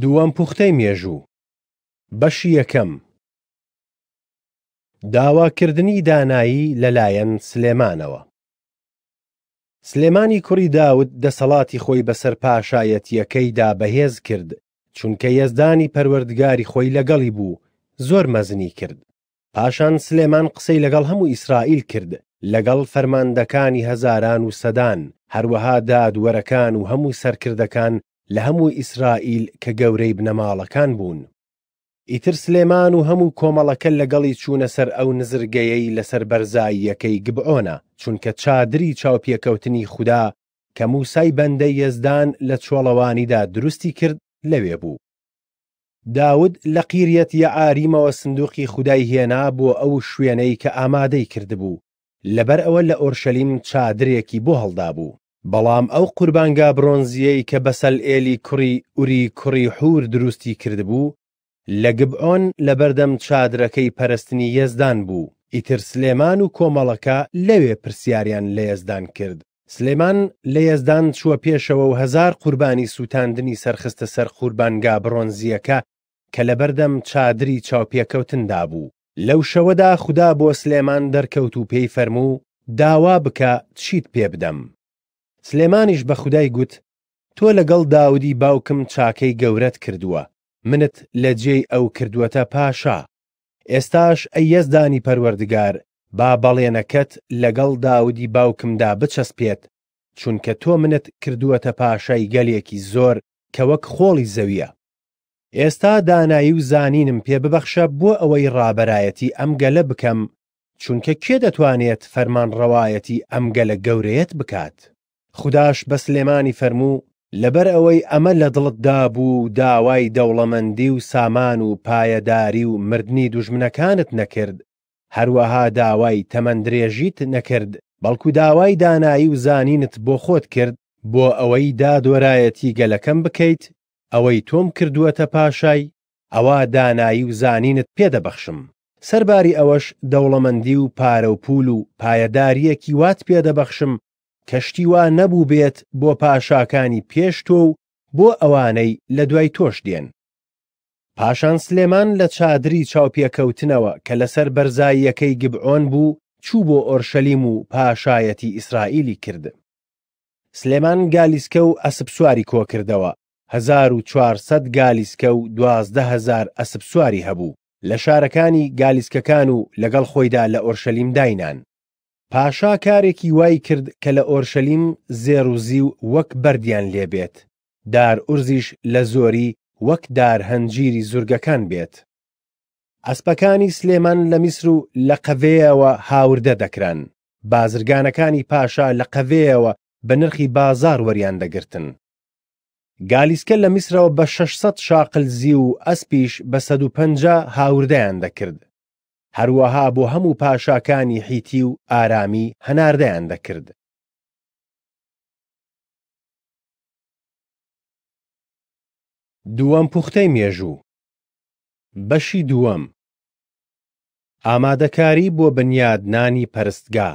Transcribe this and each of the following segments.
دووەم پوختەی مێژوو بەشی یەکەم داواکردنی دانایی لەلایەن سلێمانەوە سلێمانی کوڕی داوت دەسەڵاتی خۆی بەسەر پاشایەتیەکەیدا بەهێز کرد چونکە یەزدانی پەروەردگاری خۆی لەگەڵی بوو زۆر مەزنی کرد پاشان سلێمان قسەی لەگەڵ هەموو ئیسرائیل کرد لەگەڵ فەرماندەکانی هەزاران و سەدان هەروەها دادوەرەکان و هەموو سەرکردەکان لە هەموو ئیسرائیل کە گەورەی بنەماڵەکان بوون. ئیتر سلێمان و هەموو کۆمەڵەکە لەگەڵی چوونە سەر ئەو نزرگەیەی لەسەر بەرزاییەکەی گبعۆنە چونکە چادری چاوپیەکەوتنی خوددا کە موسای بەندە یەزدان لە چۆڵەوانیدا دروستی کرد لەوێ بوو. داود لە قیرەت یەعاریمەوە سندوقی خودای هێنا بۆ ئەو شوێنەی کە ئامادەی کردبوو لەبەر ئەوە لە ئۆرشەلیم چادرێکی بۆ هەڵدا بوو. بەڵام ئەو قوربانگا برۆنزیەی کە بەسەل ئێلی کوڕی ئوری کوڕی حور دروستی کردبوو لە گبعۆن لە بەردەم چادرەکەی پەرستنی یەزدان بوو ئیتر سلێمان و کۆمەڵەکە لەوێ پرسیاریان لە یەزدان کرد سلێمان لە یەزدان چووە پێشەوە و هزار قوربانی سووتاندنی سەرخستە سەر قوربانگا برۆنزیەکە کە لە بەردەم چادری چاوپێکەوتندا بوو لەو شەوەدا خوددا بۆ سلێمان دەرکەوت و پێی فەرموو داوا بکە چیت پێ بدەم سلێمانیش بە خودای گوت تۆ لەگەڵ داودی باوکم چاکەی گەورەت کردووە منت لە جێی ئەو کردووەتە پاشا ئێستاش ئەیەزدانی پەروەردگار با بەڵێنەکەت لەگەڵ داودی باوکمدا بچەسپێت چونکە تۆ منت کردووەتە پاشای گەلێکی زۆر کە وەک خۆڵی زەویە ئێستا دانایی و زانینم پێ ببەخشە بۆ ئەوەی ڕابەرایەتی ئەم گەلە بکەم چونکە کێ دەتوانێت فەرمان ڕەوایەتی ئەم گەلە گەورەیەت بکات خودداش بە سلێمانی فەرموو لەبەر ئەوەی ئەمە لە دڵتدا بوو داوای دەوڵەمەندی و سامان و پایەداری و مردنی دوژمنەکانت نەکرد هەروەها داوای تەمەندرێژیت نەکرد بەڵکو داوای دانایی و زانینت بۆ خۆت کرد بۆ ئەوەی دادۆرایەتی گەلەکەم بکەیت ئەوەی تۆم کردووەتە پاشای ئەوا دانایی و زانینت پێدەبەخشم سەرباری ئەوەش دەوڵەمەندی و پارە و پول و پایەداریەکی وات پێدەبەخشم کەشتیوا نەبوو بێت بۆ پاشاکانی پێشتۆ و بۆ ئەوانەی لە دوای تۆش دێن پاشان سلێمان لە چادری چاوپێکەوتنەوە کە لەسەر بەرزاییەکەی گبعۆن بوو چوو بۆ ئۆرشەلیم و پاشایەتی ئیسرائیلی کرد سلێمان گالیسکە و ئەسب سواری کۆ کردەوە 1400 گالیسکە و 12هزار ئەسب سواری هەبوو لە شارەکانی گالیسکەکان و لەگەڵ خۆیدا لە ئۆرشەلیم داینان پاشا کارێکی وای کرد کە لە ئۆرشەلیم زێڕوزی و وەک بەردیان لێبێت دار ئورزیش لە زۆری وەک دار هەنجیری زورگەکان بێت ئەسپەکانی سلێمان لە میسر و لە قەوەیەوە هاوردە دەکران بازرگانەکانی پاشا لە قەوەیەوە بە نرخی بازار وەریان دەگرتن گالیسکە لە میسرەوە بە 600 شاقلزی و ئەسپیش بە 150 هاوردەیان دەکرد هەروەها بۆ هەموو پاشاکانی حیتی و ئارامی هەناردەیان دەکرد. دووەم پوختەی مێژوو بەشی دووەم ئامادەکاری بۆ بنیادنانی پەرستگا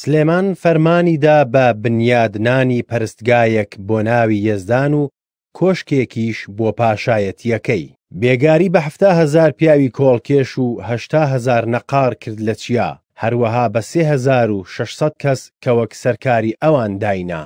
سلێمان فەرمانیدا بە بنیادنانی پەرستگایەک بۆ ناوی یەزدان و کۆشکێکیش بۆ پاشایەتیەکەی بێگاری بە هزار پیاوی کۆڵکێش و هزار نەقار کرد لە چیا هەروەها بە 3600 کەس کەوەک سەرکاری ئەوان داینا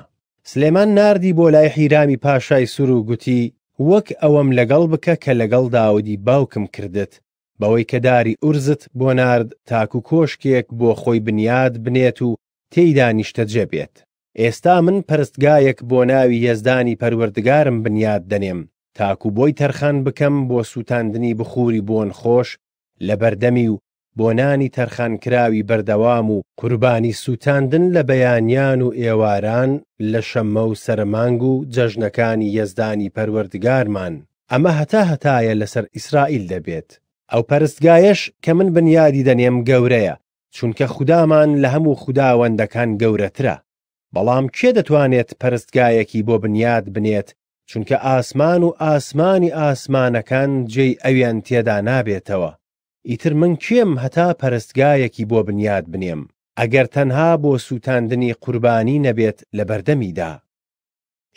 سلێمان نردی بۆ لای حیرامی پاشای سوور و گوتی وەک ئەوەم لەگەڵ بکە کە لەگەڵ داودی باوکم کردت بەوەی کە داری ئورزت بۆ نرد تاک و کۆشکێک بۆ خۆی بنیاد بنێت و تێیدا نیشتە جێبێت ئێستا من پەرستگایەک بۆ ناوی هێزدانی پەروەردگارم بنیاد دەنێم تاکو بۆی تەرخان بکەم بۆ سووتاندنی بخوری بۆن خۆش لە بەردەمی و بۆنانی تەرخانکراوی بەردەوام و قوربانی سووتاندن لە بەیانیان و ئێواران لە شەممە و سەرمانگ و جەژنەکانی یەزدانی پەروەردگارمان ئەمە هەتا هەتایە لەسەر ئیسرائیل دەبێت ئەو پەرستگایەش کە من بنیادی دەنێم گەورەیە چونکە خودامان لە هەموو خودداوەندەکان گەورەترە بەڵام کێ دەتوانێت پەرستگایەکی بۆ بنیاد بنێت چونکە ئاسمان و ئاسمانی ئاسمانەکان جێی ئەویان تێدا نابێتەوە ئیتر من کێم هەتا پەرستگایەکی بۆ بنیاد بنێم ئەگەر تەنها بۆ سووتاندنی قوربانی نەبێت لە بەردەمیدا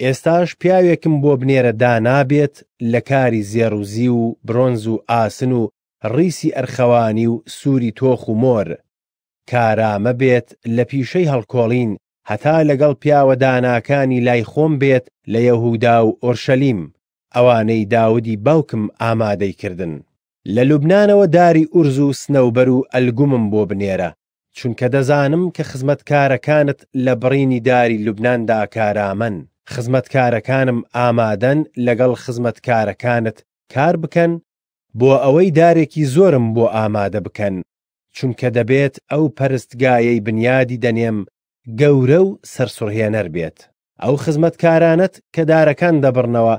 ئێستاش پیاوێکم بۆ بنێرە دانابێت لە کاری زێڕوزی و برۆنز و ئاسن و ڕیسی ئەرخەوانی و سووری تۆخ و مۆر کارامە بێت لە پیشەی هەڵکۆڵین هەتا لەگەڵ پیاوە داناکانی لای خۆم بێت لە یەهودا و ئۆرشەلیم ئەوانەی داودی باوکم ئامادەی کردن لە لوبنانەوە داری ئورز و سنەوبەر و ئەلگومم بۆ بنێرە چونکە دەزانم کە خزمەتکارەکانت لە بڕینی داری لوبناندا کارامەن خزمەتکارەکانم ئامادەن لەگەڵ خزمەتکارەکانت کار بکەن بۆ ئەوەی دارێکی زۆرم بۆ ئامادە بکەن چونکە دەبێت ئەو پەرستگایەی بنیادی دەنێم گەورە و سەرسوڕهێنەر بێت ئەو خزمەتکارانت کە دارەکان دەبڕنەوە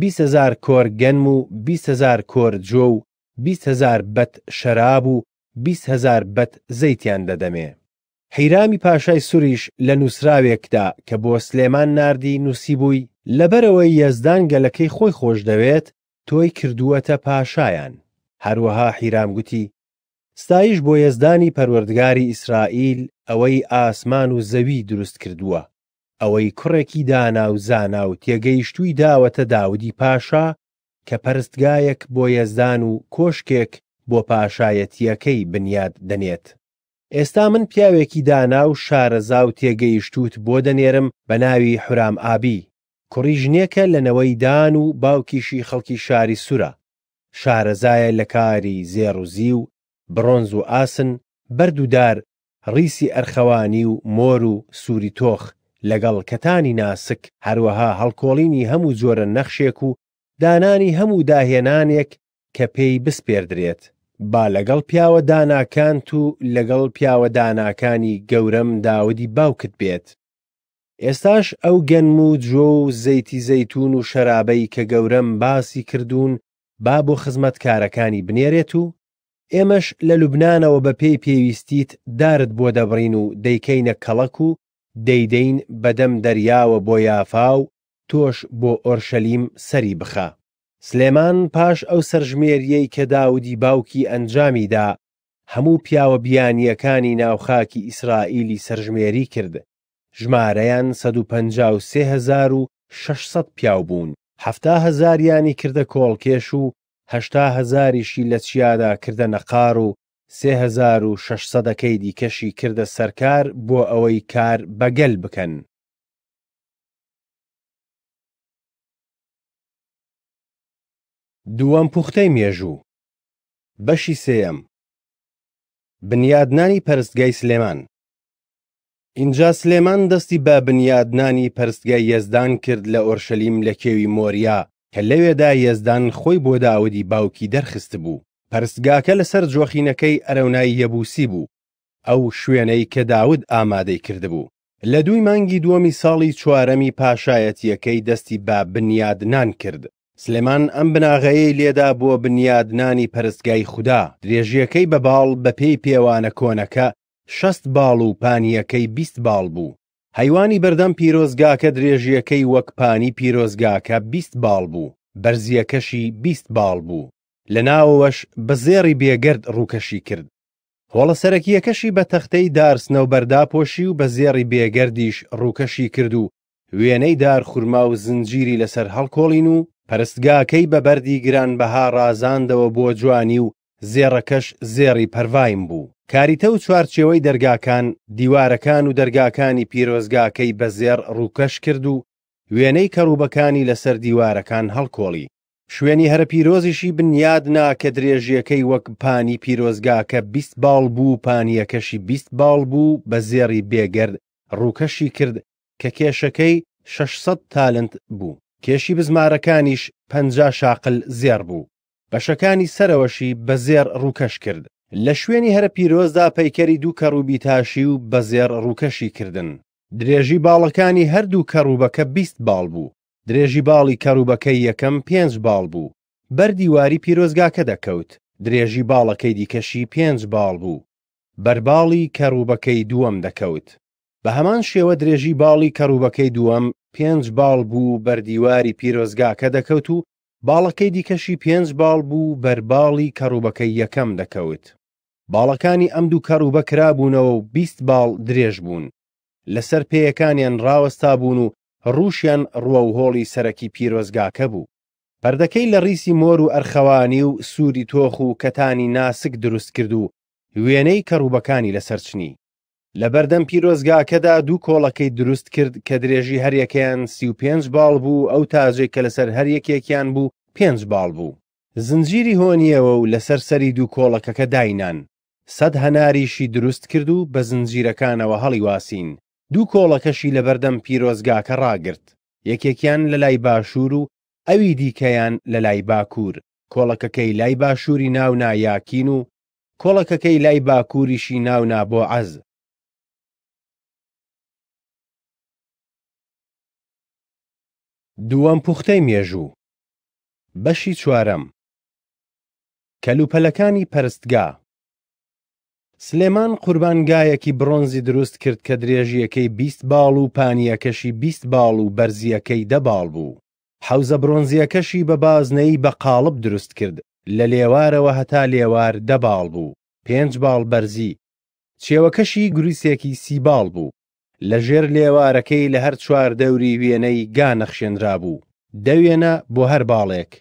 20هزار کۆر گەنم و 20هزار کۆر جۆ و 20هزار بەت شەراب و 20هزار بەت زەیتیان دەدەمێ حیرامی پاشای سوریش لە نووسراوێکدا کە بۆ سلێمان نردی نووسی بووی لەبەرەوەی یەزدان گەلەکەی خۆی خۆش دەوێت تۆی کردووەتە پاشایان هەروەها حیرام گوتی ستایش بۆ یەزدانی پەروەردگاری ئیسرائیل ئەوەی ئاسمان و زەوی دروست کردووە ئەوەی کوڕێکی دانا و زانا و تێگەیشتووی داوەتە داودی پاشا کە پەرستگایەک بۆ یەزدان و کۆشکێک بۆ پاشایەتیەکەی بنیاد دەنێت ئێستا من پیاوێکی دانا و شارەزا و تێگەیشتوت بۆ دەنێرم بە ناوی حرام ئابی کوڕی ژنێکە لەنەوەی دان و باوکیشی خەڵکی شاری سوورە شارەزایە لە کاری زێڕوزی و برۆنز و ئاسن بەردوودار ڕیسی ئەرخەوانی و مۆر و سووری تۆخ لەگەڵ کەتانی ناسک هەروەها هەڵکۆڵینی هەموو جۆرە نەخشێک و دانانی هەموو داهێنانێک کە پێی بسپێردرێت با لەگەڵ پیاوە داناکانت و لەگەڵ پیاوە داناکانی گەورەم داودی باوکت بێت ئێستاش ئەو گەنم و جۆ و زەیتی زەتون و شەرابەی کە گەورەم باسی کردوون با بۆ خزمەت کارەکانی بنێرێت و ئێمەش لە لوبنانەوە بە پێی پێویستیت دارت بۆ دەبڕین و دەیکەینە کەڵک و دەیدەین بەدەم دەریاوە بۆ یافااو تۆش بۆ ئۆرشەلیم سەری بخە سلێمان پاش ئەو سەرژمێریەی کە داودی باوکی ئەنجامیدا هەموو پیاوە بیانیەکانی ناوخاکی ئیسرائیلی سەرژمێری کرد ژمارەیان 153 پیاو بوون هەفتاهزاریانی کردە کۆڵکێش و هەشتا هزاریشی لە چیادا کردە نەقار و سهزار و شەشسەدەکەی دیکەشی کردە سەرکار بۆ ئەوەی کار بەگەل بکەن دووەم پوختەی مێژوو بەشی سێەم بنیادنانی پەرستگای سلێمان اینجا سلێمان دەستی بە بنیادنانی پەرستگای یەزدان کرد لە ئۆرشەلیم لە کێوی مۆریا کە لەوێدا یێزدان خۆی بۆ داودی باوکی دەرخست بوو پەرستگاکە لەسەر جۆخینەکەی ئەرەونای یەبوسی بوو ئەو شوێنەی کە داود ئامادەی کردبوو لە دوی مانگی دووەمی ساڵی چوارەمی پاشایەتیەکەی دەستی با بنیادنان کرد سلێمان ئەم بناغەیە لێدا بۆ بنیادنانی پەرستگای خوددا درێژیەکەی بە باڵ بە پێی پێوانە کۆنەکە شەست باڵ و پانیەکەی بیست باڵ بوو هەیوانی بەردەم پیرۆزگاکە درێژیەکەی وەک پانی پیرۆزگاکە بیست باڵ بوو بەرزیەکەشی بیست باڵ بوو لە ناوەوەش بەزێری بێگرد ڕووکەشی کرد هۆڵەسەرەکیەکەشی بە تەختەی دارسنەو بەرداپۆشی و بە زێری بێگەردیش ڕووکەشی کرد و وێنەی دار خورما و زنجیری لەسەر هەڵکۆڵین و پەرستگاکەی بە بەردی گرانبەها ڕازاندەوە بۆ جوانی و زێڕەکەش زێری پەروایم بوو کاریتە و چوارچێوەی دەرگاکان دیوارەکان و دەرگاکانی پیرۆزگاکەی بەزێر ڕووکەش کرد و وێنەی کەڕوبەکانی لەسەر دیوارەکان هەڵکۆڵی شوێنی هەرە پیرۆزیشی بنیاد نا کە درێژیەکەی وەک پانی پیرۆزگاکە بیست باڵ بوو پانیەکەشی بیست باڵ بوو بە زێری بێگرد ڕووکەشی کرد کە کێشەکەی 600 تالنت بوو کێشی بزمارەکانیش پ شاقل زێر بوو بەشەکانی سەرەوەشی بە زێر ڕووکەش کرد لە شوێنی هەرە پیرۆزدا پەیکەری دوو کەڕووبی تاشی و بەزێر ڕووکەشی کردن درێژی باڵەکانی هەردوو کەڕوبەکە بیست باڵ بوو درێژی باڵی کەروبەکەی یەکەم پێنج باڵ بوو بەردیواری پیرۆزگاکە دەکەوت درێژی باڵەکەی دیکەشی پێنج باڵ بوو بەرباڵی کەروبەکەی دووەم دەکەوت بە هەمان شێوە درێژی باڵی کەروبەکەی دووەم پێنج باڵ بوو بەردیواری پیرۆزگاکە دەکەوت و باڵەکەی دیکەشی پێنج باڵ بوو بەرباڵی کەڕوبەکەی یەکەم دەکەوت باڵەکانی ئەم دوو کەڕوبە کرابوونەوە و بیست باڵ درێژ بوون لەسەر پێیەکانیان ڕاوەستا بوون و ڕووشیان ڕوە و هۆڵی سەرەکی پیرۆزگاکە بوو پەردەکەی لە ڕیسی مۆر و ئەرخەوانی و سووری تۆخ و کەتانی ناسک دروست کرد و وێنەی کەڕوبەکانی لەسەرچنی لە بەردەم پیرۆزگاکەدا دوو کۆڵەکەی دروست کرد کە درێژی هەریەکەیان سی و پێنج باڵ بوو ئەو تاژێک کە لەسەر هەریەکێکیان بوو پێنج باڵ بوو زنجیری هۆنیەوە و لەسەر سەری دوو کۆڵەکەکە داینان سەد هەناریشی دروست کرد و بە زنجیرەکانەوە هەڵی واسین دوو کۆڵەکەشی لە بەردەم پیرۆزگاکە ڕاگرت یەکێکیان لە لای باشوور و ئەوی دیکەیان لە لای باکوور کۆڵەکەکەی لای باشووری ناو نایاکین و کۆڵەکەکەی لای باکووریشی ناونا بۆ عەز دووەم پوختەی مێژوو بەشی چوارەم کەلوپەلەکانی پەرستگا سلێمان قوربانگایەکی برۆنزی دروست کرد کە درێژیەکەی بیست باڵ و پانیەکەشی بیست باڵ و بەرزیەکەی دەباڵ بوو حەوزە برۆنزیەکەشی بە بازنەی بە قاڵب دروست کرد لە لێوارەوە هەتا لێوار دەباڵ بوو پێنج باڵ بەرزی چێوەکەشی گوریسێکی سیباڵ بوو لە ژێر لێوارەکەی لە هەر چوار دەوری وێنەی گانەخشێنرا بوو دەوێنە بۆ هەر باڵێک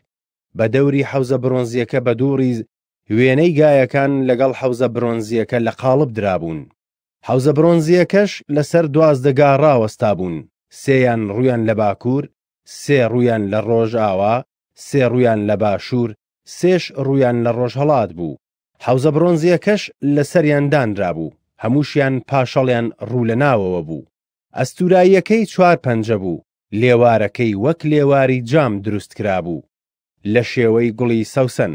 بە دەوری حەوزە برۆنزیەکە بە دووری وێنەی گایەکان لەگەڵ حەوزە برۆنزیەکە لە قاڵب درابوون حەوزە برۆنزیەکەش لەسەر دوازدەگا ڕاوەستا بوون سێیان ڕویان لە باکوور سێ ڕویان لە ڕۆژ ئاوا سێ ڕویان لە باشوور سێش ڕویان لە ڕۆژهڵات بوو حەوزە برۆنزیەکەش لە سەریاندانرا بوو هەمووشیان پاشەڵیان ڕوو لە ناوەوە بوو ئەستوراییەکەی چوار پەنجە بوو لێوارەکەی وەک لێواری جام دروست کرابوو لە شێوەی گوڵی سەوسن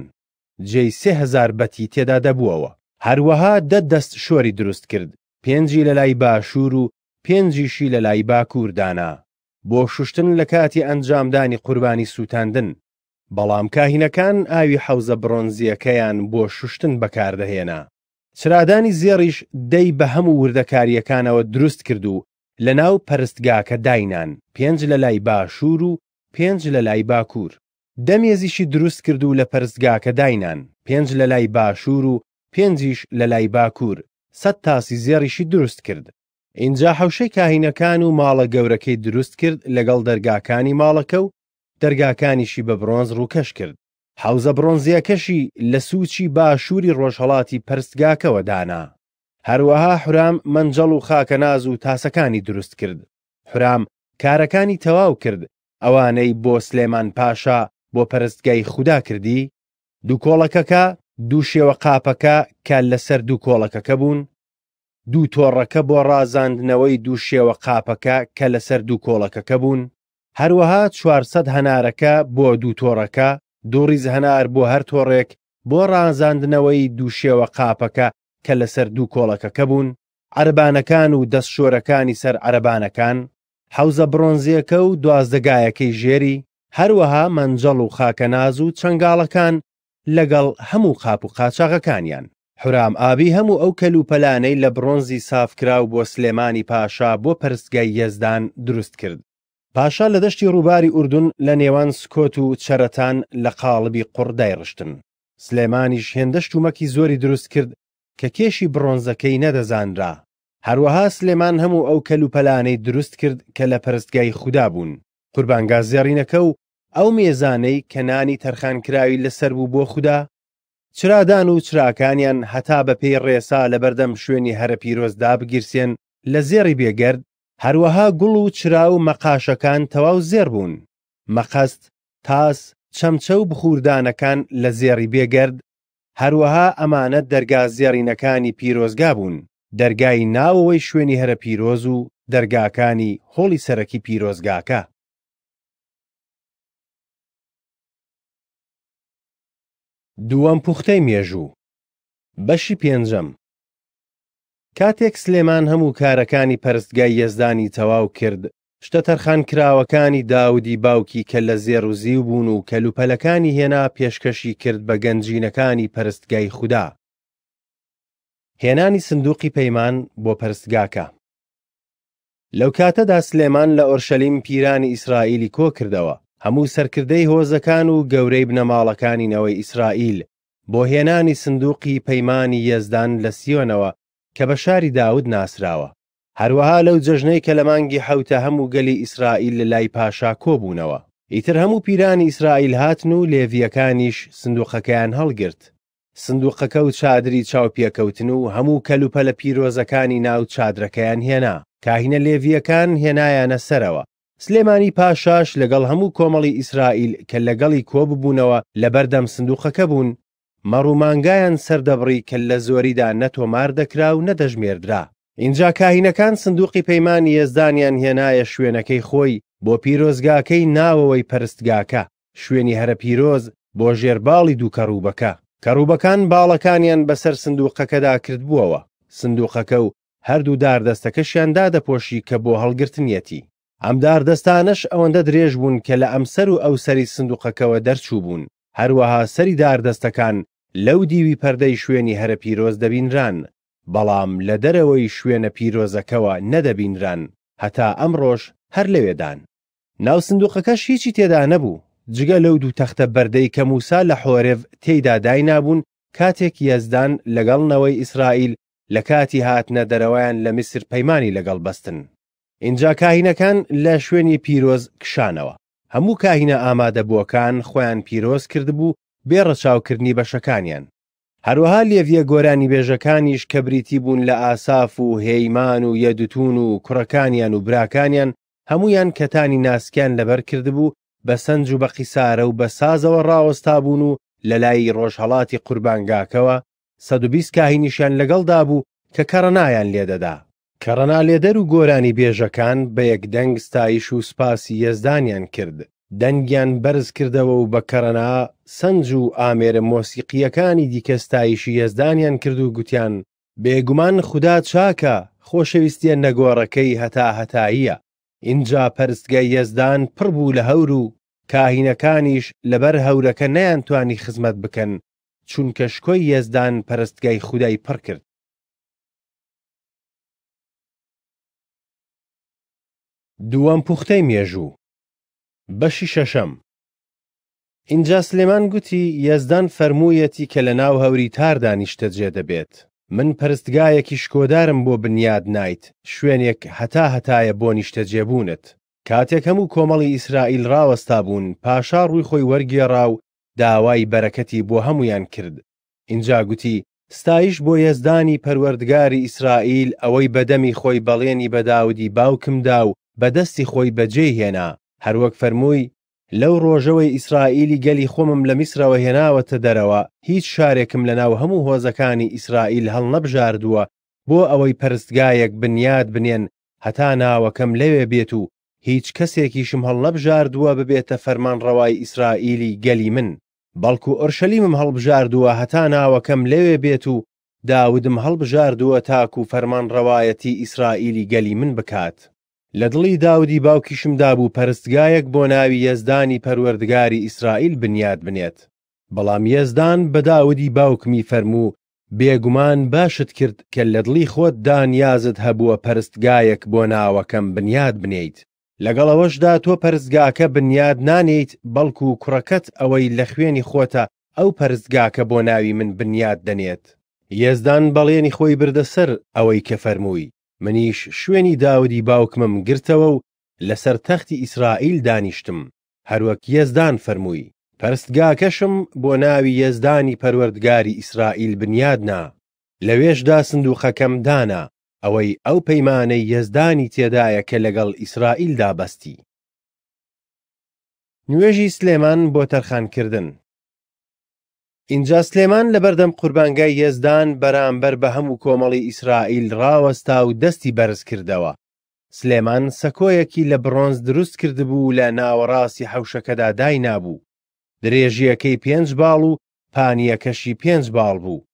جێی سهزار بەتی تێدا دەبووەوە هەروەها دە دەست شۆری دروست کرد پێنجی لە لای باشوور و پێنجیشی لە لای باکووردانا بۆ شوشتن لە کاتی ئەنجامدانی قوربانی سووتاندن بەڵام کاهینەکان ئاوی حەوزە برۆنزیەکەیان بۆ شوشتن بەکاردەهێنا سرادانی زێڕیش دەی بە هەموو وردەکاریەکانەوە دروست کرد و لە ناو پەرستگاکە داینان پێنج لە لای باشوور و پێنج لە لای باکوور دەمێزیشی دروست کرد و لە پەرستگاکە داینان پێنج لە لای باشوور و پێنجیش لە لای باکوور سەد تاسی زێریشی دروست کرد اینجا حوشەی کاهینەکان و ماڵە گەورەکەی دروست کرد لەگەڵ دەرگاکانی ماڵەکە و دەرگاکانیشی بە برۆنز ڕووکەش کرد حوزە برۆنزیەکەشی لە سوچی باشووری ڕۆژهڵاتی پرستگاکەوە دانا هەروەها حرام منجەڵ و خاکە ناز و تاسەکانی دروست کرد حرام کارەکانی تەواو کرد ئەوانەی بۆ سلێمان پاشا بۆ پەرستگای خوددا کردی دوو کۆڵەکەکە دوو شێوە قاپەکە کە لەسەر دوو کۆڵەکەکە بوون دوو تۆڕەکە بۆ ڕازاندنەوەی دوو شێوە قاپەکە کە لەسەر دوو کۆڵەکەکە بوون هەروەها 400 هەنارەکە بۆ دوو تۆڕەکە دوڕیز هەنار بۆ هەر تۆڕێک بۆ ڕانزاندنەوەی دووشێوە قاپەکە کە لەسەر دوو کۆڵەکەکە بوون عربانەکان و دەست شۆرەکانی سەر عربانەکان حوزە برۆنزیەکە و دوازدەگایەکەی ژێری هەروەها مەنجەڵ و خاکەناز و چنگاڵەکان لەگەڵ هەموو قاپ و قاچاغەکانیان حرام ئابی هەموو ئەو کەلوپەلانەی لە برۆنزی سافکرا و بۆ سلێمانی پاشا بۆ پرستگای یەزدان دروست کرد پاشا لە دەشتی ڕووباری ئوردون لە نێوان سکۆت و چەرەتان لە قاڵبی قوڕدای ڕشتن سلێمانیش هێندەشت ومەکی زۆری دروست کرد کە کێشی برۆنزەکەی نەدەزانرا هەروەها سلێمان هەموو ئەو کەلوپەلانەی دروست کرد کە لە پەرستگای خوددا بوون قوربانگازیێڕینەکە و ئەو مێزانەی کەنانی تەرخانکراوی لەسەر بوو بۆ خوددا چرادان و چراکانیان هەتا بە پێی ڕێسا لە بەردەم شوێنی هەرە پیرۆزدا بگیرسێن لە زێڕی بێگەرد هەروەها گوڵ و چرا و مەقاشەکان تەواو زێر بوون مەقەست تاس چەمچە و بخوردانەکان لە زێری بێگرد هەروەها ئەمانە دەرگا زێڕینەکانی پیرۆزگا بوون دەرگای ناوەوەی شوێنی هەرە پیرۆز و دەرگاکانی هۆڵی سەرەکی پیرۆزگاکە دووەم پوختەی مێژوو بەشی پێنجەم کاتێک سلێمان هەموو کارەکانی پەرستگای یەزدانی تەواو کرد شتە تەرخان کراوەکانی داودی باوکی کە لە زێر و زیو بوون و کەلوپەلەکانی هێنا پێشکەشی کرد بە گەنجینەکانی پەرستگای خوددا هێنانی سندوقی پەیمان بۆ پەرستگاکە لەو کاتەدا سلێمان لە ئۆرشەلیم پیرانی ئیسرائیلی کۆ کردەوە هەموو سەرکردەی هۆزەکان و گەورەی بنەماڵەکانینەوەی ئیسرائیل بۆ هێنانی سندوقی پەیمانی یەزدان لە سیۆنەوە کە بە شاری داود ناسراوە هەروەها لەو جەژنەی کە لە مانگی حەوتە هەموو گەلی ئیسرائیل لە لای پاشا کۆبوونەوە ئیتر هەموو پیرانی ئیسرائیل هاتن و لێڤیەکانیش سندوقەکەیان هەڵگرت سندوقەکە و چادری چاوپیەکەوتن و هەموو کەلوپە لە پیرۆزەکانی ناو چادرەکەیان هێنا کاهینە لێڤیەکان هێنایانە سەرەوە سلێمانی پاشاش لەگەڵ هەموو کۆمەڵی ئیسرائیل کە لەگەڵی کۆببوونەوە لە بەردەم سندوقەکە بوون مەڕوومانگایان سەردەبڕی کە لە زۆریدا نەتۆمار دەکرا و نەدەژمێردرا اینجا کاهینەکان سندوقی پەیمانی هێزدانیان هێنایە شوێنەکەی خۆی بۆ پیرۆزگاکەی ناوەوەی پەرستگاکە شوێنی هەرە پیرۆز بۆ ژێرباڵی دوو کەڕوبەکە کەڕوبەکان باڵەکانیان بەسەر سندوقەکەدا کردبووەوە سندوقەکە و هەردوو داردەستەکەشیان دادەپۆشی کە بۆ هەڵگرتنیەتی ئەم داردەستانش ئەوەندە درێژ بوون کە لە ئەمسەر و ئەو سەری سندوقەکەەوە دەرچوو بوون هەروەها سەری داردەستەکان لەو دیوی پەردەی شوێنی هەرە پیرۆز دەبینران بەڵام لە دەرەوەی شوێنە پیرۆزەکەەوە نەدەبینران هەتا ئەمڕۆژ هەر لەوێدان ناوسندوقەکەش هیچی تێدا نەبوو جگە لەو دوو تەختە بەردەی کە موسا لە حۆرێڤ تێیدا داینابوون کاتێک یەزدان لەگەڵنەوەی ئیسرائیل لە کاتی هاتنە دەرەوەیان لە میسر پەیمانی لەگەڵ بەستن اینجا کاهینەکان لە شوێنی پیرۆز کشانەوە هەموو کاهینە ئامادەبووەکان خۆیان پیرۆز کردبوو بێڕە چاوکردنی بەشەکانیان هەروەها لێڤە گۆرانی بێژەکانیش کە بریتی بوون لە ئاساف و هەیمان و یەدوتون و کوڕەکانیان و براکانیان هەمویان کەتانی ناسکیان لەبەر کردبوو بە سنج و بە قیسارە و بە سازەوە ڕاوەستا بوون و لە لای ڕۆژهڵاتی قوربانگاکەوە 120 کاهینیشیان لەگەڵدا بوو کە کەڕەنایان لێدەدا کەڕەنا لێدەر و گۆرانی بێژەکان بە یەکدەنگ ستایش و سپاسی یەزدانیان کرد دەنگیان بەرز کردەوە و بە کەڕەنا سنج و ئامێرە مۆسیقیەکانی دیکەستایشی هێزدانیان کرد و گوتیان بێگومان خوددا چاکە خۆشەویستیە نەگۆڕەکەی هەتا هەتاییە اینجا پەرستگای یەزدان پڕ بوو لە هەور و کاهینەکانیش لەبەر هەورەکە نەیانتوانی خزمەت بکەن چونکە شکۆی یەزدان پەرستگای خودای پڕ کرد دووەم پوختەی مێژوو بەشی شەشەم اینجا سلێمان گوتی یەزدان فەرموویەتی کە لە ناو هەوری تار دانیشتە جێ دەبێت من پەرستگایەکی شکۆدارم بۆ بنیاد نیت شوێنێک هەتا هەتایە بۆ نیشتە جێبوونت کاتێک هەموو کۆمەڵی ئیسرائیل ڕاوەستا بوون پاشا ڕووی خۆی وەرگێڕا و داوای بەرەکەتی بۆ هەمویان کرد اینجا گوتی ستایش بۆ یەزدانی پەروەردگاری ئیسرائیل ئەوەی بەدەمی خۆی بەڵێنی بەداودی باوکمدا و بەدەستی خۆی بەجێ هێنا هەروەک فەرمووی لەو ڕۆژەوەی ئیسرائیلی گەلی خۆمم لە میسرەوە هێناوەتە دەرەوە هیچ شارێکم لە ناو هەموو هۆزەکانی ئیسرائیل هەڵ نەبژاردووە بۆ ئەوەی پەرستگایەک بنیاد بنێن هەتا ناوەکەم لەوێ بێت و هیچ کەسێکیشم هەڵ نەبژاردووە ببێتە فەرمانڕەوای ئیسرائیلی گەلی من بەڵکو ئۆرشەلیمم هەڵبژاردووە هەتا ناوەکەم لەوێ بێت و داودم هەڵبژاردووە تاکو و فەرمان ڕەوایەتی ئیسرائیلی گەلی من بکات لە دڵی داودی باوکیشمدا بوو پەرستگایەک بۆ ناوی یەزدانی پەروەردگاری ئیسرائیل بنیاد بنێت بەڵام یەزدان بە داودی باوکمی فەرموو بێگومان باشت کرد کە لە دڵی خۆت دانیازت هەبووە پەرستگایەک بۆ ناوەکەم بنیاد بنیت لەگەڵەوەشدا تۆ پەرزگاکە بنیاد نانیت بەڵکو و کوڕەکەت ئەوەی لە خوێنی خۆتە ئەو پەرزگاکە بۆ ناوی من بنیاد دەنێت یێزدان بەڵێنی خۆی بردەسەر ئەوەی کە فەرمووی منیش شوێنی داودی باوکمم گرتەوە و لەسەر تەختی ئیسرائیل دانیشتم هەروەک یەزدان فەرمووی پەرستگاکەشم بۆ ناوی یەزدانی پەروەردگاری ئیسرائیل بنیادنا لەوێشدا سندوقەکەم دانا ئەوەی ئەو پەیمانەی یەزدانی تێدایە کە لەگەڵ ئیسرائیلدا بەستی نوێژی سلێمان بۆ تەرخانکردن اینجا سلێمان لە بەردەم قوربانگای هێزدان بەرامبەر بە هەموو کۆمەڵی ئیسرائیل ڕاوەستا و دەستی بەرز کردەوە سلێمان سەکۆیەکی لە برۆنز دروست کردبوو لە ناوەڕاستی حوشەکەدا دای نابوو درێژیەکەی پێنج باڵ و پانیەکەشی پێنج باڵ بوو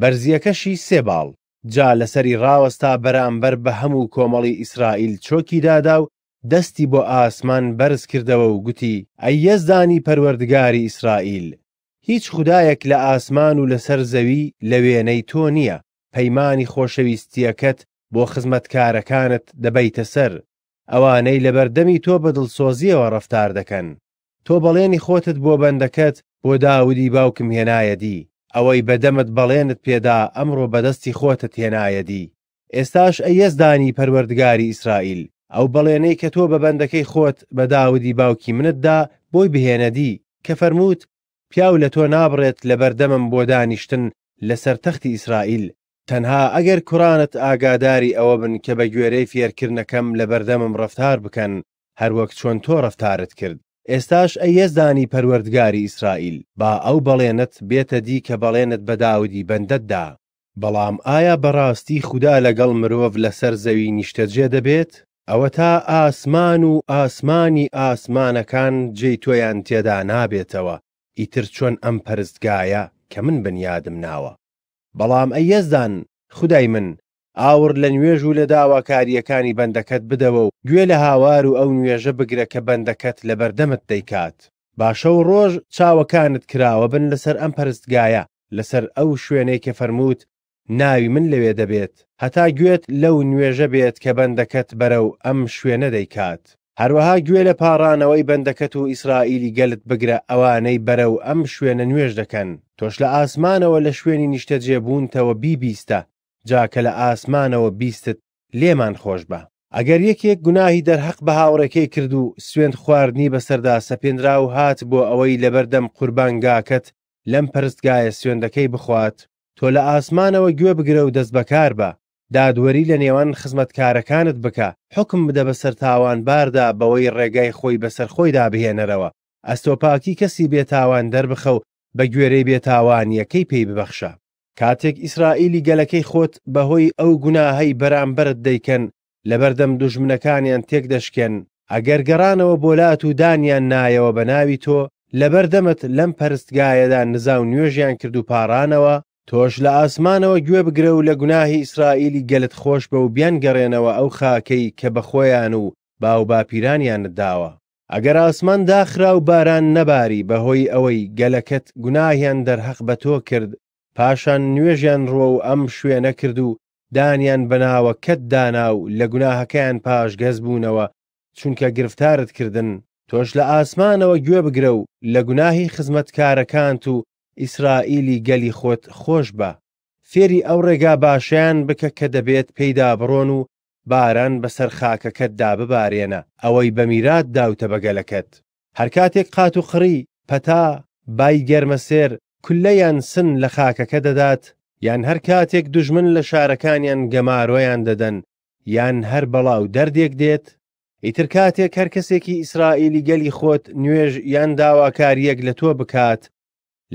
بەرزیەکەشی سێ باڵ جا لەسەری ڕاوەستا بەرامبەر بە هەموو کۆمەڵی ئیسرائیل چۆکی دادا و دەستی بۆ ئاسمان بەرز کردەوە و گوتی ئەیەزدانی پەروەردگاری ئیسرائیل هیچ خودایەک لە ئاسمان و لەسەر زەوی لە وێنەی تۆ نییە پەیمانی خۆشەویستیەکەت بۆ خزمەتکارەکانت دەبەیتە سەر ئەوانەی لە بەردەمی تۆ بە دڵسۆزیەوە ڕفتار دەکەن تۆ بەڵێنی خۆتت بۆ بەندەکەت بۆ داودی باوکم هێنایەدی ئەوەی بەدەمت بەڵێنت پێدا ئەمڕۆ بەدەستی خۆتت هێنایەدی ئێستاش ئەیەزدانی پەروەردگاری ئیسرائیل ئەو بەڵێنەی کە تۆ بە بەندەکەی خۆت بە داودی باوکی منتدا بۆی بهێنەدی کە فەرمووت پیاو لە تۆ نابڕێت لە بەردەمم بۆ دانیشتن لەسەر تەختی ئیسرائیل تەنها ئەگەر کوڕانت ئاگاداری ئەوە بن کە بە گوێرەی فێرکردنەکەم لە بەردەمم ڕفتار بکەن هەروەک چۆن تۆ ڕفتارت کرد ئێستاش ئەیەزدانی پەروەردگاری ئیسرائیل با ئەو بەڵێنت بێتە دی کە بەڵێنت بە داودی بەندەتدا بەڵام ئایا بەڕاستی خوددا لەگەڵ مرۆڤ لەسەر زەوی نیشتەجێ دەبێت ئەوە تا ئاسمان و ئاسمانی ئاسمانەکان جێی تۆیان تێدا نابێتەوە ئیتر چۆن ئەم پەرستگایە کە من بنیادم ناوە بەڵام ئە یەزدان خدای من ئاور لە نوێژ و لە داواکاریەکانی بەندەکەت بدەوە و گوێ لە هاوار و ئەو نوێژە بگرە کە بەندەکەت لە بەردەمت دەیکات باشە و ڕۆژ چاوەکانت کراوە بن لەسەر ئەم پەرستگایە لەسەر ئەو شوێنەی کە فەرمووت ناوی من لەوێ دەبێت هەتا گوێت لەو نوێژە بێت کە بەندەکەت بەرەو ئەم شوێنە دەیکات هەروەها گوێ لە پاڕانەوەی بەندەکەت و ئیسرائیلی گەلت بگرە ئەوانەی بەرە و ئەم شوێنە نوێژ دەکەن تۆش لە ئاسمانەوە لە شوێنی نیشتە جێبوونتەوە بیبیستە جاکە لە ئاسمانەوە بیستت لێمان خۆش بە ئەگەر یەکێک گوناهی دەرحەق بە هاوڕەکەی کرد و سوێن خواردنی بەسەردا سەپێنرا و هات بۆ ئەوەی لەبەردەم قوربانگاکەت لەم پرستگایە سوێندەکەی بخوات تۆ لە ئاسمانەوە گوێ بگرە و دەست بەکار بە دادوەری لە نێوان خزمەتکارەکانت بکە حکم بدە بەسەر تاوانباردا بەوەی ڕێگای خۆی بەسەر خۆی دابهێنەرەوە ئەستۆپاکی کەسی بێتاوان دەربخە و بە گوێرەی بێتاوانیەکەی پێی ببەخشە کاتێک ئیسرائیلی گەلەکەی خۆت بەهۆی ئەو گوناهەی بەرامبەرت دەیکەن لەبەردەم دوژمنەکانیان تێک دەشکێن ئەگەر گەڕانەوە بۆلات و دانیان نایەوە بە ناوی تۆ لەبەردەمت لەم پەرستگایەدا نزااو نوێژیان کرد و پارانەوە تۆش لە ئاسمانەوە گوێ بگرە و لە گوناهی ئیسرائیلی گەلت خۆش بە و بیان گەڕێنەوە ئەو خاکەی کە بەخۆیان و باو باپیرانیانت داوە ئەگەر ئاسمان داخرا و باران نەباری بەهۆی ئەوەی گەلەکەت گوناهیان دەرهەق بە تۆ کرد پاشان نوێژیان ڕۆ و ئەم شوێنە کرد و دانیان بەناوە کەت دانا و لە گوناهەکەیان پاش گەز بوونەوە چونکە گرفتارت کردن تۆش لە ئاسمانەوە گوێ بگرە و لە گوناهی خزمەتکارەکانت و ئیسرائیلی گەلی خۆت خۆش بە فێری ئەو ڕێگا باشیان بکە کە دەبێت پێیدا بڕۆن و باران بەسەر خاکەکەتدا ببارێنە ئەوەی بەمیرات داوتە بەگەلەکەت هەر کاتێک قات و خڕی پەتا بای گەرمەسێر کولەیان سن لە خاکەکە دەدات یان هەر کاتێک دژمن لە شارەکانیان گەمارۆیان دەدەن یان هەر بەڵاو دەردێک دێت ئیتر کاتێک هەر کەسێکی ئیسرائیلی گەلی خۆت نوێژ یان داواکاریەک لە تۆ بکات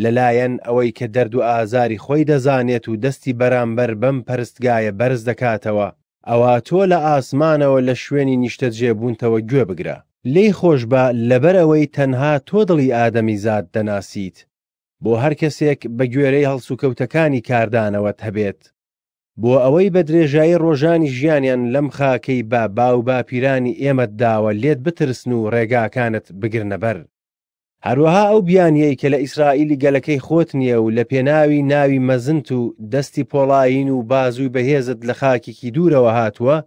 لەلایەن ئەوەی کە دەرد و ئازاری خۆی دەزانێت و دەستی بەرامبەر بەم پەرستگایە بەرز دەکاتەوە ئەوە تۆ لە ئاسمانەوە لە شوێنی نیشتە جێبوونتەوە گوێ بگرە لێی خۆش بە لەبەرەوەی تەنها تۆ دڵی ئادەمی زاد دەناسیت بۆ هەر کەسێک بە گوێرەی هەڵسوکەوتەکانی کاردانەوەت هەبێت بۆ ئەوەی بە درێژایی ڕۆژانی ژیانیان لەم خاکەی با باو باپیرانی ئێمەت داوە لێت بترسن و ڕێگاکانت بگرنەبەر هەروەها ئەو بیانیەی کە لە ئیسرائیلی گەلەکەی خۆت نییە و لە پێناوی ناوی مەزنت و دەستی پۆڵاین و بازووی بەهێزت لە خاکێکی دوورەوە هاتووە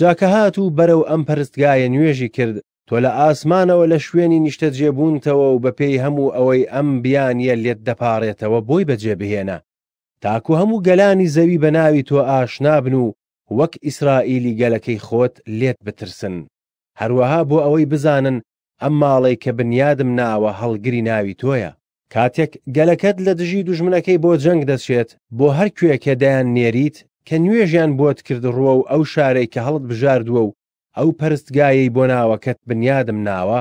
جاکە هات و بەرەو ئەم پەرستگایە نوێژی کرد تۆ لە ئاسمانەوە لە شوێنی نیشتە جێبوونتەوە و بەپێی هەموو ئەوەی ئەم بیانیە لێت دەپارێتەوە بۆی بەجێ بهێنە تاکو هەموو گەلانی زەوی بە ناوی تۆ ئاشنابن و وەک ئیسرائیلی گەلەکەی خۆت لێت بترسن هەروەها بۆ ئەوەی بزانن ئەم ماڵی کە بنیادم ناوە هەڵگری ناوی تۆیە کاتێک گەلەکەت لە دژی دوژمنەکەی بۆ جەنگ دەچێت بۆ هەر کوێکەدایان نێریت کە نوێژیان بۆت کردڕوە و ئەو شارەی کە هەڵت بژاردووە و ئەو پەرستگایەی بۆ ناوەکەت بنیادم ناوە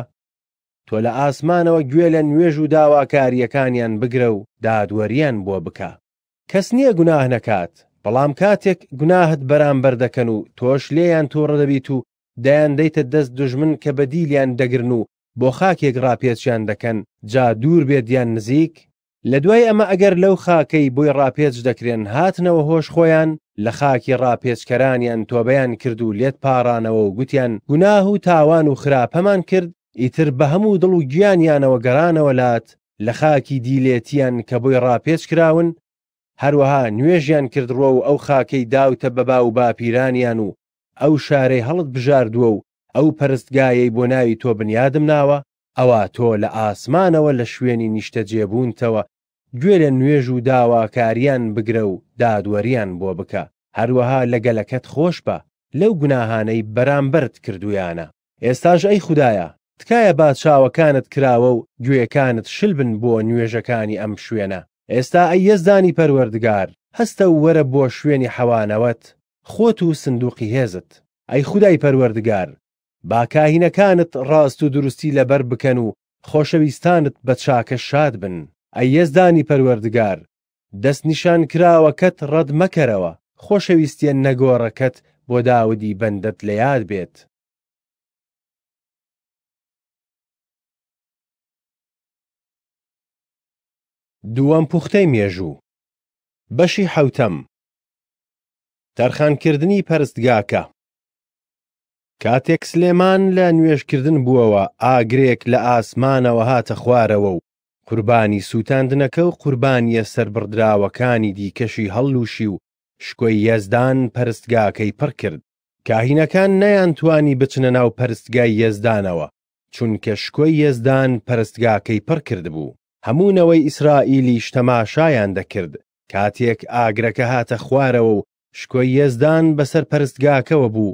تۆ لە ئاسمانەوە گوێ لە نوێژ و داواکاریەکانیان بگرە و دادوەریان بۆ بکە کەس نییە گوناه نەکات بەڵام کاتێک گوناهت بەرامبەر دەکەن و تۆش لێیان تۆڕە دەبیت و دەیان دەیتە دەست دژمن کە بەدیلیان دەگرن و بۆ خاکێک ڕاپێچیان دەکەن جا دوور بێتیان نزیک لە دوای ئەمە ئەگەر لەو خاکەی بۆی ڕاپێچ دەکرێن هاتنەوە هۆش خۆیان لە خاکی ڕاپێچکەرانیان تۆبەیان کرد و لێت پارانەوە و گوتیان گوناه و تاوان و خراپەمان کرد ئیتر بە هەموو دڵ و گیانیانەوە گەرانەوە لات لە خاکی دیلێتیان کە بۆی ڕاپێچ کراون هەروەها نوێژیان کردڕۆ و ئەو خاکەی داوتە بەبا و باپیرانیان و ئەو شارەی هەڵت بژاردووە و ئەو پەرستگایەی بۆ ناوی تۆ بنیادم ناوە ئەوە تۆ لە ئاسمانەوە لە شوێنی نیشتە جێبوونتەوە گوێ لە نوێژ و داواکاریان بگرە و دادوەریان بۆ بکە هەروەها لەگەلەکەت خۆش بە لەو گوناهانەی بەرامبرد کردویانە ئێستاژ ئەی خوددایە تکایە بادشاوەکانت کراوە و گوێکانت شل بن بۆ نوێژەکانی ئەم شوێنە ئێستا ئەی یەزدانی پەروەردگار هەستە وەرە بۆ شوێنی حەوانەوەت خۆت و سندوقی هێزت ئەی خودای پەروەردگار باکاهینەکانت ڕاست و دروستی لەبەر بکەن و خۆشەویستانت بە چاکە شاد بن ئەی یەزدانی پەروەردگار دەست نیشان کراوەکەت ڕەت مەکەرەوە خۆشەویستیە نەگۆڕەکەت بۆ داودی بەندەت لە یاد بێت دووەم پوختەی مێژوو بەشی حوتەم تەرخانکردنی پەرستگاکە کاتێک سلێمان لە نوێشکردن بووەوە ئاگرێک لە ئاسمانەوە هاتە خوارەوە و قوربانی سووتاندنەکە و قوربانیە سربڕدراوەکانی دیکەشی هەڵلوشی و شکۆی یەزدان پەرستگاکەی پڕ کرد کاهینەکان نەیانتوانی بچنە ناو پەرستگای یەزدانەوە چونکە شکۆی یەزدان پەرستگاکەی پڕ کرد بوو هەمونەوەی ئیسرائیلی شتەماشایان دەکرد کاتێک ئاگرەکە هاتە خوارەوە و شکۆی یێزدان بەسەر پەرستگاکەوە بوو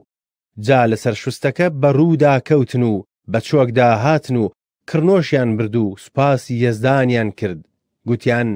جا لەسەر شوستەکە بەڕوودا کەوتن و بە چۆکدا هاتن و کڕنۆشیان برد و سوپاسی یەزدانیان کرد گوتیان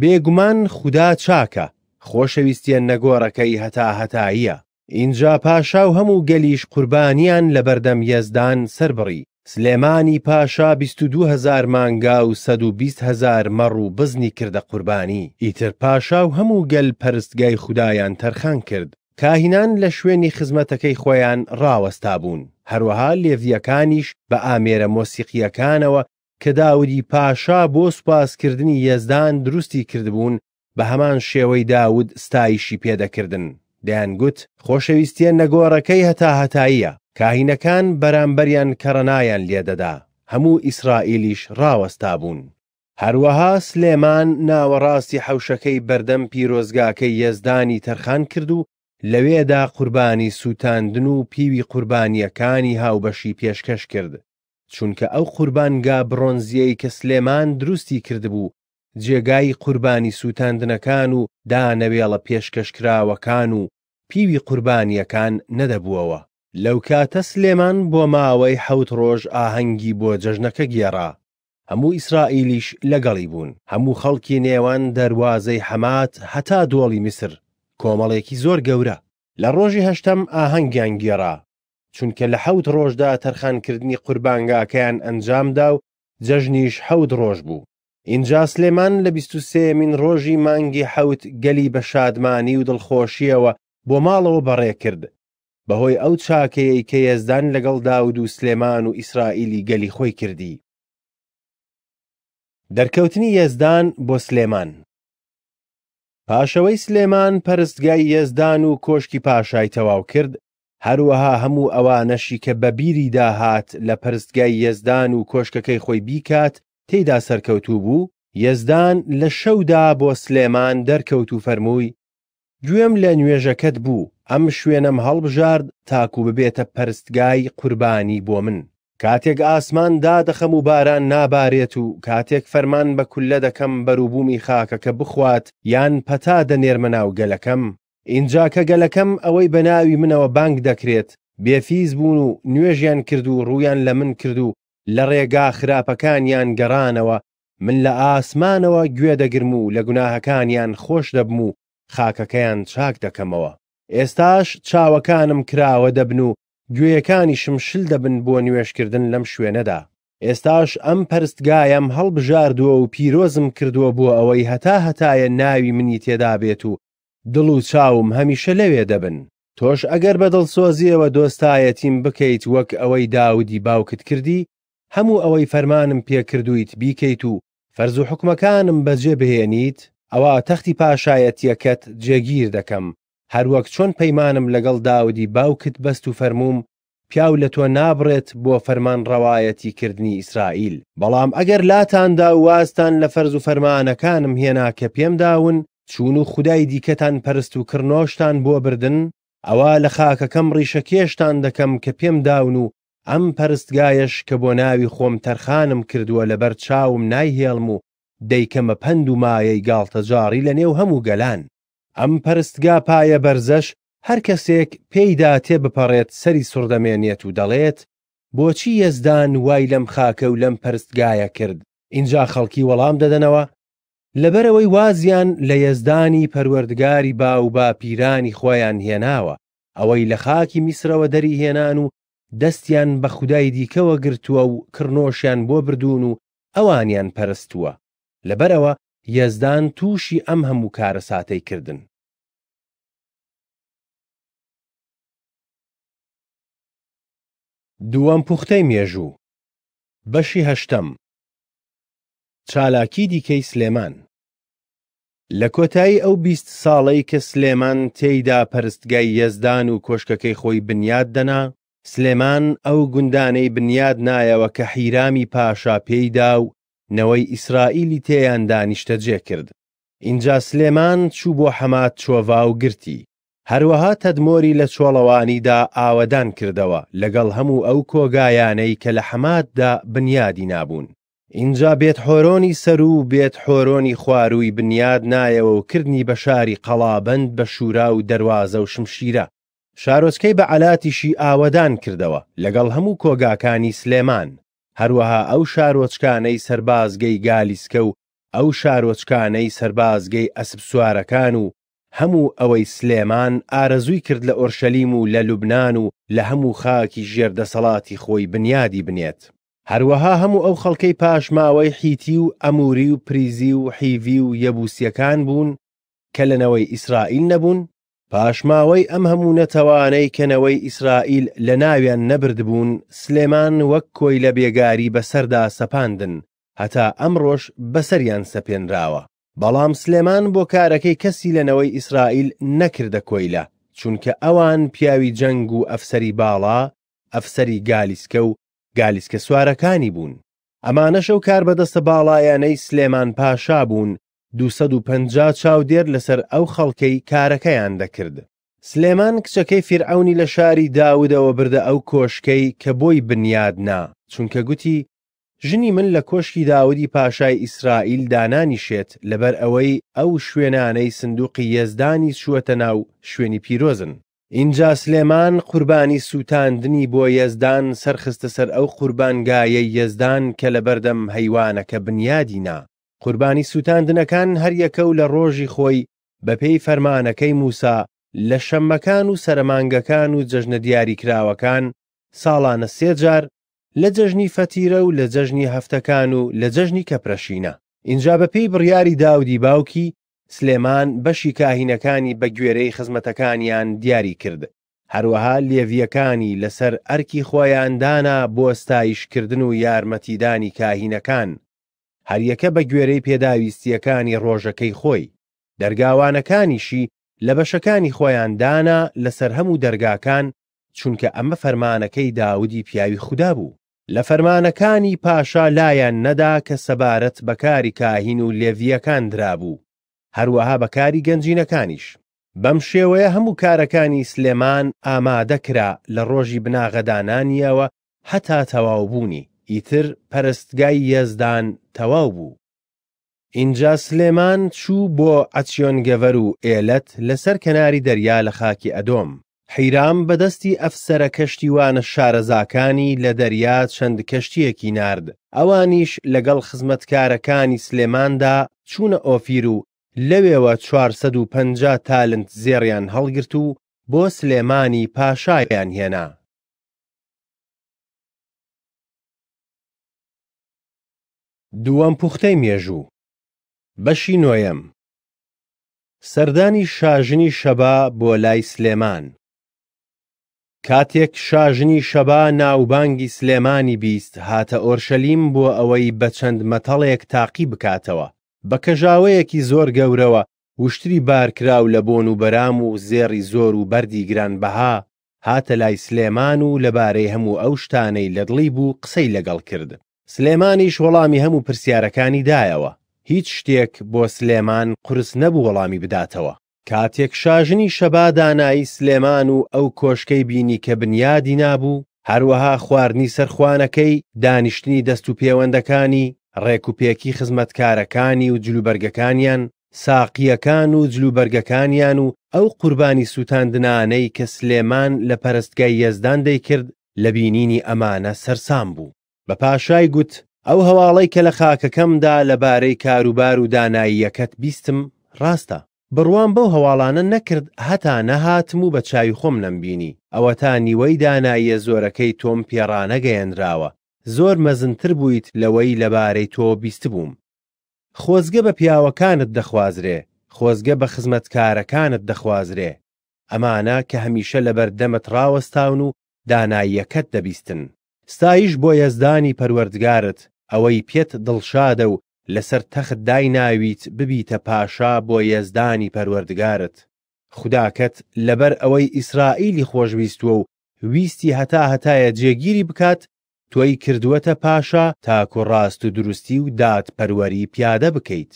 بێگومان خوددا چاکە خۆشەویستیان نەگۆڕەکەی هەتا هەتاییە اینجا پاشاو هەموو گەلیش قوربانیان لە بەردەم یەزدان سەر بڕی سلێمانی پاشا 22هزار مانگا و 120هزار مەڕ و بزنی کردە قوربانی ئیتر پاشا و هەموو گەل پەرستگای خوددایان تەرخان کرد کاهینان لە شوێنی خزمەتەکەی خۆیان ڕاوەستا بوون هەروەها لێڤیەکانیش بە ئامێرە مۆسیقیەکانەوە کە داودی پاشا بۆ سوپاسکردنی یەزدان دروستی کردبوون بە هەمان شێوەی داود ستایشی پێدەکردن دیان گوت خۆشەویستیە نەگۆڕەکەی هەتا هەتاییە کاهینەکان بەرامبەریان کەڕەنایان لێدەدا هەموو ئیسرائیلیش ڕاوەستا بوون هەروەها سلێمان ناوەڕاستی حەوشەکەی بەردەم پیرۆزگاکەی یەزدانی تەرخان کرد و لەوێدا قوربانی سووتاندن و پیوی قوربانیەکانی هاوبەشی پێشکەش کرد چونکە ئەو قوربانگا بڕۆنزیەی کە سلێمان دروستی کردبوو جێگای قوربانی سووتاندنەکان و دانەوێڵە پێشکەشکراوەکان و پیوی قوربانیەکان نەدەبووەوە لەو کاتە سلێمان بۆ ماوەی حەوت ڕۆژ ئاهەنگی بۆ جەژنەکە گێڕا هەموو ئیسرائیلیش لەگەڵی بوون هەموو خەڵکی نێوان دەواازەی حەمات هەتا دۆڵی میسر کۆمەڵێکی زۆر گەورە لە ڕۆژی هەشتم ئاهەنگیان گێڕا چونکە لە حەوت ڕۆژدا تەرخانکردنی قوربانگاکەیان ئەنجامدا و جەژنیش حەوت ڕۆژ بوو اینجا سلێمان لە 23مین ڕۆژی مانگی حەوت گەلی بە شادمانی و دڵخۆشیەوە بۆ ماڵەوە بەڕێ کرد بەهۆی ئەو چاکەیە کە یەزدان لەگەڵ داود و سلێمان و ئیسرائیلی گەلی خۆی کردی دەرکەوتنی یەزدان بۆ سلێمان پاشەوەی سلێمان پەرستگای یەزدان و کۆشکی پاشای تەواو کرد هەروەها هەموو ئەوانەشی کە بەبیری داهات لە پەرستگای یەزدان و کۆشکەکەی خۆی بیکات تێیدا سەرکەوتوو بوو یەزدان لە شەودا بۆ سلێمان دەرکەوت و فەرمووی گوێم لە نوێژەکەت بوو ئەم شوێنم هەڵبژارد تاکو ببێتە پەرستگای قوربانی بۆ من کاتێک ئاسمان دادەخەم و باران نابارێت و کاتێک فەرمان بە کولە دەکەم بەروبوومی خاکەکە بخوات یان پەتا دەنێرمە ناو گەلەکەم اینجا کە گەلەکەم ئەوەی بە ناوی منەوە بانگ دەکرێت بێفیز بوون و نوێژیان کرد و ڕویان لە من کرد و لە ڕێگا خراپەکانیان گەڕانەوە من لە ئاسمانەوە گوێ دەگرم و لە گوناهەکانیان خۆش دەبم و خاکەکەیان چاک دەکەمەوە ئێستاش چاوەکانم کراوە دەبن و گوێیەکانی شمشل دەبن بۆ نوێشکردن لەم شوێنەدا ئێستاش ئەم پەرستگایم هەڵبژاردووە و پیرۆزم کردووە بۆ ئەوەی هەتا هەتایە ناوی منی تێدا بێت و دڵ و چاوم هەمیشە لەوێ دەبن تۆش ئەگەر بە دڵسۆزیەوە دۆستایەتیم بکەیت وەک ئەوەی داودی باوکت کردی هەموو ئەوەی فەرمانم پێکردویت بیکەیت و فەرز و حکمەکانم بەجێ بهێنیت ئەوە تەختی پاشایەتیەکەت جێگیر دەکەم هەروەک چۆن پەیمانم لەگەڵ داودی باوکت بەست و فەرمووم پیاو لە تۆ نابڕێت بۆ فەرمان ڕەوایەتی کردنی ئیسرائیل بەڵام ئەگەر لاتاندا واستان لە فەرز و فەرمانەکانم هێنا کە پێم داون چون و خودای دیکەتان پەرست و کڕنۆشتان بۆ بردن ئەوە لە خاکەکەم ڕیشەکێشتان دەکەم کە پێم داون و ئەم پەرستگایەش کە بۆ ناوی خۆم تەرخانم کردووە لەبەر چاوم نایهێڵم و دەیکەمە پند و مایەی گاڵتەجاری لە نێو هەموو گەلان ئەم پەرستگا پایە بەرزەش هەر کەسێک پێیدا تێ بپەڕێت سەری سوردەمێنێت و دەڵێت بۆچی یەزدان وای لەم خاکە و لەم پەرستگایە کرد اینجا خەڵکی وەڵام دەدەنەوە لەبەرەوەی وازیان لە یەزدانی پەروەردگاری با و باپیرانی خۆیان هێناوە ئەوەی لە خاکی میسرەوە دەری هێنان و دەستیان بە خودای دیکەوە گرتووە و کڕنۆشیان بۆ بردوون و ئەوانیان پەرستووە لەبەرەوە یەزدان تووشی ئەم هەموو کارە ساتەی کردن دووەم پوختەی مێژوو بەشی هەشتم چالاکی دیکەی سلێمان لە کۆتایی ئەو بیست ساڵەی کە سلێمان تێیدا پەرستگای یەزدان و کۆشکەکەی خۆی بنیاد دەنا سلێمان ئەو گوندانەی بنیاد نایەوە کە حیرامی پاشا پێیدا و نەوەی ئیسرائیلی تێیان دانیشتە جێکرد اینجا سلێمان چوو بۆ حەمات چۆڤا و گرتی هەروەها تەدمۆری لە چۆڵەوانیدا ئاوەدان کردەوە لەگەڵ هەموو ئەو کۆگایانەی کە لە حەماتدا بنیادی نابوون اینجا بێت حۆرۆنی سەر و بێت حۆرۆنی خواروی بنیاد نایەوە و کردنی بە شاری قەڵابند بە شورا و دەواازە و شمشیرە شارۆچکەی بە علاتیشی ئاوەدان کردەوە لەگەڵ هەموو کۆگاکانی سلێمان هەروەها ئەو شارۆچکانەی سربازگەی گالیسکە و ئەو شارۆچکانەی سربازگەی ئەسب سوارەکان و هەموو ئەوەی سلێمان ئارەزووی کرد لە ئۆرشەلیم و لە لوبناان و لە هەموو خاکی ژێردەسەڵاتی خۆی بنیادی بنێت. هەروەها هەموو ئەو خەڵکەی پاشماوەی حیتی و ئەموری و پریزی و حیوی و یەبوسیەکان بوون کە لەنەوەی ئیسرائیل نەبوون پاشماوەی ئەم هەموو نەتەوانەی کەنەوەی ئیسرائیل لە ناویان نەبردبوون سلێمان وەک کۆی لە بێگاری بەسەردا سەپاندن هەتا ئەمڕۆژ بەسەریان سەپێنراوە بەڵام سلێمان بۆ کارەکەی کەسی لەنەوەی ئیسرائیل نەکردە کۆیلە چونکە ئەوان پیاوی جەنگ و ئەفسەری باڵا ئەفسەری گالیسکە و گالیسکە سوارەکانی بوون ئەمانەشەو کار بەدەستە باڵایانەی سلێمان پاشا بوون 250 چاو دێر لەسەر ئەو خەڵکەی کارەکەیان دەکرد. سلێمان کچەکەی فیرعونی لە شاری داودەوە بردە ئەو کۆشکەی کە بۆی بنیادنا چونکە گوتی ژنی من لە کۆشکی داودی پاشای ئیسرائیل دانانیشێت لەبەر ئەوەی ئەو شوێنانەی سندوقی یەزدانی شوەتە ناو شوێنی پیرۆزن. اینجا سلێمان قوربانی سووتاندنی بۆ یەزدان سەرخستە سەر ئەو قوربانگایە یەزدان کە لە بەردەم هەیوانەکە بنیادینا قوربانی سووتاندنەکان هەریەکە و لە ڕۆژی خۆی بەپێی فەرمانەکەی موسا لە شەمەکان و سەرمانگەکان و جەژنە دیاریکراوەکان ساڵانە سێجار لە جەژنی فەتیرە و لە جەژنی هەفتەکان و لە جەژنی کەپرەشینە اینجا بەپێی بڕیاری داودی باوکی سلێمان بەشی کاهینەکانی بە گوێرەی خزمەتەکانیان دیاری کرد هەروەها لێڤیەکانی لەسەر ئەرکی خۆیان دانا بۆ ستایشکردن و یارمەتیدانی کاهینەکان هەریەکە بە گوێرەی پێداویستیەکانی ڕۆژەکەی خۆی دەرگاوانەکانیشی لە بەشەکانی خۆیاندانا لەسەر هەموو دەرگاکان چونکە ئەمە فەرمانەکەی داودی پیاوی خوددا بوو لە فەرمانەکانی پاشا لایەن نەدا کە سەبارەت بەکاری کاهین و لێڤیەکان درابوو هەروەها بەکاری گەنجینەکانیش بەم شێوەیە هەموو کارەکانی سلێمان ئامادەکرا لە ڕۆژی بناغەدانانیەوە هەتا تەواوبوونی ئیتر پەرستگای یەزدان تەواو بوو اینجا سلێمان چوو بۆ ئەچیۆنگەڤەر و ئێلەت لەسەر کەناری دەریا لە خاکی ئەدۆم حیرام بەدەستی ئەفسرە کەشتیوانە شارەزاکانی لە دەریا چەند کەشتیەکی نرد ئەوانیش لەگەڵ خزمەتکارەکانی سلێماندا چوونە ئۆفیر و لەوێوە 450 تالنت زێڕیان هەڵگرت و بۆ سلێمانی پاشایان هێنا دووەم پوختەی مێژوو بەشی نوێم سەردانی شاژنی شەبا بۆ لای سلێمان کاتێک شاژنی شەبا ناوبانگی سلێمانی بیست هاتە ئۆرشەلیم بۆ ئەوەی بە چەند مەتەڵێک تاقی بکاتەوە بە کەژاوەیەکی زۆر گەورەوە وشتری بارکراو لە بۆن و بەرام و زێری زۆر و بەری گرانبەها هاتە لای سلێمان و لەبارەی هەموو ئەو شتانەی لە دڵی بوو قسەی لەگەڵ کرد سلێمانیش وەڵامی هەموو پرسیارەکانی دایەوە هیچ شتێک بۆ سلێمان قرس نەبوو وەڵامی بداتەوە کاتێک شاژنی شەبا دانایی سلێمان و ئەو کۆشکەی بینی کە بنیادی نابوو هەروەها خواردنی سەرخواانەکەی دانیشتنی دەست و پەیوەندەکانی ڕێکوپێکی خزمەتکارەکانی و جلوبەرگەکانیان ساقیەکان و جلوبەرگەکانیان و ئەو قوربانی سووتاندنانەی کە سلێمان لە پەرستگای یەزدان دەیکرد لە بینینی ئەمانە سەرسام بوو بە پاشای گوت ئەو هەواڵەی کە لە خاکەکەمدا لەبارەی کاروبار و داناییەکەت بیستم ڕاستە بڕوان بەو هەواڵانە نەکرد هەتا نەهاتم و بە چاوی خۆم نمبینی ئەوە تا نیوەی داناییە زۆرەکەی تۆم پێڕانە گەیەنراوە زۆر مەزنتر بوویت لەوەی لەبارەی تۆ بیست بووم خۆزگە بە پیاوەکانت دەخوازرێ خۆزگە بە خزمەتکارەکانت دەخوازرێ ئەمانە کە هەمیشە لەبەردەمت ڕاوەستاون و داناییەکەت دەبیستن ستایش بۆ یەزدانی پەروەردگارت ئەوەی پێت دڵشادە و لەسەر تەخت دایناویت ببیتە پاشا بۆ یەزدانی پەروەردگارت خوداکەت لەبەر ئەوەی ئیسرائیلی خۆشویستوە و ویستی هەتا هەتایە جێگیری بکات توی کردووەتە پاشا تاکو ڕاست و دروستی و داد پەروەری پیادە بکەیت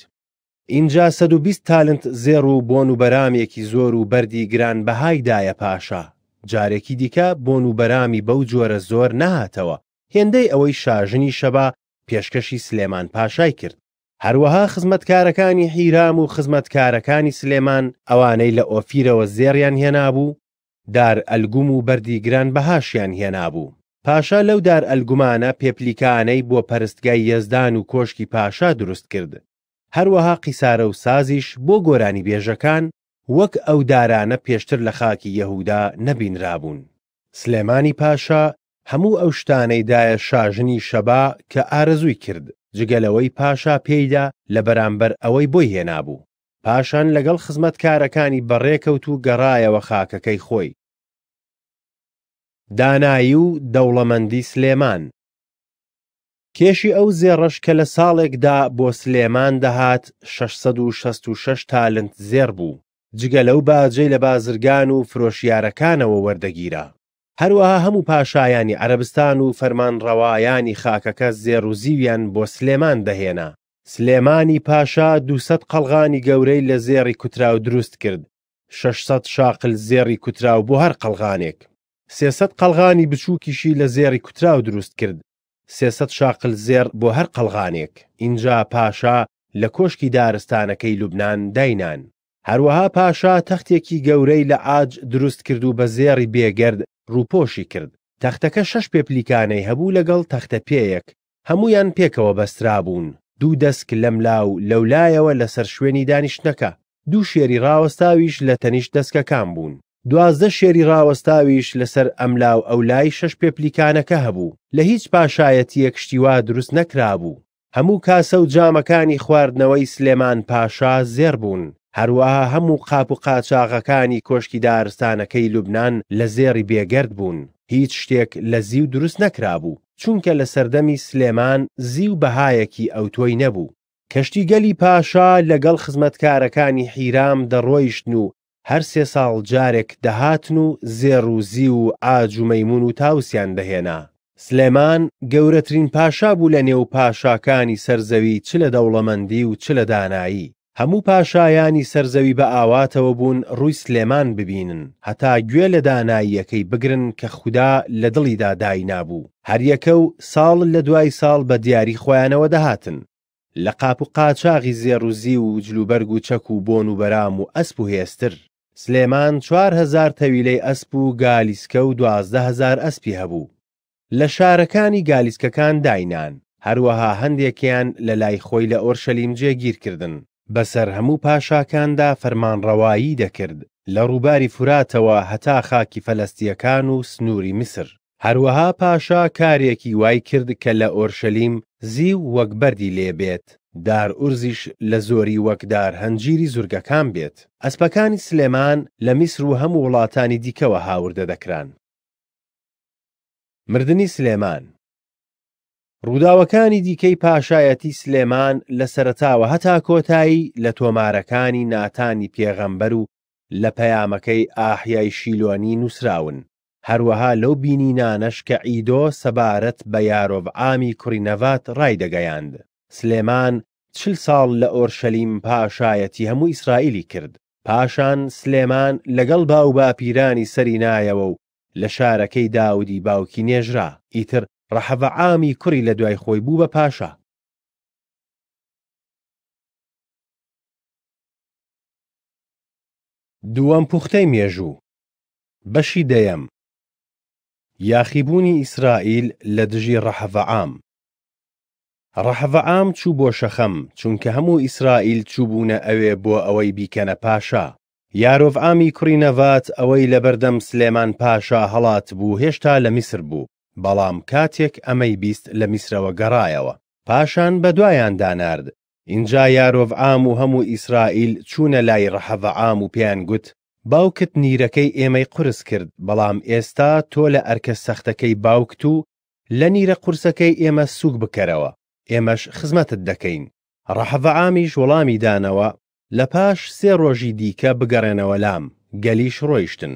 اینجا 120 تالنت زێر و بۆن و بەرامێکی زۆر و بەری گرانبەهایدایە پاشا جارێکی دیکە بۆن و بەرامی بەو جۆرە زۆر نهاتەوە هێندەی ئەوەی شاژنی شەبا پێشکەشی سلێمان پاشای کرد هەروەها خزمەتکارەکانی حیرام و خزمەتکارەکانی سلێمان ئەوانەی لە ئۆفیرەوە زێریان هێنابوو دار ئەلگوم و بەردی گران بەهاشیان هێنابوو پاشا لەو دار ئەلگومانە پێپلیکانەی بۆ پەرستگای یەزدان و کۆشکی پاشا دروست کرد هەروەها قیسارە و سازیش بۆ گۆرانی بێژەکان وەک ئەو دارانە پێشتر لە خاکی یەهودا نەبینرابوون سلێمانی پاشا هەموو ئەو شتانەیدایە شاژنی شەبا کە ئارەزووی کرد جگەلەوەی پاشا پێیدا لە بەرامبەر ئەوەی بۆی هێنابوو پاشان لەگەڵ خزمەتکارەکانی بەڕێکەوت و گەڕایەوە خاکەکەی خۆی دانایی و دەوڵەمەندی سلێمان کێشی ئەو زێڕش کە لە ساڵێکدا بۆ سلێمان دەهات 666 تالنت زێر بوو جگە لەو باجێ لە بازرگان و فرۆشیارەکانەوە وەردەگیرە هەروەها هەموو پاشایانی عەربستان و فەرمانڕەوایانی خاکەکە زێڕوزیویان بۆ سلێمان دەهێنا سلێمانی پاشا دوسە قەلغانی گەورەی لە زێڕی کوترا و دروست کرد 600 شاقل زێڕی کوترا و بۆ هەر قەلغانێک سێسە قەلغانی بچووکیشی لە زێری کوترا و دروست کرد سێسە شاقل زێر بۆ هەر قەلغانێک اینجا پاشا لە کۆشکی دارستانەکەی لوبنان داینان هەروەها پاشا تەختێکی گەورەی لە ئاج دروست کرد و بە زێری بێگرد ڕووپۆشی کرد تەختەکە شەش پێپلیکانەی هەبوو لەگەڵ تەختە پێیەک هەمویان پێکەوە بەسترا بوون دوو دەسک لەملاو لەولایەوە لەسەر شوێنی دانیشتەکە دوو شێری ڕاوەستاویش لە تەنیش دەستکەکان بوون دوازدە شێری ڕاوەستاویش لەسەر ئەملاو ئەو لای شەش پێپلیکانەکە هەبوو لە هیچ پاشایەتی یەکشتیوا دروست نەکرابوو هەموو کاسە و جامەکانی خواردنەوەی سلێمان پاشا زێر بوون هەروەها هەموو قاپ و قاچاغەکانی کۆشکی دارستانەکەی لوبنان لە زێری بێگەرد بوون هیچ شتێک لە زیو دروست نەکرابوو چونکە لە سەردەمی سلێمان زیو بەهایەکی ئەوتۆی نەبوو کەشتی گەلی پاشا لەگەڵ خزمەتکارەکانی حیرام دەڕۆیشتن و هەر سێ ساڵ جارێک دەهاتن و زێر و زی و ئاج و مەمون و تاوسیان دەهێنا سلێمان گەورەترین پاشا بوو لە نێو پاشاکانی سەرزەوی چ لە دەوڵەمەندی و چ لە دانایی هەموو پاشایانی سەرزەوی بە ئاواتەوە بوون ڕووی سلێمان ببینن هەتا گوێ لە داناییەکەی بگرن کە خوددا لە دڵیدا دای نابوو هەریەکە و ساڵ لە دوای ساڵ بە دیاری خۆیانەوە دەهاتن لە قاپ و قاچاغی زێڕوزی و جلوبەرگ و چەک و بۆن و بەرام و ئەسپ و هێستر سلێمان 4هزار تەویلەی ئەسپ و گالیسکە و 12هزار ئەسپی هەبوو لە شارەکانی گالیسکەکان داینان هەروەها هەندێکیان لە لای خۆی لە ئۆرشەلیم جێگیرکردن بەسەر هەموو پاشاکاندا فەرمانڕەوایی دەکرد لە ڕووباری فراتەوە هەتا خاکی فەلەستیەکان و سنووری مسر هەروەها پاشا کارێکی وای کرد کە لە ئۆرشەلیم زیو وەکبەری لێبێت دار ئورزیش لە زۆری وەکدار هەنجیری زورگەکان بێت ئەسپەکانی سلێمان لە میسر و هەموو وڵاتانی دیکەوە هاوردە دەکران مردنی سلێمان ڕووداوەکانی دیکەی پاشایەتی سلێمان لە سەرتاوە هەتا کۆتایی لە تۆمارەکانی ناتانی پێغەمبەر و لە پەیامەکەی ئاحیای شیلۆنی نووسراون هەروەها لەو بینینانەش کە ئیدۆ سەبارەت بە یارۆڤعامی کوڕینەڤات ڕایدەگەیاند سلێمان چل ساڵ لە ئۆرشەلیم پاشایەتی هەموو ئیسرائیلی کرد پاشان سلێمان لەگەڵ باو باپیرانی سەری نایەوە و لە شارەکەی داودی باوکی نێژرا ئیتر ڕەحەبە عامی کوڕی لە دوای خۆی بوو بە پاشە دووەم پوختەی مێژوو بەشی دەیەم یاخیبوونی ئیسرائیل لە دژی ڕەحەڤە عام ڕەحەڤە عام چوو بۆ شەخەم چونکە هەموو ئیسرائیل چووبوونە ئەوێ بۆ ئەوەی بیکەنە پاشا یارۆڤ ئامی کوڕی نەڤات ئەوەی لە بەردەم سلێمان پاشا هەڵات بوو هێشتا لە میسر بوو بەڵام کاتێک ئەمەی بیست لە میسرەوە گەڕایەوە پاشان بە دوایان دانارد اینجا یارۆڤ ئام و هەموو ئیسرائیل چوونە لای ڕەحەڤە ئام و پێیان گوت باوکت نیرەکەی ئێمەی قرس کرد بەڵام ئێستا تۆ لە ئەرکە سەختەکەی باوکت و لە نیرە قورسەکەی ئێمە سوک بکەرەوە ئێمەش خزمەتت دەکەین ڕەحەڤە ئامیش وەڵامی دانەوە لە پاش سێ ڕۆژی دیکە بگەڕێنەوە لام گەلیش ڕۆیشتن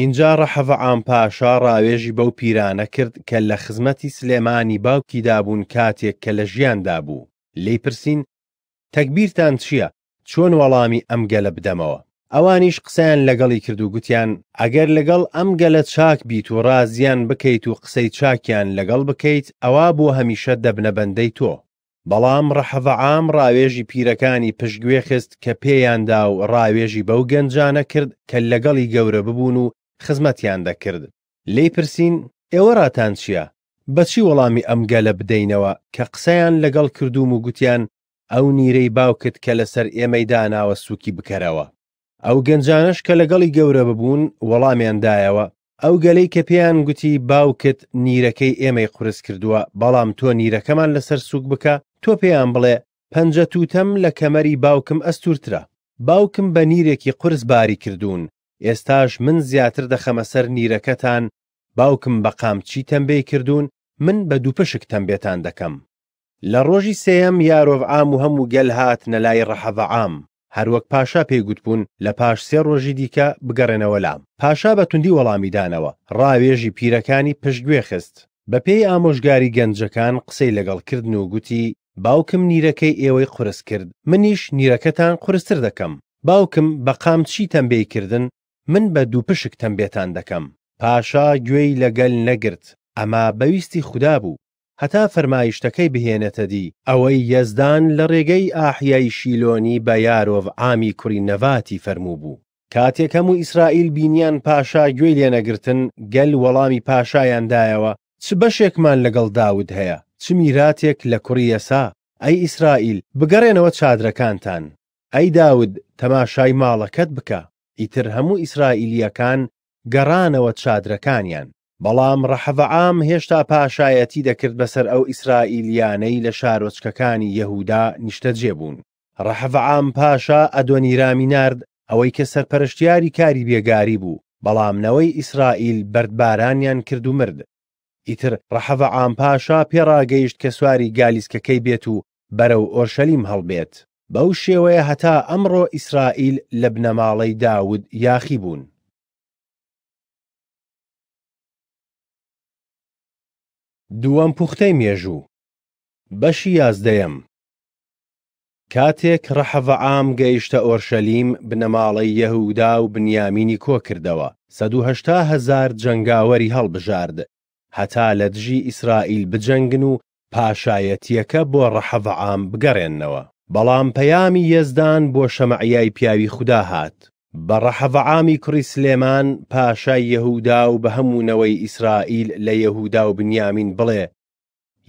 اینجا ڕەحەڤە ئامپاشا ڕاوێژی بەو پیرانە کرد کە لە خزمەتی سلێمانی باوکی دابوون کاتێک کە لە ژیاندا بوو لی پرسین تەکبیرتان چییە چۆن وەڵامی ئەم گەلە بدەمەوە ئەوانیش قسەیان لەگەڵی کرد و گوتیان ئەگەر لەگەڵ ئەم گەلە چاک بیت و ڕازیان بکەیت و قسەی چاکیان لەگەڵ بکەیت ئەوە بۆ هەمیشە دەبنەبەندەی تۆ بەڵام ڕەحەڤە عام ڕاوێژی پیرەکانی پشتگوێ خست کە پێیاندا و ڕاوێژی بەو گەنجانە کرد کە لەگەڵی گەورە ببوون و خزمەتیان دەکرد لی پرسین ئێوە ڕاتان چییە بەچی وەڵامی ئەم گەلە بدەینەوە کە قسەیان لەگەڵ کردوم و گوتیان ئەو نیرەی باوکت کە لەسەر ئێمەی داناوە سووکی بکەرەوە ئەو گەنجانش کە لەگەڵی گەورە ببوون وەڵامیاندایەوە ئەو گەلەی کە پێیان گوتی باوکت نیرەکەی ئێمەی قرس کردووە بەڵام تۆ نیرەکەمان لەسەر سووک بکە تۆ پێیان بڵێ پەنجە تووتەم لە کەمەری باوکم ئەستورترە باوکم بە نیرێکی قرس باری کردوون ئێستاش من زیاتر دەخەمە سەر نیرەکەتان باوکم بە قامچی تەمبێ کردوون من بە دووپشک تەمبێتان دەکەم لە ڕۆژی سێم یارۆڤ ئام و هەموو گەل هات نەلای ڕەحەڤە ئام هەروەک پاشا پێیگوتبوون لە پاش سێ ڕۆژی دیکە بگەڕێنەوە لام پاشا بە توندی وەڵامیدانەوە ڕاوێژی پیرەکانی پشتگوێ خست بە پێی ئامۆژگاری گەنجەکان قسەی لەگەڵکردن و گوتی باوکم نیرەکەی ئێوەی قرس کرد منیش نیرەکەتان قرستر دەکەم باوکم بە قامچی تەمبێکردن من بە دوو پشک تەمبێتان دەکەم پاشا گوێی لەگەل نەگرت ئەما بەویستی خوددا بوو هەتا فەرمایشتەکەی بهێنێتە دی ئەوەی یەزدان لە ڕێگەی ئاحیای شیلۆنی بە یارۆڤ ئامی کوڕی نەڤاتی فەرموو بوو کاتێکەم و ئیسرائیل بینیان پاشا گوێی لێنەگرتن گەل وەڵامی پاشایاندایەوە چ بەشێکمان لەگەڵ داود هەیە چ میراتێک لە کوڕی ئەسا ئەی ئیسرائیل بگەڕێنەوە چادرەکانتان ئەی داود تەماشای ماڵەکەت بکە ئیتر هەموو ئیسرائیلیەکان گەڕانەوە چادرەکانیان بەڵام ڕەحەڤەعام هێشتا پاشایەتی دەکرد بەسەر ئەو ئیسرائیلیانەی لە شارۆچکەکانی یەهودا نیشتەجێ بوون ڕەحەڤەعام پاشا ئەدۆنیرامی نرد ئەوەی کە سەرپەرشتیاری کاری بێگاری بوو بەڵامنەوەی ئیسرائیل بەردبارانیان کرد و مرد ئیتر ڕەحەڤەعام پاشا پێڕاگەیشت کە سواری گالیسکەکەی بێت و بەرەو ئۆرشەلیم هەڵبێت بەو شێوەیە هەتا ئەمڕۆ ئیسرائیل لە بنەماڵەی داود یاخی بوون. دووەم پوختەی مێژوو بەشی یازدەیەم کاتێک ڕەحەڤە ئام گەیشتە ئۆرشەلیم بنەماڵی یەهودا و بنیامینی کۆ کردەوە 1هشتا هزار جنگاوەری هەڵبژارد هەتا لە دژی ئیسرائیل بجەنگن و پاشایەتیەکە بۆ ڕەحەڤە ئام بگەڕێننەوە بەڵام پەیامی یەزدان بۆ شەمەعیای پیاوی خوددا هات بە ڕەحەڤعامی کوڕی سلێمان پاشای یەهودا و بە هەمونەوەی ئیسرائیل لە یەهودا و بنیامین بڵێ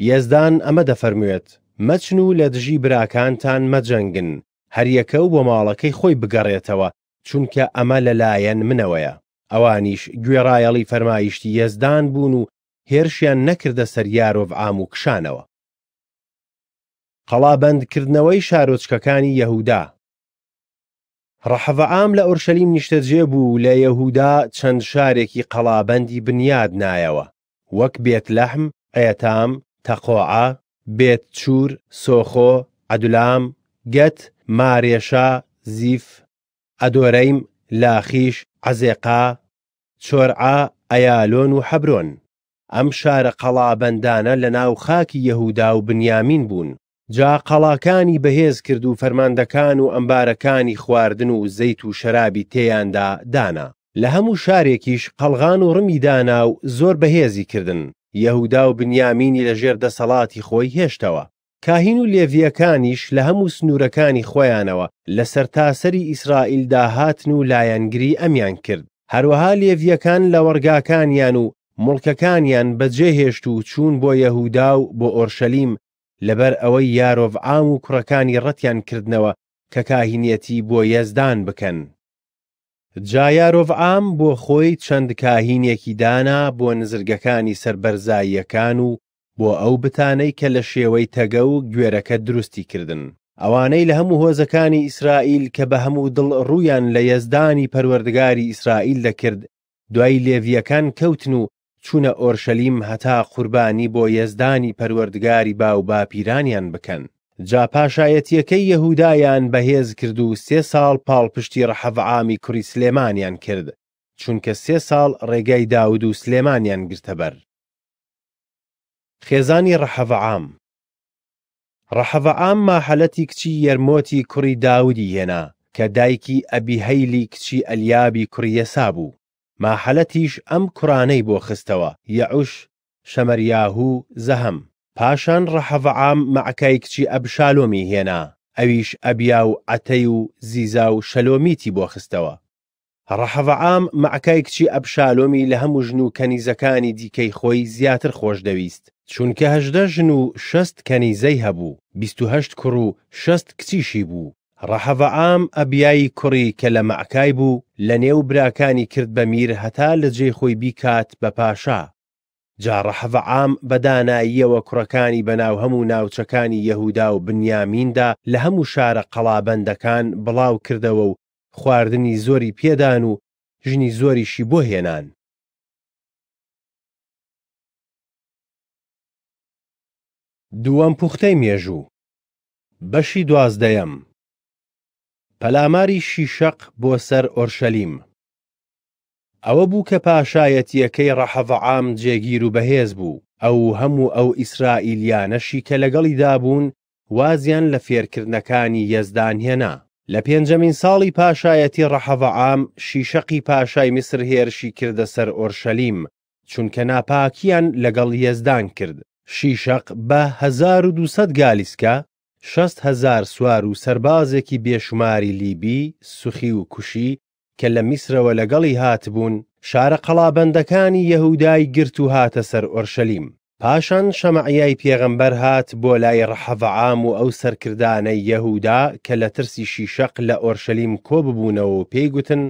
یەزدان ئەمە دەفەرموێت مەچن و لە دژی براکانتان مەجەنگن هەریەکە و بۆ ماڵەکەی خۆی بگەڕێتەوە چونکە ئەمە لەلایەن منەوەیە ئەوانیش گوێڕایەڵی فەرمایشتی یەزدان بوون و هێرشیان نەکردە سەر یارۆڤ ئام و کشانەوە قەڵابندکردنەوەی شارۆچکەکانی یەهودا ڕەحەعام لە ئۆرشەلیم نیشتەجێ بوو لە یەهودا چەند شارێکی قەڵابەندی بنیاد نایەوە وەک بێت لەحم ئەتام تەقۆعا بێت چوور سۆخۆ ئەدولام گەت مارێشا زیف ئەدۆرەیم لاخیش عزێقا چۆرعا ئەیالۆن و حەبرۆن ئەم شارە قەڵابندانە لە ناو خاکی یەهودا و بنیامین بوون جا قەڵاکانی بەهێز کرد و فەرماندەکان و ئەمبارەکانی خواردن و زەیت و شەرابی تێیاندا دانا لە هەموو شارێکیش قەلغان و ڕمی دانا و زۆر بەهێزی کردن یەهودا و بنیامینی لە ژێر دەسەڵاتی خۆی هێشتەوە کاهین و لێڤیەکانیش لە هەموو سنوورەکانی خۆیانەوە لە سەرتاسەری ئیسرائیلدا هاتن و لایەنگری ئەمیان کرد هەروەها لێڤیەکان لە وەرگاکانیان و مڵکەکانیان بەجێهێشت و چوون بۆ یەهودا و بۆ ئۆرشەلیم لەبەر ئەوەی یارۆڤ ئام و کوڕەکانی ڕەتیان کردنەوە کە کاهینەتی بۆ یەزدان بکەن. جایارۆڤ ئام بۆ خۆی چەند کاهینێکی دانا بۆ نزرگەکانی سربەرزاییەکان و بۆ ئەو بتانەی کە لە شێوەی تەگە و گوێرەکە درستی کردن. ئەوانەی لە هەموو هۆزەکانی ئیسرائیل کە بە هەموو دڵ ڕوویان لە یەزدانی پەروەردگاری ئیسرائیل دەکرد دوای لێڤیەکان کەوتن و چوونە ئۆرشەلیم هەتا قوربانی بۆ یێزدانی پەروەردگاری با و باپیرانیان بکەن جا پاشایەتیەکەی یەهودایان بەهێز کرد و سێ ساڵ پاڵپشتی ڕحەڤعامی کوری سلێمانیان کرد چونکە سێ ساڵ ڕێگای داود و سلێمانیان گرتەبەر خێزانی ڕحەڤعام ڕەحەڤعام ماحەلەتی کچی یەرمۆتی کوڕی داودی هێنا کە دایکی ئەبیهەیلی کچی ئەلیابی کوڕیەسا بوو ماحەلەتیش ئەم کوڕانەی بۆ خستەوە یەعوش شەمەریاهوو زەهەم پاشان ڕەحەڤعام مەعکای کچی ئەبشالۆمی هێنا ئەویش ئەبیا و ئەتەی و زیزا و شەلۆمیتی بۆ خستەوە ڕەحەڤعام مەعکای کچی ئەبشالۆمی لە هەموو ژن و کەنیزەکانی دیکەی خۆی زیاتر خۆش دەویست چونکە هەژدە ژن و شەست کەنیزەی هەبوو 28 کوڕ و شەست کچیشی بوو ڕەحەڤە ئام ئەبیایی کوڕی کە لە مەعکای بوو لە نێو براکانی کرد بە میر هەتا لە جێ خۆی بیکات بە پاشا جاڕەحەڤە ئام بەداناییەوە کوڕەکانی بەناو هەموو ناوچەکانی یەهودا و بنیامیندا لە هەموو شارە قەڵابەندەکان بڵاو کردەوە و خواردنی زۆری پێدان و ژنی زۆریشی بۆ هێنان دووەم پوختەی مێژوو بەشی دوازدەیەم پەلاماری شیشەق بۆ سەر ئۆرشەلیم ئەوە بوو کە پاشایەتیەکەی ڕەحەڤعام جێگیر و بەهێز بوو ئەو هەموو ئەو ئیسرائیلیانەشی کە لەگەڵی دابوون وازیان لە فێرکردنەکانی یەزدان هێنا لە پێنجەمین ساڵی پاشایەتی ڕەحەڤعام شیشەقی پاشای میسر هێرشی کردە سەر ئۆرشەلیم چونکە ناپاکیان لەگەڵ یەزدان کرد شیشەق بە 1200 گالیسکە هزار سوار و سربازێکی بێشماری لیبی سوخی و کوشی کە لە میسرەوە لەگەڵی هاتبوون شارە قەڵابەندەکانی یەهودای گرت و هاتە سەر ئۆرشەلیم پاشان شەمەعیای پێغەمبەر هات بۆ لای ڕحەڤعام و ئەو سەرکردانەی یەهودا کە لە ترسی شیشەق لە ئۆرشەلیم کۆ ببوونەوە و پێیگوتن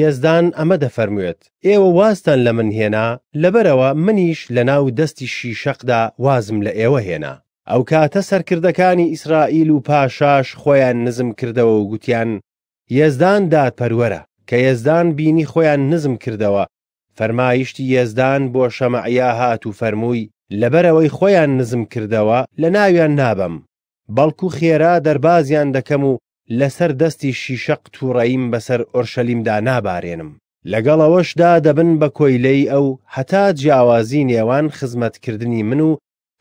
یەزدان ئەمە دەفەرموێت ئێوە واستان لە من هێنا لەبەرەوە منیش لە ناو دەستی شیشەقدا وازم لە ئێوە هێنا ئەو کاتە سەرکردەکانی ئیسرائیل و پاشاش خۆیان نزم کردەوە و گوتیان یێزدان دادپەروەرە کە یێزدان بینی خۆیان نزم کردەوە فەرمایشتی یێزدان بۆ شەمەعیا هات و فەرمووی لەبەرەوەی خۆیان نزم کردەوە لە ناویان نابم بەڵکو خێرا دەربازیان دەکەم و لەسەر دەستی شیشەق تووڕەیم بەسەر ئۆرشەلیمدا نابارێنم لەگەڵەوەشدا دەبن بە کۆیلەی ئەو هەتا جیاوازی نێوان خزمەتکردنی من و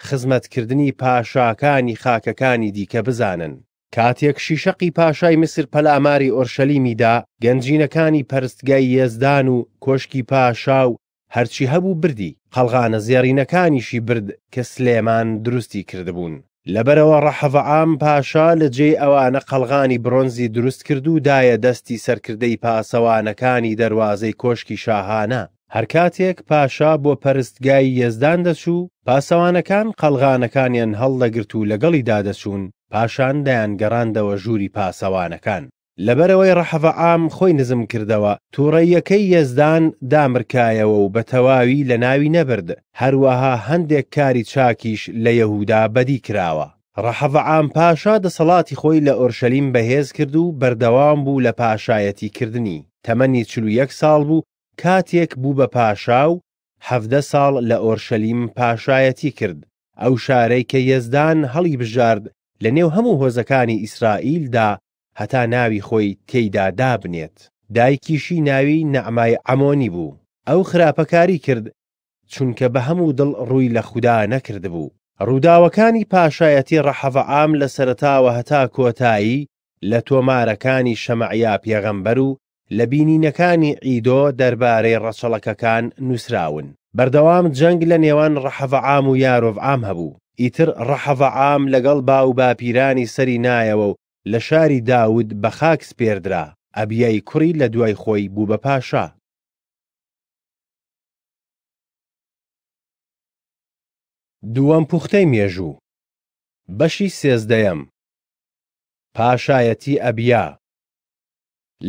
خزمەتکردنی پاشاکانی خاکەکانی دیکە بزانن کاتێک شیشەقی پاشای مسر پەلاماری ئۆرشەلیمیدا گەنجینەکانی پەرستگای یێزدان و کۆشکی پاشا و هەرچی هەبوو بردی قەلغانە زێڕینەکانیشی برد کە سلێمان دروستی کردبوون لەبەرەوە ڕەحەڤعام پاشا لە جێ ئەوانە قەلغانی برۆنزی دروست کرد و دایە دەستی سەرکردەی پاسەوانەکانی دەواازەی کۆشکی شاهانە هەرکاتێک پاشا بۆ پەرستگای یەزدان دەچوو پاسەوانەکان قەلغانەکانیان هەڵدەگرت و لەگەڵی دادەچوون پاشان دایان گەڕاندەوە ژووری پاسەوانەکان لەبەرەوەی ڕەحەفە ئام خۆی نزم کردەوە تووڕەیەکەی یەزدان دامرکایەوە و بە تەواوی لە ناوی نەبرد هەروەها هەندێک کاری چاکیش لە یەهودا بەدی کراوە ڕەحەفە ئام پاشا دەسەڵاتی خۆی لە ئۆرشەلیم بەهێز کرد و بەردەوام بوو لە پاشایەتی کردنی تەمەنی چلو یەک ساڵ بوو کاتێک بوو بە پاشا و هەفدە ساڵ لە ئۆرشەلیم پاشایەتی کرد ئەو شارەی کە یەزدان هەڵی بژارد لە نێو هەموو هۆزەکانی ئیسرائیلدا هەتا ناوی خۆی تێیدا دابنێت دایکیشی ناوی نەعمای ئەمۆنی بوو ئەو خراپەکاری کرد چونکە بە هەموو دڵ ڕووی لە خوددا نەکردبوو ڕووداوەکانی پاشایەتی ڕەحەفە ئام لە سەرتاوە هەتا کۆتایی لە تۆمارەکانی شەمەعیا پێغەمبەر و لە بینینەکانی ئیدۆ دەربارەی ڕەچەڵەکەکان نووسراون بەردەوام جەنگ لە نێوان ڕەحەڤعام و یارۆڤ ئام هەبوو ئیتر ڕەحەڤعام لەگەڵ با و باپیرانی سەری نایەوە و لە شاری داود بە خاک سپێردرا ئەبیای کوڕی لە دوای خۆی بوو بە پاشا دووەم پوختەی مێژوو بەشی سێزدەیەم پاشایەتی ئەبیا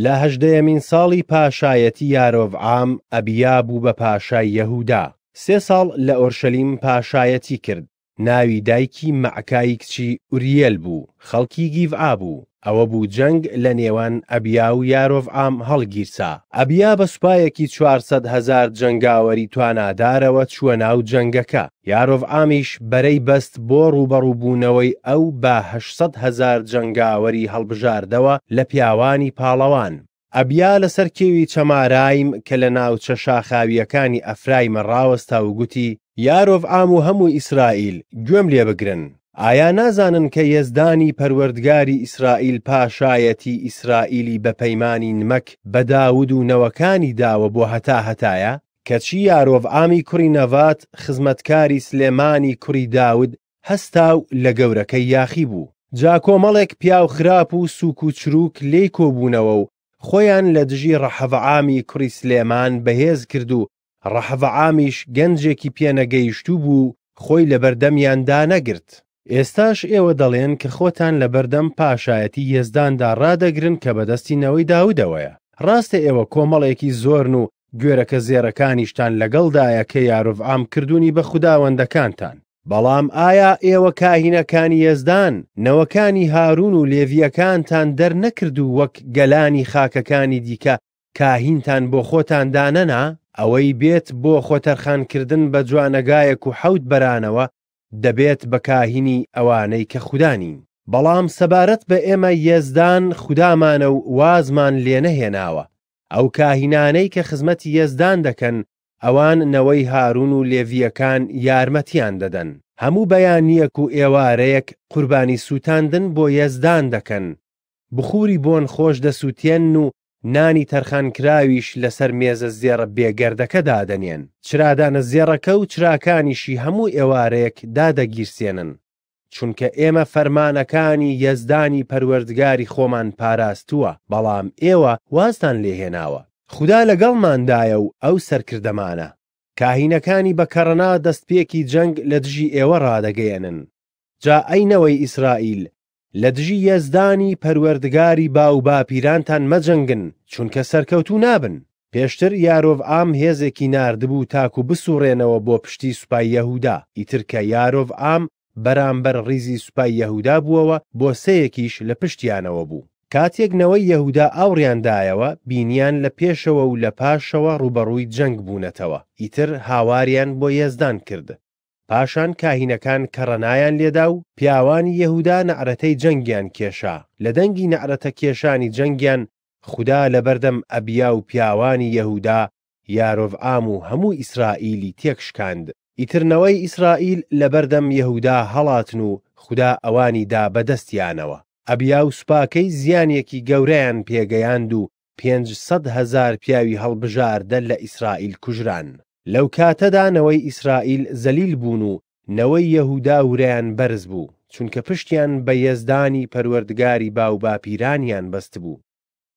لە هەژدەیەمین ساڵی پاشایەتی یارۆڤ عام ئەبیا بوو بە پاشای یەهودا سێ ساڵ لە ئۆرشەلیم پاشایەتی کرد ناوی دایکی مەعکایی کچی ئوریەل بوو خەڵکی گیڤعا بوو ئەوە بوو جەنگ لە نێوان ئەبیا و یارۆڤ ئام هەڵگیرسا ئەبیا بە سوپایەکی 400 هزار جنگاوەری توانادارەوە چووە ناو جەنگەکە یارۆڤ ئامیش بەرەی بەست بۆ ڕوبەڕووبوونەوەی ئەو بە هزار جنگاوەری هەڵبژاردەوە لە پیاوانی پاڵەوان ئەبیا لەسەر کێوی چەمارایم کە لە ناوچە شاخاویەکانی ئەفرایمە ڕاوەستا و گوتی یارۆڤ ئام و هەموو ئیسرائیل گوێم لێ بگرن ئایا نازانن کە یێزدانی پەروەردگاری ئیسرائیل پاشایەتی ئیسرائیلی بە پەیمانی نمەک بە داود و نەوەکانی داوە بۆ هەتا هەتایە کەچی یارۆڤ ئامی کوڕی نەڤات خزمەتکاری سلێمانی کوڕی داود هەستاو لە گەورەکەی یاخی بوو جا کۆمەڵێک پیا و خراپ و سوک و چروک لێی کۆبوونەوە و خۆیان لە دژی ڕەحەڤعامی کوڕی سلێمان بەهێز کرد و ڕەحڤعامیش گەنجێکی پێنەگەیشتوو بوو خۆی لە بەردەمیاندا نەگرت ئێستاش ئێوە دەڵێن کە خۆتان لە بەردەم پاشایەتی هێزداندا ڕدەگرن کە بەدەستینەوەی داودەوەیە ڕاستە ئێوە کۆمەڵێکی زۆرن و گوێرەکە زێرەکانیشتان لەگەڵدایە کە یاروڤ ئام کردوونی بە خودداوەندەکانتان بەڵام ئایا ئێوە کاهینەکانی هێزدان نەوەکانی هارون و لێڤیەکانتان دەرنەکرد و وەک گەلانی خاکەکانی دیکە کاهینتان بۆ خۆتان دانەنا ئەوەی بێت بۆ خۆتەرخانکردن بە جوانەگایەک و حەوت بەرانەوە دەبێت بەکاهینی ئەوانەی کە خوددانین بەڵام سەبارەت بە ئێمە یێزدان خودامانە و وازمان لێنەهێناوە ئەو کاهینانەی کە خزمەتی یێزدان دەکەن ئەوان نەوەی هارون و لێڤیەکان یارمەتیان دەدەن هەموو بەیانیەک و ئێوارەیەک قوربانی سووتاندن بۆ یێزدان دەکەن بخوری بۆن خۆش دەسووتێن و نانی تەرخانکراویش لەسەر مێزە زێرە بێگەردەکە دادەنێن چرادانە زێڕەکە و چراکانیشی هەموو ئێوارەیەک دادەگیرسێنن چونکە ئێمە فەرمانەکانی یەزدانی پەروەردگاری خۆمان پاراستووە بەڵام ئێوە وازتان لێهێناوە خدا لەگەڵماندایە و ئەو سەرکردەمانە کاهینەکانی بەکەڕنا دەستپێکی جەنگ لە دژی ئێوە ڕادەگەێنن جا ئەینەوەی ئیسرائیل لە دژی یەزدانی پەروەردگاری با و باپیرانتان مەجەنگن چونکە سەرکەوتو نابن پێشتر یارۆڤ ئام هێزێکی نردبوو تاکو بسوڕێنەوە بۆ پشتی سوپای یەهودا ئیترکە یارۆڤ ئام بەرامبەر ڕیزی سوپای یەهودا بووەوە بۆ سەیەکیش لە پشتیانەوە بوو کاتێکنەوەی یەهودا ئاوڕیاندایەوە بینیان لە پێشەوە و لە پاشەوە ڕوبەڕووی جەنگ بوونەتەوە ئیتر هاواریان بۆ یێزدان کرد پاشان کاهینەکان کەڕەنایان لێدا و پیاوانی یەهودا نەعرەتەی جەنگیان کێشا لە دەنگی نەعرەتە کێشانی جەنگیان خوددا لە بەردەم ئەبیا و پیاوانی یەهودا یارۆڤ ئام و هەموو ئیسرائیلی تێکشکاند ئیترنەوەی ئیسرائیل لە بەردەم یەهودا هەڵاتن و خوددا ئەوانی دا بەدەستیانەوە ئەبیا و سوپاکەی زیانێکی گەورەیان پێگەیاند و 500 هزار پیاوی هەڵبژاردە لە ئیسرائیل کوژران لەو کاتەدانەوەی ئیسرائیل زەلیل بوون و نەوەی یەهودا وریان بەرز بوو چونکە پشتیان بە یەزدانی پەروەردگاری باو باپیرانیان بەست بوو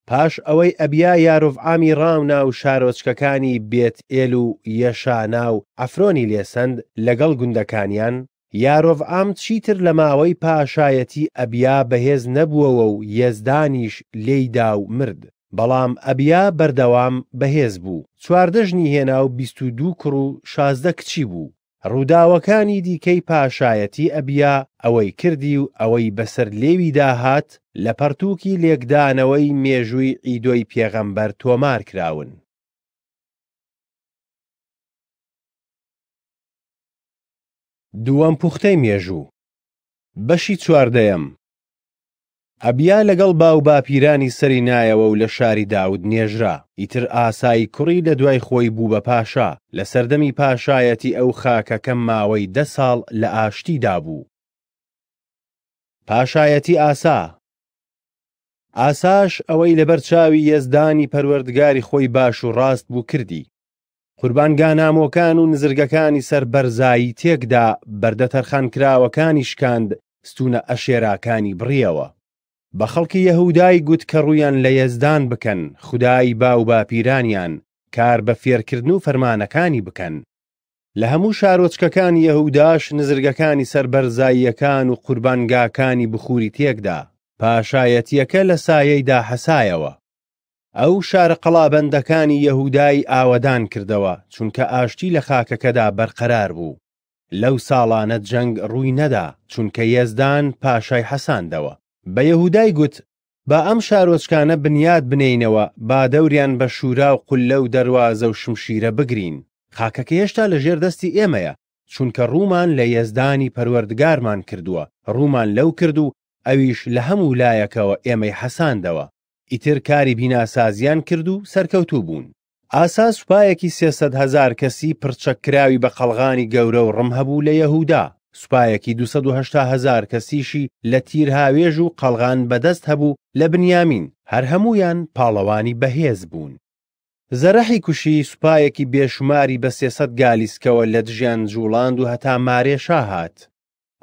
پاش ئەوەی ئەبیا یارۆڤعامی ڕاونا و شارۆچکەکانی بێت ئێل و یەشانا و ئەفرۆنی لێسەند لەگەڵ گوندەکانیان یارۆڤعام چیتر لە ماوەی پاشایەتی ئەبیا بەهێز نەبووەوە و یەزدانیش لێیدا و مرد بەڵام ئەبیا بەردەوام بەهێز بوو چواردەژنی هێنا و 22 کوڕ و شازدە کچی بوو ڕووداوەکانی دیکەی پاشایەتی ئەبیا ئەوەی کردی و ئەوەی بەسەر لێوی داهات لە پەرتووکی لێکدانەوەی مێژووی ئیدۆی پێغەمبەر تۆمار کراون دووەم پوختەی مێژوو بەشی چواردەیەم ئەبیا لەگەڵ باو باپیرانی سەری نایەوە و لە شاری داود نێژرا ئیتر ئاسایی کوڕی لە دوای خۆی بوو بە پاشا لە سەردەمی پاشایەتی ئەو خاکەکەم ماوەی دە ساڵ لە ئاشتیدا بوو پاشایەتی ئاسا ئاساش ئەوەی لەبەر چاوی یەزدانی پەروەردگاری خۆی باش و ڕاست بوو کردی قوربانگان نامۆکان و نزرگەکانی سەر بەرزایی تێکدا بەردە تەرخان کراوەکانی شکاند ستونە ئەشێراکانی بڕیەوە بە خەڵکی یەهودای گوت کە ڕویان لە یەزدان بکەن خدای با و باپیرانیان کار بە فێرکردن و فەرمانەکانی بکەن لە هەموو شارۆچکەکان یەهوداش نزرگەکانی سربەرزاییەکان و قوربانگاکانی بخوری تێکدا پاشایەتیەکە لە سایەیدا حەسایەوە ئەو شارە قەڵابەندەکانی یەهودای ئاوەدان کردەوە چونکە ئاشتی لە خاکەکەدا بەرقەرار بوو لەو ساڵانە جەنگ ڕووی نەدا چونکە یەزدان پاشای حەساندەوە بە یەهودای گوت بە ئەم شارۆچکانە بنیاد بنینەوە با دەوران بە شوورا و قلە و دەواازە و شمشیرە بگرین خاکەکە هێشتا لە ژێر دەستی ئێمەیە چونکە ڕوومان لە یەزدانی پەروەردگارمان کردووە ڕوومان لەو کرد و ئەویش لە هەموو لایەکەوە ئێمەی حەساندەوە ئیتر کاری بیناسازیان کرد و سەرکەوتوو بوون ئاساس سوپایەکی سێسەد هزار کەسی پرچەکراوی بە خەڵغانی گەورە و ڕم هەبوو لە یەهودا سوپایەکی 2هزار کەسیشی لە تیرهاوێژ و قەلغان بەدەست هەبوو لە بنیامین هەر هەمویان پاڵەوانی بەهێز بوون. زەرەحی کوشی سوپایەکی بێشماری بە سێسەد گالیسکەوە لە دژیان جوڵاند و هەتا مارێشا هات.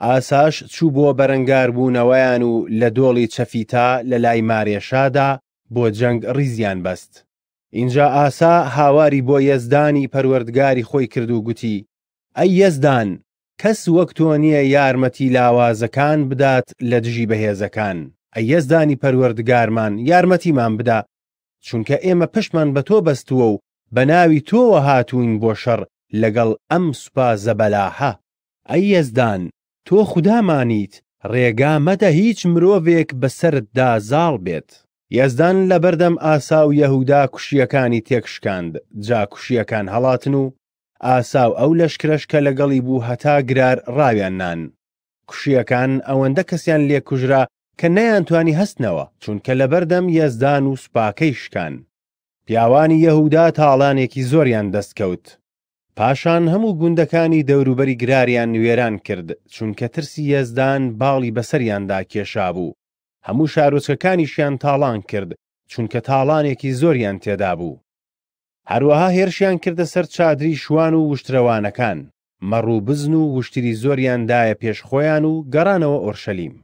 ئاساش چوو بۆ بەرەنگار بوونەوەیان و لە دۆڵی چەفیتا لە لای مارێشادا بۆ جەنگ ڕیزیان بەست. اینجا ئاسا هاواری بۆ یەزدانی پەروەردگاری خۆی کرد و گوتی: ئەی یەزدان کەس وەک تۆ نییە یارمەتی لاوازەکان بدات لە دژی بەهێزەکان ئەیەزدانی پەروەردگارمان یارمەتیمان بدا چونکە ئێمە پشمان بە تۆ بەستووە و بە ناوی تۆوە هاتوین بۆ شەڕ لەگەڵ ئەم سوپا زەبەلاها ئەیەزدان تۆ خودامانیت ڕێگا مەدە هیچ مرۆڤێک بەسەردا زاڵ بێت یەزدان لە بەردەم ئاسا و یەهودا کوشیەکانی تێکشکاند جا کوشیەکان هەڵاتن و ئاساو ئەو لەشکرشکە لەگەڵی بوو هەتا گرار ڕاویان نان کوشیەکان ئەوەندە کەسیان لێ کوژرا کە نەیانتوانی هەستنەوە چونکە لە بەردەم یەزدان و سوپاکەی شکان پیاوانی یەهودا تاڵانێکی زۆریان دەستکەوت پاشان هەموو گوندەکانی دەوروبەری گراریان نوێران کرد چونکە ترسی یەزدان باڵی بەسەریاندا کێشا بوو هەموو شارۆچکەکانیشیان تاڵان کرد چونکە تاڵانێکی زۆریان تێدا بوو هەروەها هێرشیان کردە سەر چادری شوان و وشترەوانەکان مەڕوو بزن و وشتری زۆریاندایە پێشخۆیان و گەڕانەوە ئۆرشەلیم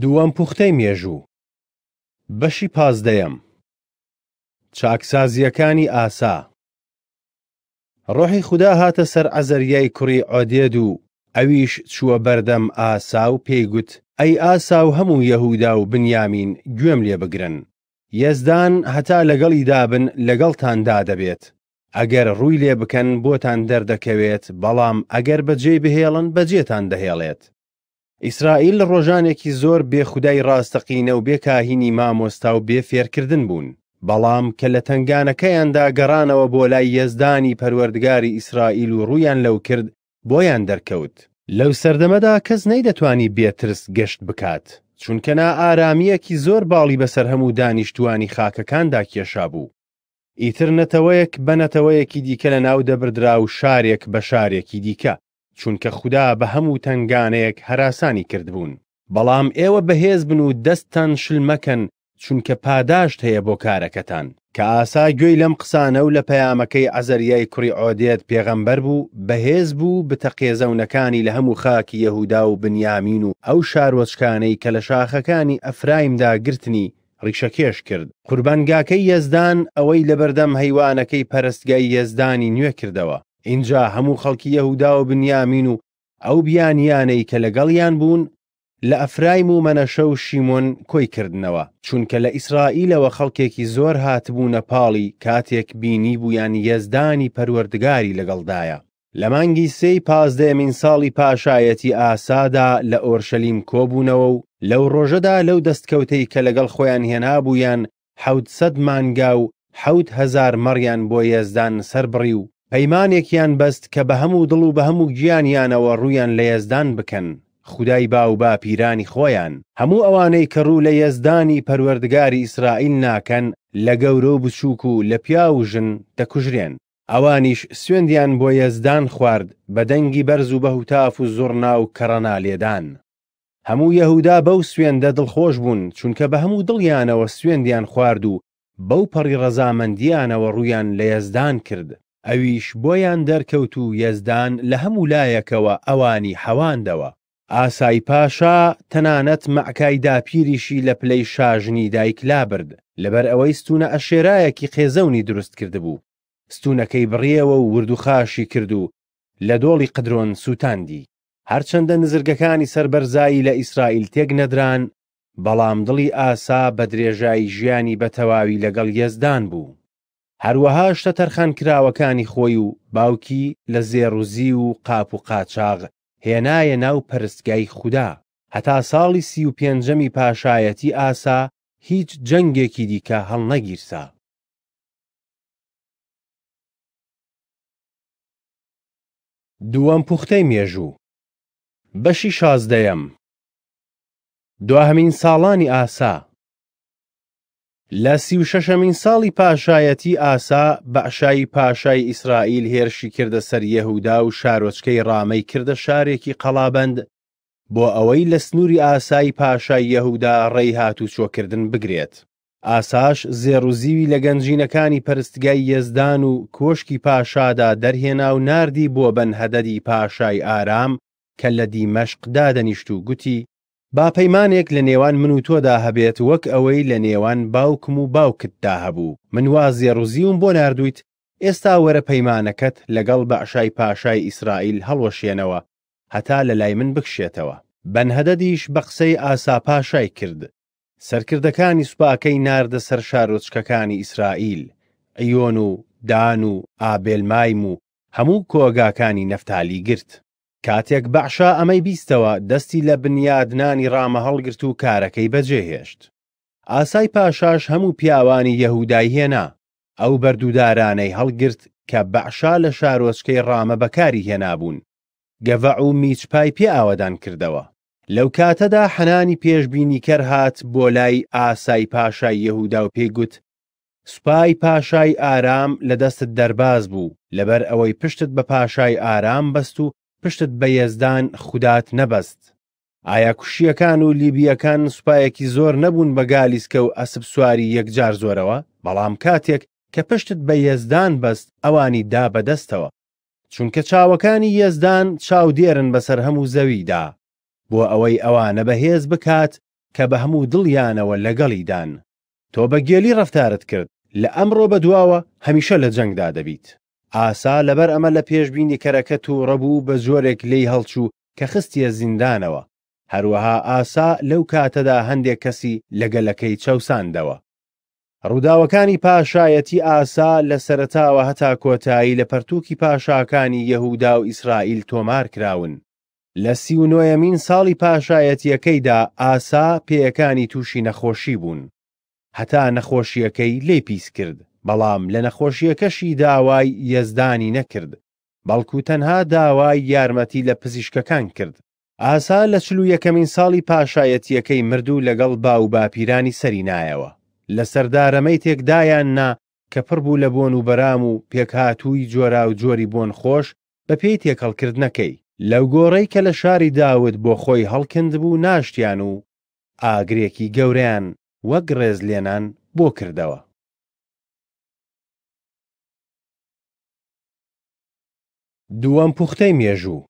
دووەم پوختەی مێژوو بەشی پازدەیەم چاکسازیەکانی ئاسا ڕۆحی خوددا هاتە سەر ئەزەریای کوڕی ئۆدێد و ئەویش چووە بەردەم ئاسا و پێیگوت ئەی ئاسا و هەموو یەهودا و بنیامین گوێم لێ بگرن یەزدان هەتا لەگەڵی دابن لەگەڵتاندا دەبێت ئەگەر ڕووی لێ بکەن بۆتان دەردەکەوێت بەڵام ئەگەر بەجێ بهێڵن بەجێتان دەهێڵێت ئیسرائیل ڕۆژانێکی زۆر بێخودای ڕاستەقینە و بێکاهینی مامۆستا و بێفێرکردن بوون بەڵام کە لە تنگانەکەیاندا گەڕانەوە بۆ لای یەزدانی پەروەردگاری ئیسرائیل و ڕویان لەو کرد بۆیان دەرکەوت لەو سەردەمەدا کەس نەیدەتوانی بێترس گەشت بکات چونکە نا ئارامیەکی زۆر باڵی بەسەر هەموو دانیشتوانی خاکەکاندا کێشا بوو ئیتر نەتەوەیەک بە نەتەوەیەکی دیکە لە ناو دەبدرا و شارێک بە شارێکی دیکە چونکە خوددا بە هەموو تنگانەیەک هەراسانی کردبوون بەڵام ئێوە بەهێز بن و دەستان شلمەکەن چونکە پاداشت هەیە بۆ کارەکەتان کە ئاسا گوێی لەم قسانە و لە پەیامەکەی ئەزەریای کوڕی ئۆدێت پێغەمبەر بوو بەهێز بوو بتە قێزەونەکانی لە هەموو خاکی یەهودا و بنیامین و ئەو شارۆچکانەی کە لە شاخەکانی ئەفرایمدا گرتنی ڕیشەکێش کرد قوربانگاکەی یەزدان ئەوەی لەبەردەم هەیوانەکەی پەرستگای یەزدانی نوێ کردەوە اینجا هەموو خەڵکی یەهودا و بنیامین و ئەو بیانیانەی کە لەگەڵیان بوون لە ئەفرایم و مەنەشە و شیمۆن کۆی کردنەوە چونکە لە ئیسرائیلەوە خەڵکێکی زۆر هاتبوو نەپاڵی کاتێک بینی بوویان یەزدانی پەروەردگاری لەگەڵدایە لە مانگی سێی پازدەمین ساڵی پاشایەتی ئاسادا لە ئۆرشەلیم کۆبوونەوە و لەو ڕۆژەدا لەو دەستکەوتەی کە لەگەڵ خۆیان هێنابوویان حەوتسەد مانگا و حەوت هزار مەڕیان بۆ یەزدان سربڕی و پەیمانێکیان بەست کە بە هەموو دڵ و بە هەموو گیانیانەوە ڕویان لە یەزدان بکەن خدای با و با پیرانی خۆیان هەموو ئەوانەی کە ڕوو لە یەزدانی پەروەردگاری ئیسرائیل ناکەن لە گەورە و بچووک و لە پیا و ژن دەکوژرێن ئەوانیش سوێندیان بۆ یەزدان خوارد بە دەنگی بەرز و بەهوتاف و زۆرنا و کەڕەنا لێدان هەموو یەهودا بەو سوێندە دڵخۆش بوون چونکە بە هەموو دڵیانەوە سوێندیان خوارد و بەو پەڕی ڕەزامەندیانەوە ڕویان لە یەزدان کرد ئەویش بۆیان دەرکەوت و یەزدان لە هەموو لایەکەوە ئەوانی حەواندەوە ئاسای پاشا تەنانەت مەعکای داپیریشی لە پلەی شاژنی دایکلا برد لەبەر ئەوەی ستونە ئەشێرایەکی خێزەونی دروست کردبوو ستونەکەی بڕیەوە و وردوخاشی کرد و لە دۆڵی قدرۆن سووتاندی هەرچەندە نزرگەکانی سربەرزایی لە ئیسرائیل تێک نەدران بەڵام دڵی ئاسا بە درێژایی ژیانی بەتەواوی لەگەڵ یەزدان بوو هەروەها شتە تەرخان کراوەکانی خۆی و باوکی لە زێڕوزی و قاپ و قاچاغ هێنایە ناو پەرستگای خوددا هەتا ساڵی سی و پێنجەمی پاشایەتی ئاسا هیچ جەنگێکی دیکە هەڵ نەگیرسا دووەم پوختەی مێژوو بەشی شازدەیەم دواهمین ساڵانی ئاسا لە سی و شەشەمین ساڵی پاشایەتی ئاسا بەعشایی پاشای ئیسرائیل هێرشی کردە سەر یەهودا و شارۆچکەی ڕامەی کردە شارێکی قەڵابند بۆ ئەوەی لە سنووری ئاسایی پاشای یەهودا ڕێی هاتو چۆکردن بگرێت. ئاساش زێڕوزیوی لە گەنجینەکانی پەرستگای یەزدان و کۆشکی پاشادا دەرهێنا و نردی بۆ بەنهەدەدی پاشای ئارام کە لە دیمەشق دادەنیشت و گوتی با پەیمانێک لە نێوان من و تۆدا هەبێت وەک ئەوەی لە نێوان باوکم و باوکتدا هەبوو من وازیە ڕزیوم بۆ نردویت ئێستا وەرە پەیمانەکەت لەگەڵ بەعشای پاشای ئیسرائیل هەڵوەشێنەوە هەتا لە لای من بکشێتەوە بەنهەدەدیش بە قسەی ئاسا پاشای کرد سەرکردەکانی سوپاکەی ناردە سەر شارۆچکەکانی ئیسرائیل ئەیۆن و دان و ئابێلمایم و هەموو کۆگاکانی نەفتالی گرت کاتێک بەعشا ئەمەی بیستەوە دەستی لە بنیادنانی ڕامە هەڵگرت و کارەکەی بەجێهێشت ئاسای پاشاش هەموو پیاوانی یەهودای هێنا ئەو بەردوودارانەی هەڵگرت کە بەعشا لە شارۆچکەی ڕامە بەکاری هێنابوون گەڤە و میچپای پێ ئاوەدان کردەوە لەو کاتەدا حەنانی پێشببینی کەر هات بۆ لای ئاسای پاشای یەهودا و پێیگوت سوپای پاشای ئارام لە دەستت دەرباز بوو لەبەر ئەوەی پشتت بە پاشای ئارام بەست و پشتت بە یێزدان خودات نەبەست ئایا کوشیەکان و لیبیەکان سوپایەکی زۆر نەبوون بە گالیسکە و ئەسب سواری یەکجار زۆرەوە بەڵام کاتێک کە پشتت بە یێزدان بەست ئەوانی دا بەدەستەوە چونکە چاوەکانی یێزدان چاودێرن بەسەر هەموو زەویدا بۆ ئەوەی ئەوانە بەهێز بکات کە بە هەموو دڵیانەوە لەگەڵیدان تۆ بە گێلی ڕفتارت کرد لە ئەمڕۆ بەدواوە هەمیشە لە جەنگدا دەبیت ئاسا لەبەر ئەمە لە پێشببینی کەرەکەت و ڕەبوو بە زۆرێک لی هەڵچوو کە خستیە زیندانەوە هەروەها ئاسا لەو کاتەدا هەندێک کەسی لەگەلەکەی چاوساندەوە ڕووداوەکانی پاشایەتی ئاسا لە سەرتاوە هەتا کۆتایی لە پەرتووکی پاشاکانی یەهودا و ئیسرائیل تۆمار کراون لە سی و نۆیەمین ساڵی پاشایەتیەکەیدا ئاسا پێیەکانی تووشی نەخۆشی بوون هەتا نەخۆشیەکەی لێ پیس کرد بەڵام لە نەخۆشیەکەشی داوای یەزدانی نەکرد بەڵکو تەنها داوای یارمەتی لە پزیشکەکان کرد ئاسا لە چلو یەکەمین ساڵی پاشایەتیەکەی مردوو لەگەڵ با و باپیرانی سەرینایەوە لە سەردارەمەی تێکدایان نا کە پڕ بوو لە بۆن و بەرام و پێکهاتووی جۆرا و جۆری بۆن خۆش بە پێی تێکەڵکردنەکەی لەو گۆڕەی کە لە شاری داوت بۆ خۆی هەڵکند بوو ناشتیان و ئاگرێکی گەوریان وەک ڕێز لێنان بۆ کردەوە دووەم پوختەی مێژوو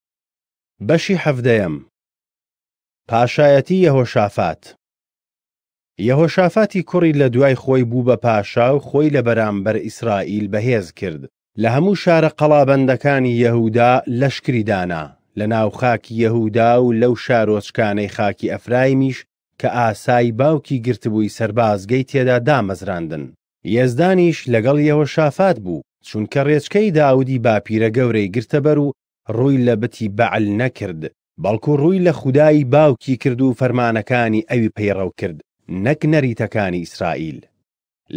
بەشی حەفدەیەم پاشایەتی یەهۆشافات یەهۆشافاتی کوڕی لە دوای خۆی بوو بە پاشا و خۆی لە بەرامبەر ئیسرائیل بەهێز کرد لە هەموو شارە قەڵابەندەکانی یەهودا لەشکریدانا لە ناوخاکی یەهودا و لەو شارۆچکانەی خاکی ئەفرایمیش کە ئاسایی باوکی گرتبووی سەربازگەی تێدا دامەزراندن یەزدانیش لەگەڵ یەهۆشافات بوو چونکە ڕێچکەی داودی باپیرە گەورەی گرتەبەر و ڕووی لە بتی بەعل نەکرد بەڵکو ڕووی لە خودایی باوکی کرد و فەرمانەکانی ئەوی پەیڕەو کرد نەک نەریتەکانی ئیسرائیل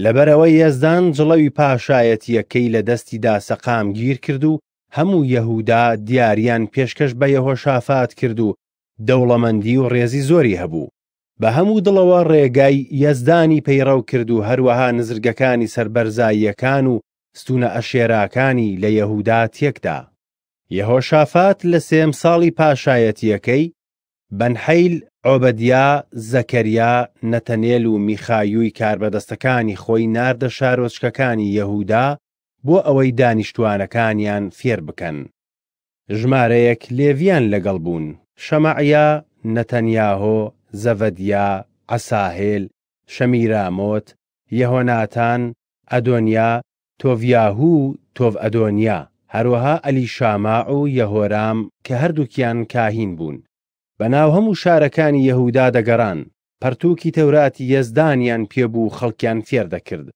لەبەرەوەی یەزدان جڵەوی پاشایەتیەکەی لە دەستیدا سەقام گیر کرد و هەموو یەهودا دیاریان پێشکەش بە یەهۆشافات کرد و دەوڵەمەندی و ڕێزی زۆری هەبوو بە هەموو دڵەوە ڕێگای یەزدانی پەیڕەو کرد و هەروەها نزرگەکانی سربەرزاییەکان و ستونە ئەشێراکانی لە یەهودا تێکدا یەهۆشافات لە سێم ساڵی پاشایەتیەکەی بەنحەیل ئۆبەدیا زەکەریا نەتەنێل و میخایوی کاربەدەستەکانی خۆی ناردە شارۆچکەکانی یەهودا بۆ ئەوەی دانیشتوانەکانیان فێر بکەن ژمارەیەک لێڤیان لەگەڵ بوون شەمەعیا نەتەنیاهۆ زەڤدیا عساهێل شەمیرامۆت یەهۆناتان ئەدۆنیا تۆڤیاهوو تۆڤ ئەدۆنیا هەروەها ئەلی شاماع و یەهۆرام کە هەردووکیان کاهین بوون بەناو هەموو شارەکانی یەهودا دەگەڕان پەرتووکی تەوراتی یەزدانیان پێبوو خەڵکیان فێر دەکرد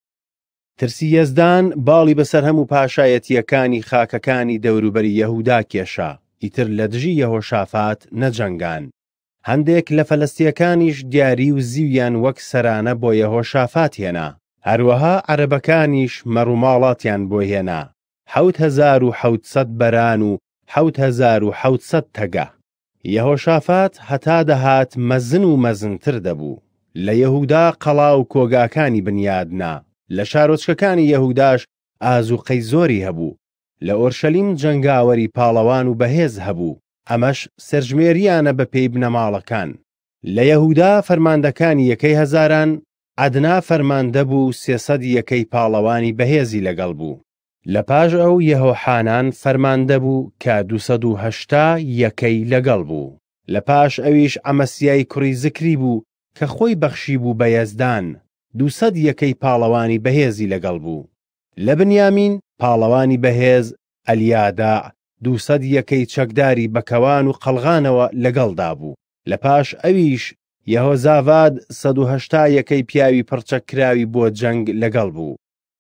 ترسی یەزدان باڵی بەسەر هەموو پاشایەتیەکانی خاکەکانی دەوروبەری یەهودا کێشا ئیتر لە دژی یەهۆشافات نەجەنگان هەندێک لە فەلستیەکانیش دیاری و زیویان وەک سەرانە بۆ یەهۆشافات هێنا هەروەها عەرەبەکانیش مەڕووماڵاتیان بۆ هێنا 1970 بەران و 1970 تەگە یەهۆشافات هەتا دەهات مەزن و مەزنتر دەبوو لە یەهودا قەڵا و کۆگاکانی بنیادنا لە شارۆچکەکانی یەهوداش ئازوقەی زۆری هەبوو لە ئۆرشەلیم جنگاوەری پاڵەوان و بەهێز هەبوو ئەمەش سەرژمێریانە بە پێی بنەماڵەکان لە یەهودا فەرماندەکانی یەکەی هەزاران ئەدنا فەرماندە بوو سێسەد یەکەی پاڵەوانی بەهێزی لەگەڵ بوو لە پاش ئەو یەهۆحانان فەرماندە بوو کە 1970 یەکەی لەگەڵ بوو لە پاش ئەویش ئەمەسیای کوڕی زکری بوو کە خۆی بەخشی بوو بە یەزدان دوسەد یەکەی پاڵەوانی بەهێزی لەگەڵ بوو لە بنیامین پاڵەوانی بەهێز ئەلیادا دوسەد یەکەی چەکداری بەکەوان و قەلغانەوە لەگەڵدا بوو لە پاش ئەویش یەهۆزاواد 1970 یەکەی پیاوی پڕچەکراوی بۆ جەنگ لەگەڵ بوو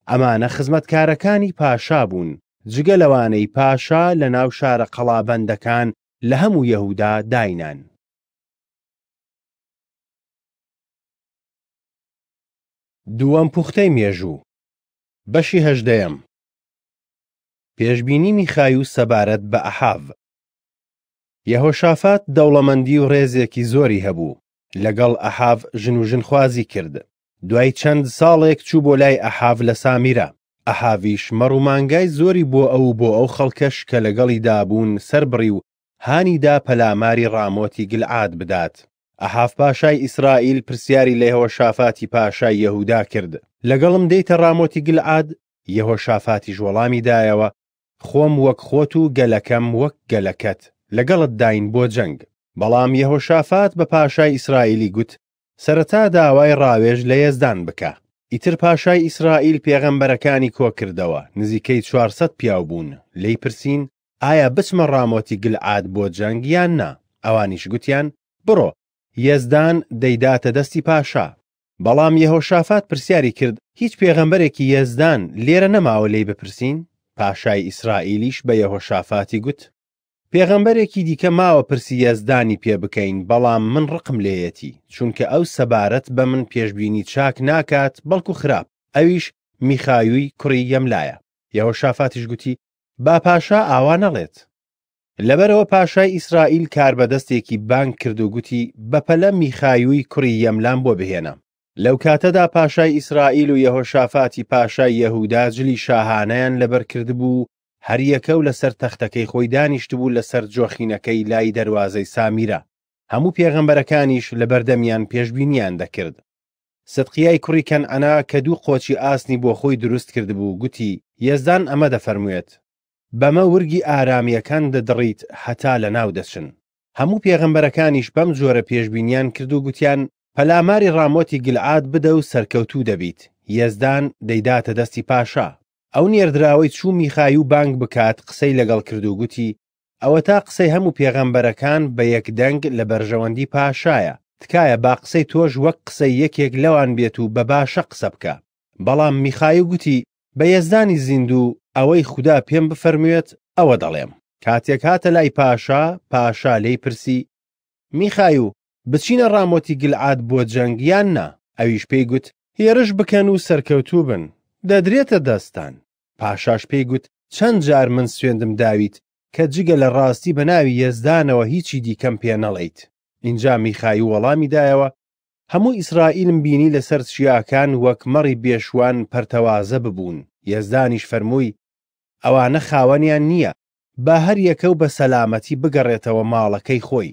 ئەمانە خزمەتکارەکانی پاشا بوون جگە لەوانەی پاشا لە ناو شارە قەڵابەندەکان لە هەموو یەهودا داینان دووەم پوختەی مێژوو بەشی هەژدەیەم پێشببینی میخای و سەبارەت بە ئەحاو یەهۆشافات دەوڵەمەندی و ڕێزێکی زۆری هەبوو لەگەڵ ئەحاف ژن و ژنخوازی کرد دوای چەند ساڵێک چوو بۆ لای ئەحاف لە سامیرە ئەحاویش مەڕوومانگای زۆری بۆ ئەو بۆ ئەو خەڵکەش کە لەگەڵی دابوون سربڕی و هانیدا پەلاماری ڕامۆتی گلعاد بدات ئەحاف پاشای ئیسرائیل پرسیاری لێهەوە شافاتی پاشای یەهودا کرد لەگەڵم دەیتە ڕامۆتی گلعاد یەهۆ شافاتی ژوەڵامی دایەوە خۆم وەک خۆت و گەلەکەم وەک گەلەکەت لەگەڵت داین بۆ جەنگ بەڵام یەهۆشافات بە پاشای ئیسرائیلی گوت سەرەتا داوای ڕاوێژ لە یێزدان بکە ئیتر پاشای ئیسرائیل پێغەمبەرەکانی کۆکردەوە نزیکەی 400 پیاو بوون لی پرسین ئایا بچمە ڕامۆتی گلعاد بۆ جەنگیان نا ئەوانیش گوتیان بڕۆ یەزدان دەیداتە دەستی پاشا بەڵام یەهۆشافات پرسیاری کرد هیچ پێغەمبەرێکی یەزدان لێرە نەماوە لی بپرسین پاشای ئیسرائیلیش بە یەهۆشافاتی گوت پێغەمبەرێکی دیکە ماوە پرسی یەزدانی پێ بکەین بەڵام من ڕقم لێەتی چونکە ئەو سەبارەت بە من پێشببینی چاک ناکات بەڵکو خراپ ئەویش میخاوی کوڕی یەملایە یەوە شافاتیش گوتی با پاشا ئاوا نەڵێت لەبەرەوە پاشای ئیسرائیل کار بەدەستێکی بانک کرد و گوتی بەپەلە میخاوی کوڕی یەملان بۆ بهێنە لەو کاتەدا پاشای ئیسرائیل و یەهۆشافاتی پاشای یەهودا جلی شاهانەیان لەبەرکرد بوو هەریەکە و لەسەر تەختەکەی خۆی دانیشت بوو لەسەر جۆخینەکەی لای دەواازەی سامیرە هەموو پێغەمبەرەکانیش لە بەردەمیان پێشببینیان دەکرد سدقیای کوڕی کەنعنا کە دوو قۆچی ئاسنی بۆ خۆی دروست کردبوو گوتی یەزدان ئەمە دەفەرموێت بەمە ورگی ئارامیەکان دەدڕیت هەتا لە ناو دەچن هەموو پێغەمبەرەکانیش بەم جۆرە پێشببینیان کرد و گوتیان پەلاماری ڕامۆتی گلعات بدە و سەرکەوتوو دەبیت یەزدان دەیداتە دەستی پاشا ئەو نێردراوەی چوومی خای و بانگ بکات قسەی لەگەڵ کرد و گوتی ئەوە تا قسەی هەموو پێغەمبەرەکان بە یەکدەنگ لە بەرژەوەندی پاشایە تکایە با قسەی تۆش وەک قسەی یەکێک لەوان بێت و بە باشە قسە بکە بەڵام میخای گوتی بە یەزدانی زیندوو ئەوەی خوددا پێم بفەرموێت ئەوە دەڵێم کاتێک هاتە لای پاشا پاشا لی پرسی میخای و بچینە ڕامۆتی گلعات بۆ جەنگیان نا ئەویش پێی گوت هێرش بکەن و سەرکەوتوو بن دەدرێتە دەستان پاشاش پێی گوت چەند جار من سوێندم داویت کە جگە لە ڕاستی بە ناوی یێزدانەوە هیچی دیکەم پێ نەڵێیت اینجا میخایی وەڵامی دایەوە هەموو ئیسرائیلم بینی لەسەر چیاکان وەک مەڕی بێشوان پەرتەوازە ببوون یێزدانیش فەرمووی ئەوانە خاوەنیان نییە با هەر یەکە و بە سەلامەتی بگەڕێتەوە ماڵەکەی خۆی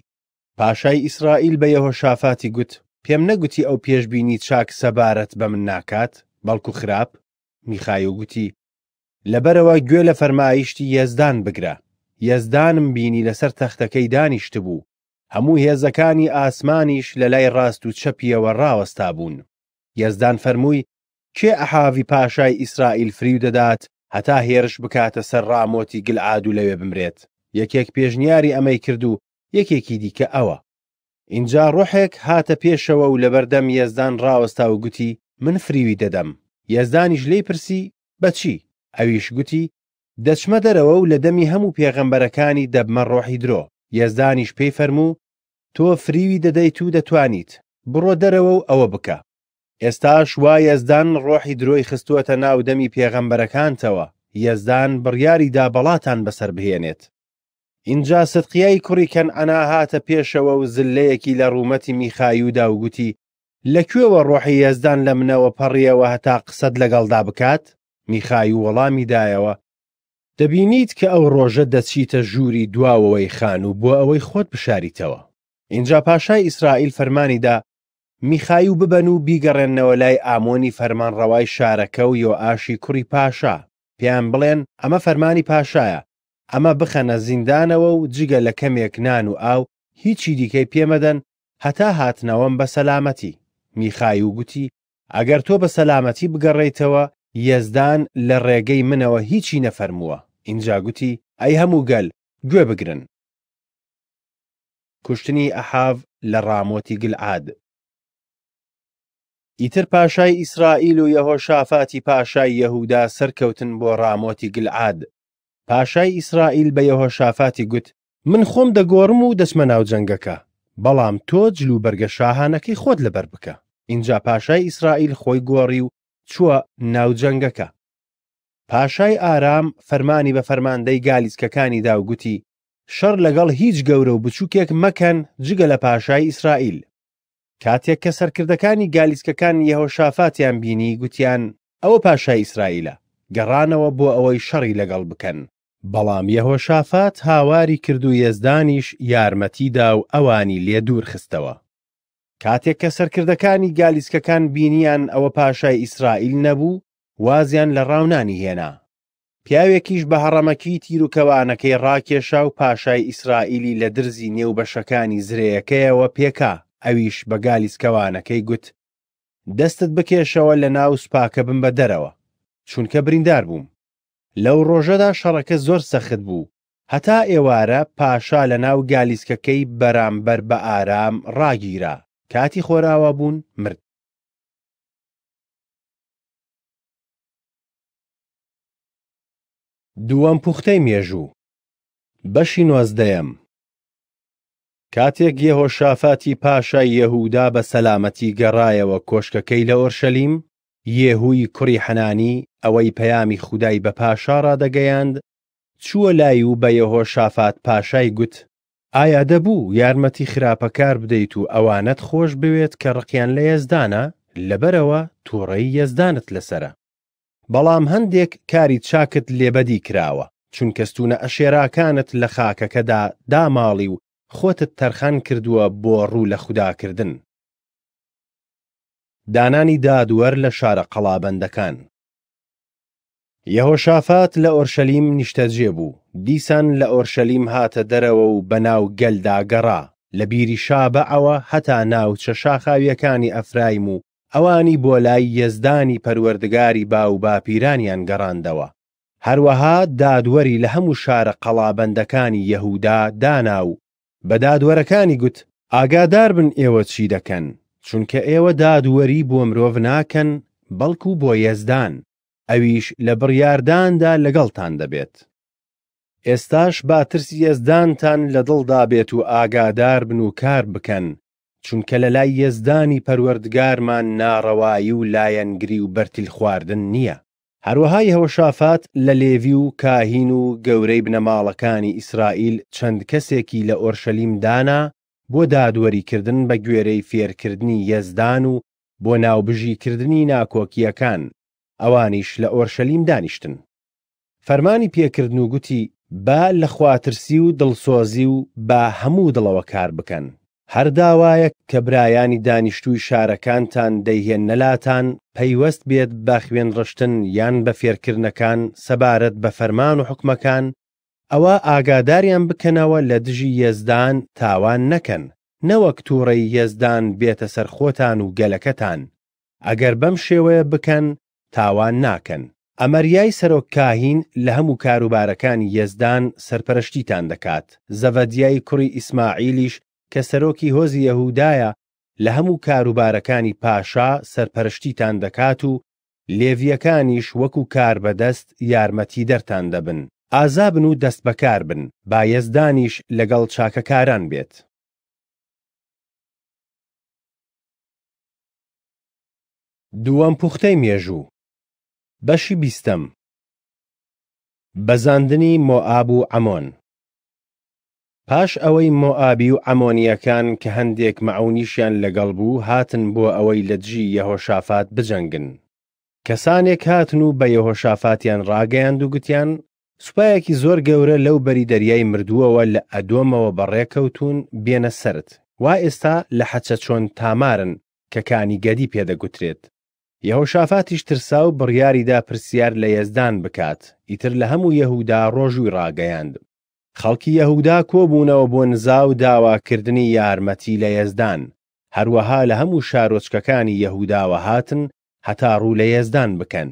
پاشای ئیسرائیل بە یەهۆ شافاتی گوت پێم نەگوتی ئەو پێشببینی چاک سەبارەت بە من ناکات بەڵکو خراپ میخای و گوتی لەبەرەوە گوێ لە فەرمایشتی یەزدان بگرە یەزدانم بینی لەسەر تەختەکەی دانیشت بوو هەموو هێزەکانی ئاسمانیش لە لای ڕاست و چەپیەوە ڕاوەستا بوون یەزدان فەرمووی کێ ئەحاوی پاشای ئیسرائیل فریو دەدات هەتا هێرش بکاتە سەر ڕامۆتی گلعاد و لەوێ بمرێت یەکێک پێشنیاری ئەمەی کرد و یەکێکی دیکە ئەوە اینجا ڕۆحێک هاتە پێشەوە و لەبەردەم یەزدان ڕاوەستا و گوتی من فریوی دەدەم یەزدانیش لێی پرسی بەچی ئەویش گوتی دەچمە دەرەوە و لە دەمی هەموو پێغەمبەرەکانی دەبمە ڕۆحی درۆ یەزدانیش پێی فەرموو تۆ فریوی دەدەیت و دەتوانیت بڕۆ دەرەوە و ئەوە بکە ئێستاش وای یەزدان ڕۆحی درۆی خستووەتە ناو دەمی پێغەمبەرەکانتەوە یەزدان بڕیاری دابەڵاتان بەسەر بهێنێت اینجا سدقیای کوڕی کەن ئەنا هاتە پێشەوە و زلەیەکی لە ڕوومەتی میخایودا و گوتی لەکوێوە ڕۆحی هێزدان لە منەوە پەڕیەوە هەتا قسەد لەگەڵدا بکات میخای وەڵامی دایەوە دەبینیت کە ئەو ڕۆژە دەچیتە ژووری دواوەوەی خان و بۆ ئەوەی خۆت بشاریتەوە اینجا پاشای ئیسرائیل فەرمانیدا میخای و ببەن و بیگەڕێنەوە لای ئامۆنی فەرمانڕەوای شارەکە و یۆ ئاشی کوڕی پاشا پێیان بڵێن ئەمە فەرمانی پاشایە ئەمە بخەنە زیندانەوە و جگە لە کەمێک نان و ئاو هیچی دیکەی پێمەدەن هەتا هاتنەوەم بە سەلامەتی میخای و گوتی ئەگەر تۆ بە سەلامەتی بگەڕێیتەوە یەزدان لە ڕێگەی منەوە هیچی نەفەرمووە اینجا گوتی ئەی هەموو گەل گوێ بگرن کوشتنی ئەحاو لە ڕامۆتی گلعاد ئیتر پاشای ئیسرائیل و یەهۆشافاتی پاشای یەهودا سەرکەوتن بۆ ڕامۆتی گلعاد پاشای ئیسرائیل بە یەهۆشافاتی گوت من خۆم دەگۆڕم و دەچمە ناو جەنگەکە بەڵام تۆ جللو بەرگە شاهانەکەی خۆت لەبەر بکە اینجا پاشای ئیسرائیل خۆی گۆڕی و چووە ناوجەنگەکە پاشای ئارام فەرمانی بە فەرماندەی گالیسکەکانی داوگوتی شەڕ لەگەڵ هیچ گەورە و بچووکێک مەکەن جگە لە پاشای ئیسرائیل کاتێک کە سەرکردەکانی گالیسکەکان یەهۆ شافاتیان بینی گوتیان ئەوە پاشای ئیسرائیلە گەڕانەوە بۆ ئەوەی شەڕی لەگەڵ بکەن بەڵام یەهۆشافات هاواری کرد و یێزدانیش یارمەتیدا و ئەوانی لێ دوور خستەوە کاتێک کە سەرکردەکانی گالیسکەکان بینیان ئەوە پاشای ئیسرائیل نەبوو وازیان لە ڕاونانی هێنا پیاوێکیش بە هەڕەمەکی تیرروکەوانەکەی ڕاکێشا و پاشای ئیسرائیلی لە درزی نێو بەشەکانی زرەیەکەیەوە پێکا ئەویش بە گالیسکەوانەکەی گوت دەستت بکێشەوە لە ناو سوپاکە بم بە دەرەوە چونکە بریندار بووم لەو ڕۆژەدا شەڕەکە زۆر سەخت بوو هەتا ئێوارە پاشا لە ناو گالیسکەکەی بەرامبەر بە ئارام ڕاگیرا کاتی خۆراوە بوون مرد دووەم پوختەی مێژوو بەشی نۆزدەیەم کاتێک یەهۆشافاتی پاشای یەهودا بە سەلامەتی گەڕایەوە کۆشکەکەی لە ئۆرشەلیم یێهووی کوڕی حەنانی ئەوەی پەیامی خودای بە پاشا ڕدەگەیاند چووە لای و بە یەهۆ شافات پاشای گوت ئایا دەبوو یارمەتی خراپەکار بدەیت و ئەوانت خۆش بوێت کە ڕقیان لە یەزدانە لەبەرەوە تووڕەی یەزدانت لەسرە بەڵام هەندێک کاری چاکت لێبەدی کراوە چونکەستونە ئەشێراکانت لە خاکەکەدا داماڵی و خۆتت تەرخان کردووە بۆ ڕوو لە خودداکردن دانانی دادوەر لە شارە قەڵابەندەکان یەهۆشافات لە ئۆرشەلیم نیشتەجێ بوو دیسان لە ئۆرشەلیم هاتە دەرەوە و بەناو گەلداگەڕا لە بیری شابە ئەوە هەتا ناوچە شاخاویەکانی ئەفرایم و ئەوانی بۆ لای یەزدانی پەروەردگاری با و باپیرانیان گەڕاندەوە هەروەها دادوەری لە هەموو شارە قەڵابەندەکانی یەهودا دانا و بە دادوەرەکانی گوت ئاگادار بن ئێوە چی دەکەن چونکە ئێوە دادوەری بۆ مرۆڤ ناکەن بەڵکو بۆ یێزدان ئەویش لە بڕیارداندا لەگەڵتان دەبێت ئێستاش باترسی یێزدانتان لە دڵدا بێت و ئاگادار بن و کار بکەن چونکە لە لای یێزدانی پەروەردگارمان ناڕەوایی و لایەنگری و بەرتیل خواردن نییە هەروەهای هەوەشافات لە لێوی و کاهین و گەورەی بنەماڵەکانی ئیسرائیل چەند کەسێکی لە ئۆرشەلیم دانا بۆ دادوەریکردن بە گوێرەی فێرکردنی یەزدان و بۆ ناوبژیکردنی ناکۆکیەکان ئەوانیش لە ئۆرشەلیم دانیشتن فەرمانی پێکردن و گوتی با لە خواترسی و دڵسۆزی و با هەموو دڵەوە کار بکەن هەر داوایەک کە برایانی دانیشتووی شارەکانتان دەیهێن نەلاتان پەیوەست بێت بە خوێن ڕشتن یان بە فێرکردنەکان سەبارەت بە فەرمان و حکمەکان ئەوە ئاگاداریان بکەنەوە لە دژی یەزدان تاوان نەکەن نەوەک تووڕەی یەزدان بێتە سەر خۆتان و گەلەکەتان ئەگەر بەم شێوەیە بکەن تاوان ناکەن ئەمەریای سەرۆک کاهین لە هەموو کاروبارەکانی یەزدان سەرپەرشتیتان دەکات زەڤەدیای کوڕی ئیسماعیلیش کە سەرۆکی هۆزی یەهودایە لە هەموو کاروبارەکانی پاشا سەرپەرشتیتان دەکات و لێڤیەکانیش وەکو کار بەدەست یارمەتی دەرتان دەبن ئازابن و دەست بەکار بن بایەزدانیش لەگەڵ چاکەکاران بێت دووەم پوختەی مێژوو بەشی بیستەم بەزاندنی مۆعاب و ئەمۆن پاش ئەوەی مۆعابی و ئەمۆنیەکان کە هەندێک مەعونیشیان لەگەڵ بوو هاتن بۆ ئەوەی لە دژی یەهۆشافات بجەنگن کەسانێک هاتن و بە یەهۆشافاتیان ڕاگەیاند و گوتیان سوپایەکی زۆر گەورە لەو بەری دەریای مردووەوە لە ئەدۆمەوە بەڕێکەوتون بێنە سرت وا ئێستا لە حەچە چۆن تامارن کەکانی گەدی پێدەگوترێت یەهۆشافاتیش ترسا و بڕیاریدا پرسیار لە یەزدان بکات ئیتر لە هەموو یەهودا ڕۆژووی ڕاگەیاند خەڵکی یەهودا کۆبوونەوە بۆ نزا و داواکردنی یارمەتی لە یەزدان هەروەها لە هەموو شارۆچکەکانی یەهوداوە هاتن هەتا ڕوو لە یەزدان بکەن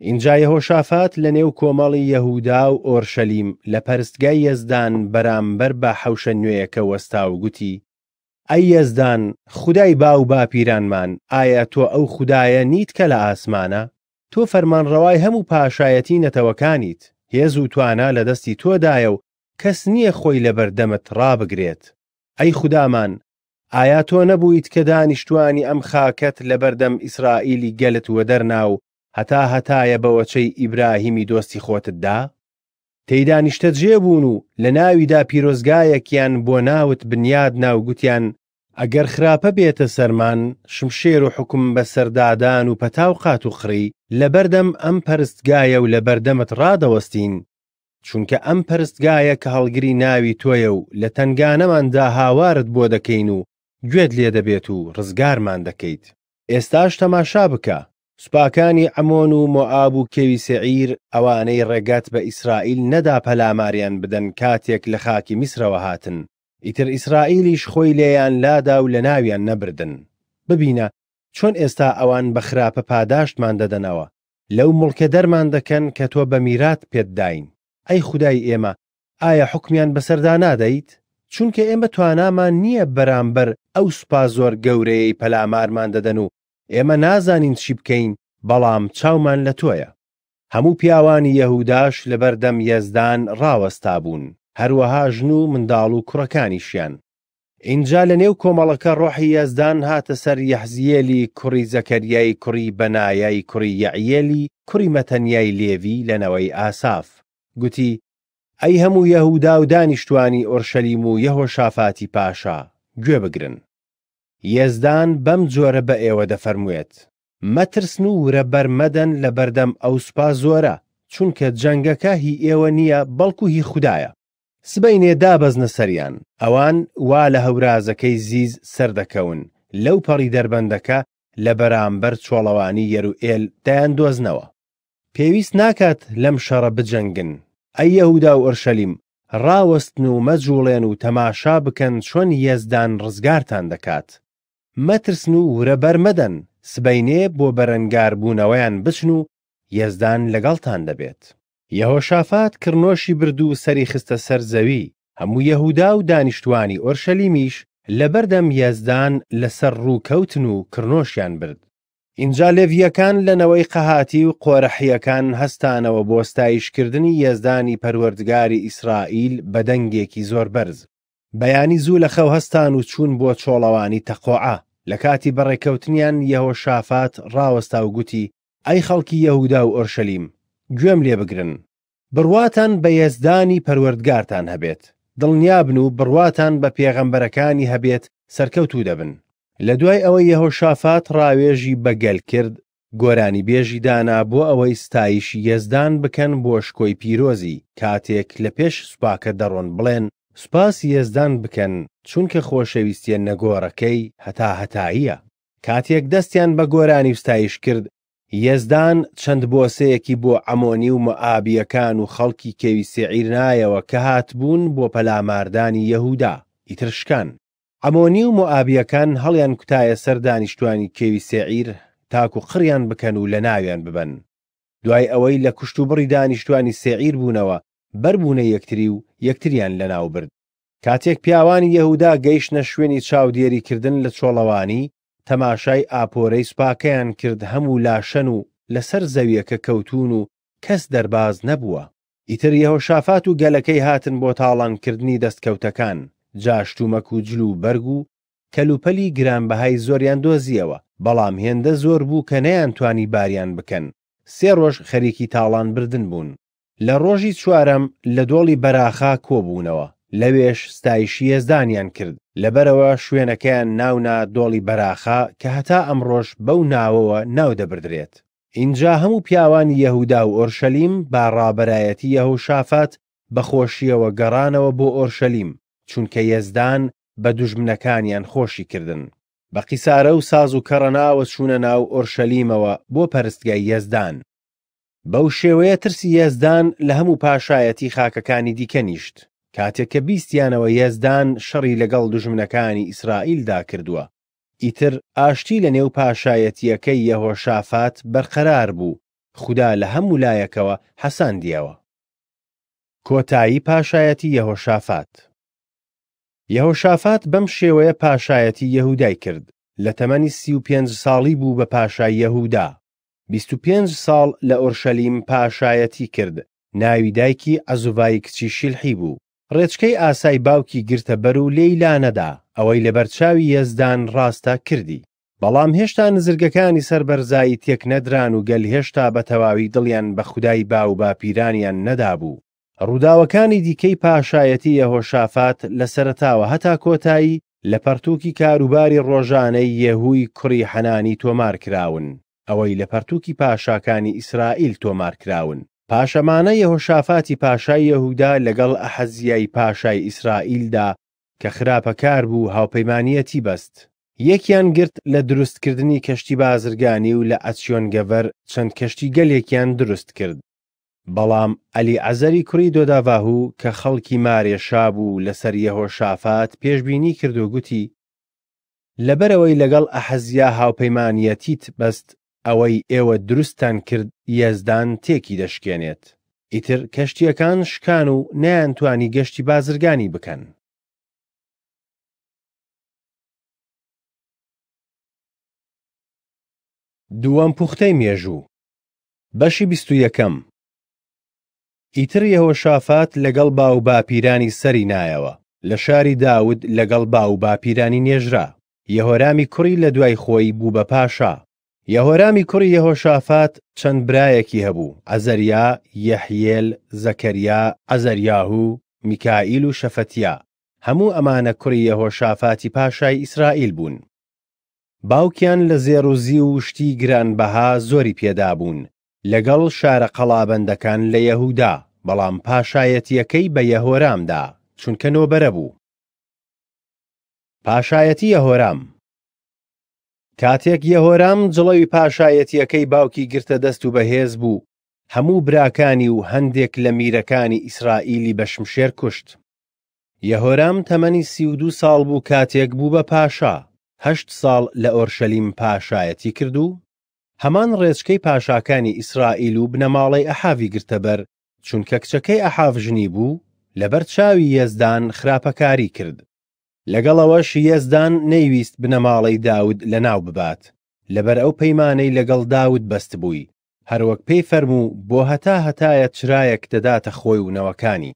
اینجا یەهۆ شافات لە نێو کۆمەڵی یەهودا و ئۆرشەلیم لە پەرستگای یەزدان بەرامبەر بە حوشە نوێیەکە وەستا و گوتی ئەی یەزدان خدای با و باپیرانمان ئایا تۆ ئەو خدایە نیت کە لە ئاسمانە تۆ فەرمانڕەوای هەموو پاشایەتی نەتەوەکانیت هێز و توانە لە دەستی تۆدایە و کەس نییە خۆی لە بەردەمت ڕابگرێت ئەی خودامان ئایا تۆ نەبوویت کە دانیشتوانی ئەم خاکەت لە بەردەم ئیسرائیلی گەلت وە دەرناو هەتا هەتایە بەوەچەی ئیبراهیمی دۆستی خۆتتدا؟ تەیدانیشتە جێبوون و لە ناویدا پیرۆزگایەکیان بۆ ناوت بنیاد ناوگوتیان ئەگەر خراپە بێتە سەرمان شمشێر و حکم بە سەردادان و پەتاو قات و خڕی لە بەردەم ئەم پەرستگایە و لە بەردەمت ڕادەوەستین چونکە ئەم پەرستگایە کە هەڵگری ناوی تۆیە و لە تنگانەماندا هاوارت بۆ دەکەین و گوێت لێ دەبێت و ڕزگارمان دەکەیت ئێستاش تەماشا بکە سوپاکانی ئەمۆن و مۆعاب و کێوی سەعیر ئەوانەی ڕێگات بە ئیسرائیل نەدا پەلاماریان بدەن کاتێک لە خاکی میسرەوە هاتن ئیتر ئیسرائیلیش خۆی لێیان لادا و لە ناویان نەبردن ببینە چۆن ئێستا ئەوان بە خراپە پاداشتمان دەدەنەوە لەو مڵکە دەرمان دەکەن کە تۆ بە میرات پێتداین ئەی خدای ئێمە ئایا حکمیان بەسەردا نادەیت چونکە ئێمە توانامان نییە بەرامبەر ئەو سوپا زۆر گەورەی پەلامارمان دەدەن و ئێمە نازانین چی بکەین بەڵام چاومان لە تۆیە هەموو پیاوانی یەهوداش لەبەردەم یەزدان ڕاوەستا بوون هەروەها ژن و منداڵ و کوڕەکانیشیان اینجا لە نێو کۆمەڵەکە ڕۆحی یەزدان هاتە سەر یەحزیێلی کوڕی زەکەریای کوڕی بەنایایی کوڕی یعیێلی کوڕی مەتەنیای لێوی لەنەوەی ئاساف گوتی ئەی هەموو یەهودا و دانیشتانی ئۆرشەلیم و یەهۆ شافاتی پاشا گوێ بگرن یێزدان بەم جۆرە بە ئێوە دەفەرموێت مەترسن و ورە بەرمەدەن لە بەردەم ئەو سوپا زۆرە چونکە جەنگەکە هی ئێوە نییە بەڵکو هی خوددایە سبەینێ دابەزنە سەریان ئەوان وا لە هەورازەکەی زیز سەردەکەون لەو پەڕی دەربەندەکە لە بەرامبەر چۆڵەوانی یەروئێل دایان دۆزنەوە پێویست ناکات لەم شەڕە بجەنگن ئەی یەهودا و ئەرشەلیم ڕاوەستن و مەجوڵێن و تەماشا بکەن چۆن یەزدان ڕزگارتان دەکات مەترسن و ورە بەرمەدەن سبەینێ بۆ بەرەنگار بوونەوەیان بچن و یەزدان لەگەڵتان دەبێت یەهۆ شافات کڕنۆشی برد و سەری خستە سەر زەوی هەموو یەهودا و دانیشتوانی ئۆرشەلیمیش لەبەردەم یەزدان لەسەر ڕووکەوتن و کڕنۆشیان برد اینجا لێڤیەکان لەنەوەی قەهاتی و قۆرەحیەکان هەستانەوە بۆستایشکردنی یەزدانی پەروەردگاری ئیسرائیل بە دەنگێکی زۆر بەرز بەیانی زوو لە خەو هەستان و چوون بۆ چۆڵەوانی تەقۆعە لە کاتی بەڕێکەوتنیان یەهۆ شافات ڕاوەستا و گوتی ئەی خەڵکی یەهودا و ئۆرشەلیم گوێم لێ بگرن بڕواتان بە یێزدانی پەروەردگارتان هەبێت دڵنیابن و بڕواتان بە پێغەمبەرەکانی هەبێت سەرکەوتو دەبن لە دوای ئەوەی یەهۆ شافات ڕاوێژی بەگەل کرد گۆرانی بێژی دانا بۆ ئەوەی ستایش یەزدان بکەن بۆ شکۆی پیرۆزی کاتێک لە پێش سوپاکە دەڕۆن بڵێن سوپاس یێزدان بکەن چونکە خۆشەویستیە نەگۆڕەکەی هەتا هەتاییە کاتێک دەستیان بە گۆرانی وستایش کرد یەزدان چەند بۆسەیەکی بۆ ئەمۆنی و مەعابیەکان و خەڵکی کەوی سعیر نایەوە کە هاتبوون بۆ پەلاماردانی یەهودا ئیترشکان ئەمۆنی و مۆعابیەکان هەڵیان کوتایە سەر دانیشتوانی کێوی سعیر تاکو قڕیان بکەن و لە ناویان ببەن دوای ئەوەی لە کوشت و بڕی دانیشتوانی سعیر بوونەوە بەربوونە یەکتری و یەکتریان لەناو برد کاتێک پیاوانی یەهودا گەیشتە شوێنی چاودێریکردن لە چۆڵەوانی تەماشای ئاپۆرەی سوپاکەیان کرد هەموو لاشەن و لەسەر زەویەکە کەوتون و کەس دەرباز نەبووە ئیتر یەهۆشافات و گەلەکەی هاتن بۆ تاڵانکردنی دەستکەوتەکان جاشتومەک و جلو بەرگ و کەلوپەلی گرانبەهای زۆریان دۆزیەوە بەڵام هێندە زۆر بوو کە نەیانتوانی باریان بکەن سێ ڕۆژ خەریکی تاڵان بردن بوون لە ڕۆژی چوارەم لە دۆڵی بەراخا کۆبوونەوە لەوێش ستایشی هێزدانیان کرد لەبەرەوە شوێنەکەیان ناونا دۆڵی بەراخە کە هەتا ئەمڕۆژ بەو ناوەوە ناو دەبدرێت اینجا هەموو پیاوانی یەهودا و ئۆرشەلیم با ڕابەرایەتی یەهو شافات بەخۆشیەوە گەڕانەوە بۆ ئۆرشەلیم چونکە یەزدان بە دوژمنەکانیان خۆشی کردن بە قیسارە و ساز و کەڕەناوە چوونە ناو ئۆرشەلیمەوە بۆ پەرستگای یەزدان بەو شێوەیە ترسی یەزدان لە هەموو پاشایەتی خاکەکانی دیکەنیشت کاتێک کە بیستیانەوە یێزدان شەڕی لەگەڵ دژمنەکانی ئیسرائیلدا کردووە ئیتر ئاشتی لە نێو پاشایەتیەکەی یەهۆشافات بەرقەرار بوو خوددا لە هەموو لایەکەوە حەساندیەوە کۆتایی پاشایەتی یەهۆشافات یەهۆشافات بەم شێوەیە پاشایەتی یەهودای کرد لە تەمەنی سی و پێنج ساڵی بوو بە پاشای یەهودا 25 ساڵ لە ئۆرشەلیم پاشایەتی کرد ناوی دایکی ئەزوڤایی کچی شیلحی بوو ڕێچکەی ئاسای باوکی گرتە بەر و لێی لا نەدا ئەوەی لە بەرچاوی یەزدان ڕاستە کردی بەڵام هێشتا نزرگەکانی سربەرزایی تێک نەدران و گەل هێشتا بە تەواوی دڵیان بە خودای با و باپیرانیان نەدابوو ڕووداوەکانی دیکەی پاشایەتی یەهۆشافات لە سەرتاوە هەتا کۆتایی لە پەرتووکی کاروباری ڕۆژانەی یەهووی کوڕی حەنانی تۆمار کراون ئەوەی لە پەرتووکی پاشاکانی ئیسرائیل تۆمار کراون پاشەمانە یەهۆشافاتی پاشای یەهودا لەگەڵ ئەحەزیای پاشای ئیسرائیلدا کە خراپەکار بوو هاوپەیمانیەتی بەست یەکیان گرت لە دروستکردنی کەشتی بازرگانی و لە ئەچیۆنگەڤەر چەند کەشتی گەلێکیان دروست کرد بەڵام ئەلی ئەزەری کوڕی دۆداڤاهوو کە خەڵکی مارێشا بوو لەسەر یەهۆشافات پێشببینی کرد و گوتی لەبەرەوەی لەگەڵ ئەحەزیا هاوپەیمانیەتیت بەست ئەوەی ئێوە دروستان کرد یەزدان تێکی دەشکێنێت ئیتر کەشتیەکان شکان و نیانتوانی گەشتی بازرگانی بکەن دووەم پوختەی مێژوو بەشی بیست و یەکەم ئیتر یەوە شافات لەگەڵ باو باپیرانی سەری نایەوە لە شاری داود لەگەڵ باو باپیرانی نێژرا یەهۆرامی کوڕی لە دوای خۆی بوو بە پاشا یەهۆرامی کوڕی یەهۆشافات چەند برایەکی هەبوو ئەزەریا یەحیل زەکەریا ئەزەریاهوو میکائیل و شەفەتیا هەموو ئەمانە کوڕی یەهۆشافاتی پاشای ئیسرائیل بوون باوکیان لە زێڕوزی و شتی گرانبەها زۆری پێدا بوون لەگەڵ شارە قەڵابەندەکان لە یەهودا بەڵام پاشایەتیەکەی بە یەهۆرامدا چونکە نۆبەرە بوو پاشایەتی یەهۆرام کاتێک یەهۆرام جڵەوی پاشایەتیەکەی باوکی گرتە دەست و بەهێز بوو هەموو براکانی و هەندێک لە میرەکانی ئیسرائیلی بەشمشێر کوشت یەهۆرام تەمەنی سیودو ساڵ بوو کاتێک بوو بە پاشا هەشت ساڵ لە ئۆرشەلیم پاشایەتی کرد و هەمان ڕێچکەی پاشاکانی ئیسرائیل و بنەماڵی ئەحاوی گرتەبەر چونکە کچەکەی ئەحاافژنی بوو لەبەر چاوی یەزدان خراپەکاری کرد لەگەڵەوە شیەزدان نەیویست بنەماڵەی داود لە ناو ببات لەبەر ئەو پەیمانەی لەگەڵ داود بەست بووی هەروەک پێی فەرموو بۆ هەتا هەتایە چرایەک دەداتە خۆی ونەوەکانی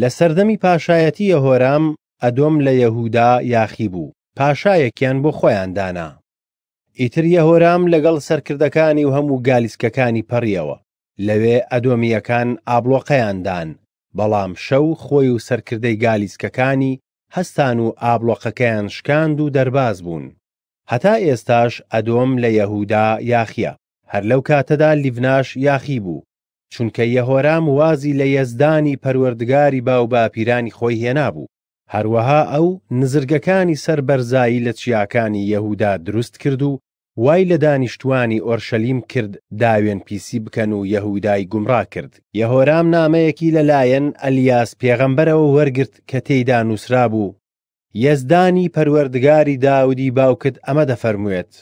لە سەردەمی پاشایەتی یەهۆرام ئەدۆم لە یەهودا یاخی بوو پاشایەکیان بۆ خۆیان دانا ئیتر یەهۆرام لەگەڵ سەرکردەکانی و هەموو گالیسکەکانی پەڕیەوە لەوێ ئەدۆمیەکان ئابلۆقەیاندان بەڵام شەو خۆی و سەرکردەی گالیسکەکانی هەستان و ئابلۆقەکەیان شکاند و دەرباز بوون هەتا ئێستاش ئەدۆم لە یەهودا یاخیە هەر لەو کاتەدا لیڤناش یاخی بوو چونکە یەهۆرام وازی لە یەزدانی پەروەردگاری باو باپیرانی خۆی هێنابوو هەروەها ئەو نزرگەکانی سەر بەرزایی لە چیاکانی یەهودا دروست کرد و وای لە دانیشتوانی ئۆرشەلیم کرد داوێن پیسی بکەن و یەهودای گومڕا کرد یەهۆرام نامەیەکی لەلایەن ئەلیاس پێغەمبەرەوە وەرگرت کە تێیدا نووسرا بوو یەزدانی پەروەردگاری داودی باوکت ئەمە دەفەرموێت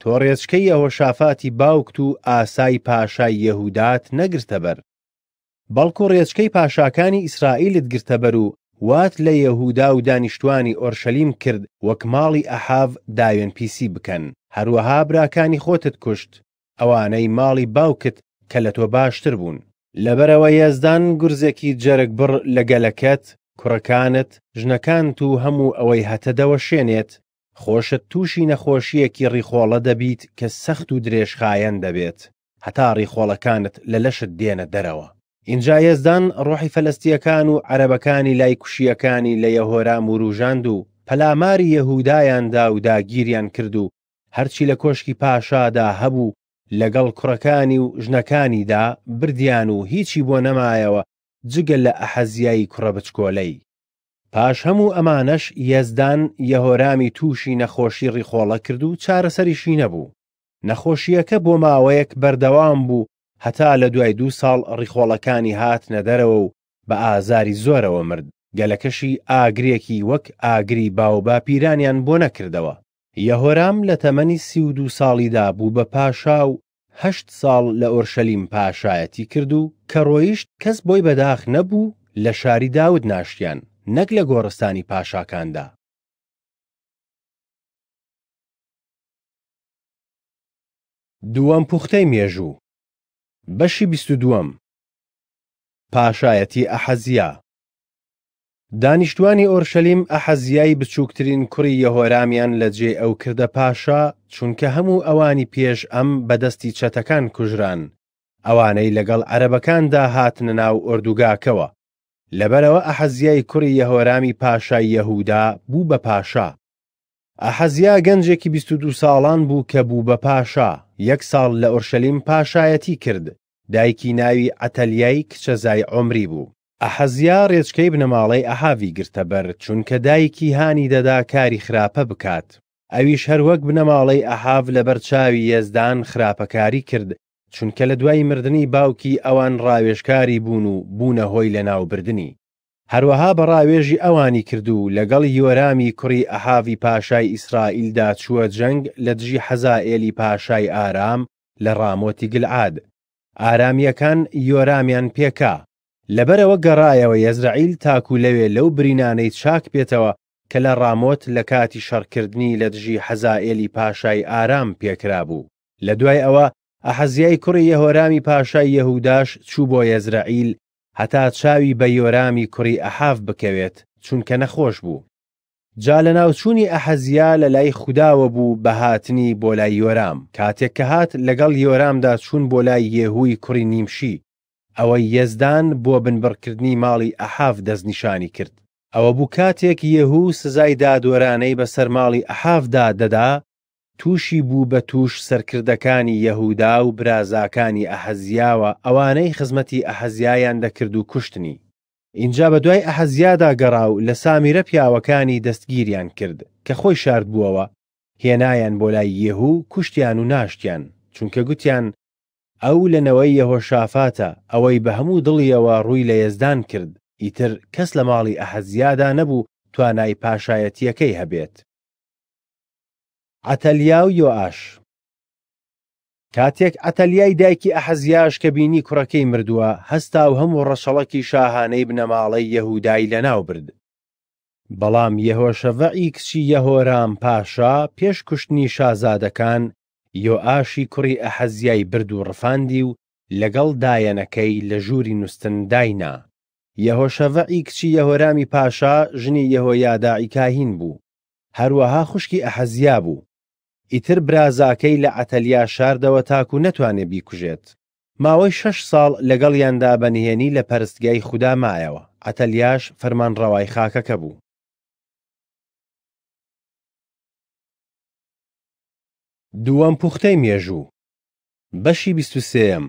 تۆڕێچکەی ئەوە شافاتی باوکت و ئاسای پاشای یەهودات نەگرتە بەر بەڵکو ڕێچکەی پاشاکانی ئیسرائیلت گرتە بەر و وات لە یەهودا و دانیشتوانی ئۆرشەلیم کرد وەک ماڵی ئەحاو داوێن پیسی بکەن هەروەها براکانی خۆتت کوشت ئەوانەی ماڵی باوکت کە لە تۆ باشتر بوون لەبەرەوە یێزدان گورزێکی جەرگ بڕ لە گەلەکەت کوڕەکانت ژنەکانت و هەموو ئەوەی هەتەدەوە شوێنێت خۆشت تووشی نەخۆشیەکی ڕیخۆڵە دەبیت کە سەخت و درێژخایەن دەبێت هەتا ڕیخۆڵەکانت لە لەشت دێنە دەرەوە اینجا یێزدان ڕۆحی فەلستیەکان و عەرەبەکانی لای کوشیەکانی لە یەهۆرا مروژاند و پەلاماری یەهودایاندا و داگیریان کرد و هەرچی لە کۆشکی پاشادا هەبوو لەگەڵ کوڕەکانی و ژنەکانیدا بردیان و هیچی بۆ نەمایەوە جگە لە ئەحەزیایی کوڕە بچکۆلەی پاش هەموو ئەمانەش یەزدان یەهۆرامی تووشی نەخۆشی ڕیخۆڵە کرد و چارەسەریشی نەبوو نەخۆشیەکە بۆ ماوەیەک بەردەوام بوو هەتا لە دوای دوو ساڵ ڕیخۆڵەکانی هات نەدەرەوە و بە ئازاری زۆرەوە مرد گەلەکەشی ئاگرێکی وەک ئاگری باو باپیرانیان بۆ نەکردەوە یەهۆرام لە تەمەنی سی و دو ساڵیدا بوو بە پاشا و هەشت ساڵ لە ئۆرشەلیم پاشایەتی کرد و کە ڕۆیشت کەس بۆی بەداخ نەبوو لە شاری داود ناشتیان نەک لە گۆڕستانی پاشاکاندا دووەم پوختەی مێژوو بەشی بیست دووەم پاشایەتی ئەحەزیە دانیشتوانی ئۆرشەلیم ئەحەزیایی بچووکترین کوڕی یەهۆرامیان لە جێ ئەو کردە پاشا چونکە هەموو ئەوانی پێش ئەم بەدەستی چەتەکان کوژران ئەوانەی لەگەڵ عەرەبەکاندا هاتنە ناو ئۆردوگاکەوە لەبەرەوە ئەحەزیای کوڕی یەهۆرامی پاشای یەهودا بوو بە پاشا ئەحەزیا گەنجێکی 22 ساڵان بوو کە بوو بە پاشا یەک ساڵ لە ئۆرشەلیم پاشایەتی کرد دایکی ناوی ئەتەلیای کچەزای ئۆمری بوو ئەحەزیا ڕێچکەی بنەماڵەی ئەهاوی گرتەبەر چونکە دایکی هانی دەدا کاری خراپە بکات ئەویش هەروەک بنەماڵەی ئەهاو لە بەرچاوی یێزدان خراپەکاری کرد چونکە لە دوای مردنی باوکی ئەوان ڕاوێژکاری بوون و بوونە هۆی لە ناوبردننی هەروەها بە ڕاوێژی ئەوانی کردو لەگەڵ یۆرامی کوڕی ئەهاوی پاشای ئیسرائیلدا چووە جەنگ لە دژی حەزائێلی پاشای ئارام لە ڕامۆتی گلعاد ئارامیەکان یۆرامیان پێکا لەبەرەوە گەڕایەوە یەزرائیل تاکو لەوێ لەو برینانەی چاک بێتەوە کە لە ڕامۆت لە کاتی شەڕکردنی لە دژی حەزائێلی پاشای ئارام پێکرا بوو لە دوای ئەوە ئەحەزیای کوڕی یەهۆرامی پاشای یەهوداش چوو بۆ یەزرائیل هەتا چاوی بە یۆرامی کوڕی ئەحاف بکەوێت چونکە نەخۆش بوو جا لە ناوچووی ئەحەزیا لە لای خودداوە بوو بە هاتنی بۆ لای یۆرام کاتێک کە هات لەگەڵ یۆرامدا چوون بۆ لای یێهوی کوڕی نیمشی ئەوەی یەزدان بۆ بنبڕکردنی ماڵی ئەحاف دەستنیشانی کرد ئەوە بوو کاتێک یەهوو سزای دادوەرانەی بەسەر ماڵی ئەحافدا دەدا تووشی بوو بە توش سەرکردەکانی یەهودا و برازاکانی ئەحەزیاوە ئەوانەی خزمەتی ئەحەزیایان دەکرد و کوشتنی اینجا بە دوای ئەحەزیادا گەڕا و لە سامیرە پیاوەکانی دەستگیریان کرد کە خۆی شارد بووەوە هێنایان بۆ لای یەهوو کوشتیان و ناشتیان چونکە گوتیان ئەو لەنەوەی یەهۆشافاتە ئەوەی بە هەموو دڵیەوە ڕووی لە هێزدان کرد ئیتر کەس لە ماڵی ئەحەزیادا نەبوو توانای پاشایەتیەکەی هەبێت ئەتەلیا و یۆعاش کاتێک ئەتەلیای دایکی ئەحەزیاش کە بینی کوڕەکەی مردووە هەستا و هەموو ڕەشەڵەکی شاهانەی بنەماڵی یەهودایی لەناو برد بەڵام یەهۆشەڤعی کچی یەهۆرام پاشا پێش کوشتنی شازادەکان یۆئاشی کوڕی ئەحەزیای برد و ڕفاندی و لەگەڵ دایەنەکەی لە ژووری نووسن داینا یەهۆشەڤعی کچی یەهۆرامی پاشا ژنی یەهۆیادائیکاهین بوو هەروەها خوشکی ئەحەزیا بوو ئیتر برازاکەی لە ئەتەلیا شاردەوە تاکو نەتوانێ بیکوژێت ماوەی شەش ساڵ لەگەڵ یاندا بەنهێنی لە پەرستگای خودامایەوە ئەتەلیاش فەرمانڕەوای خاکەکە بوو دووەم پوختەی مێژوو بەشی سم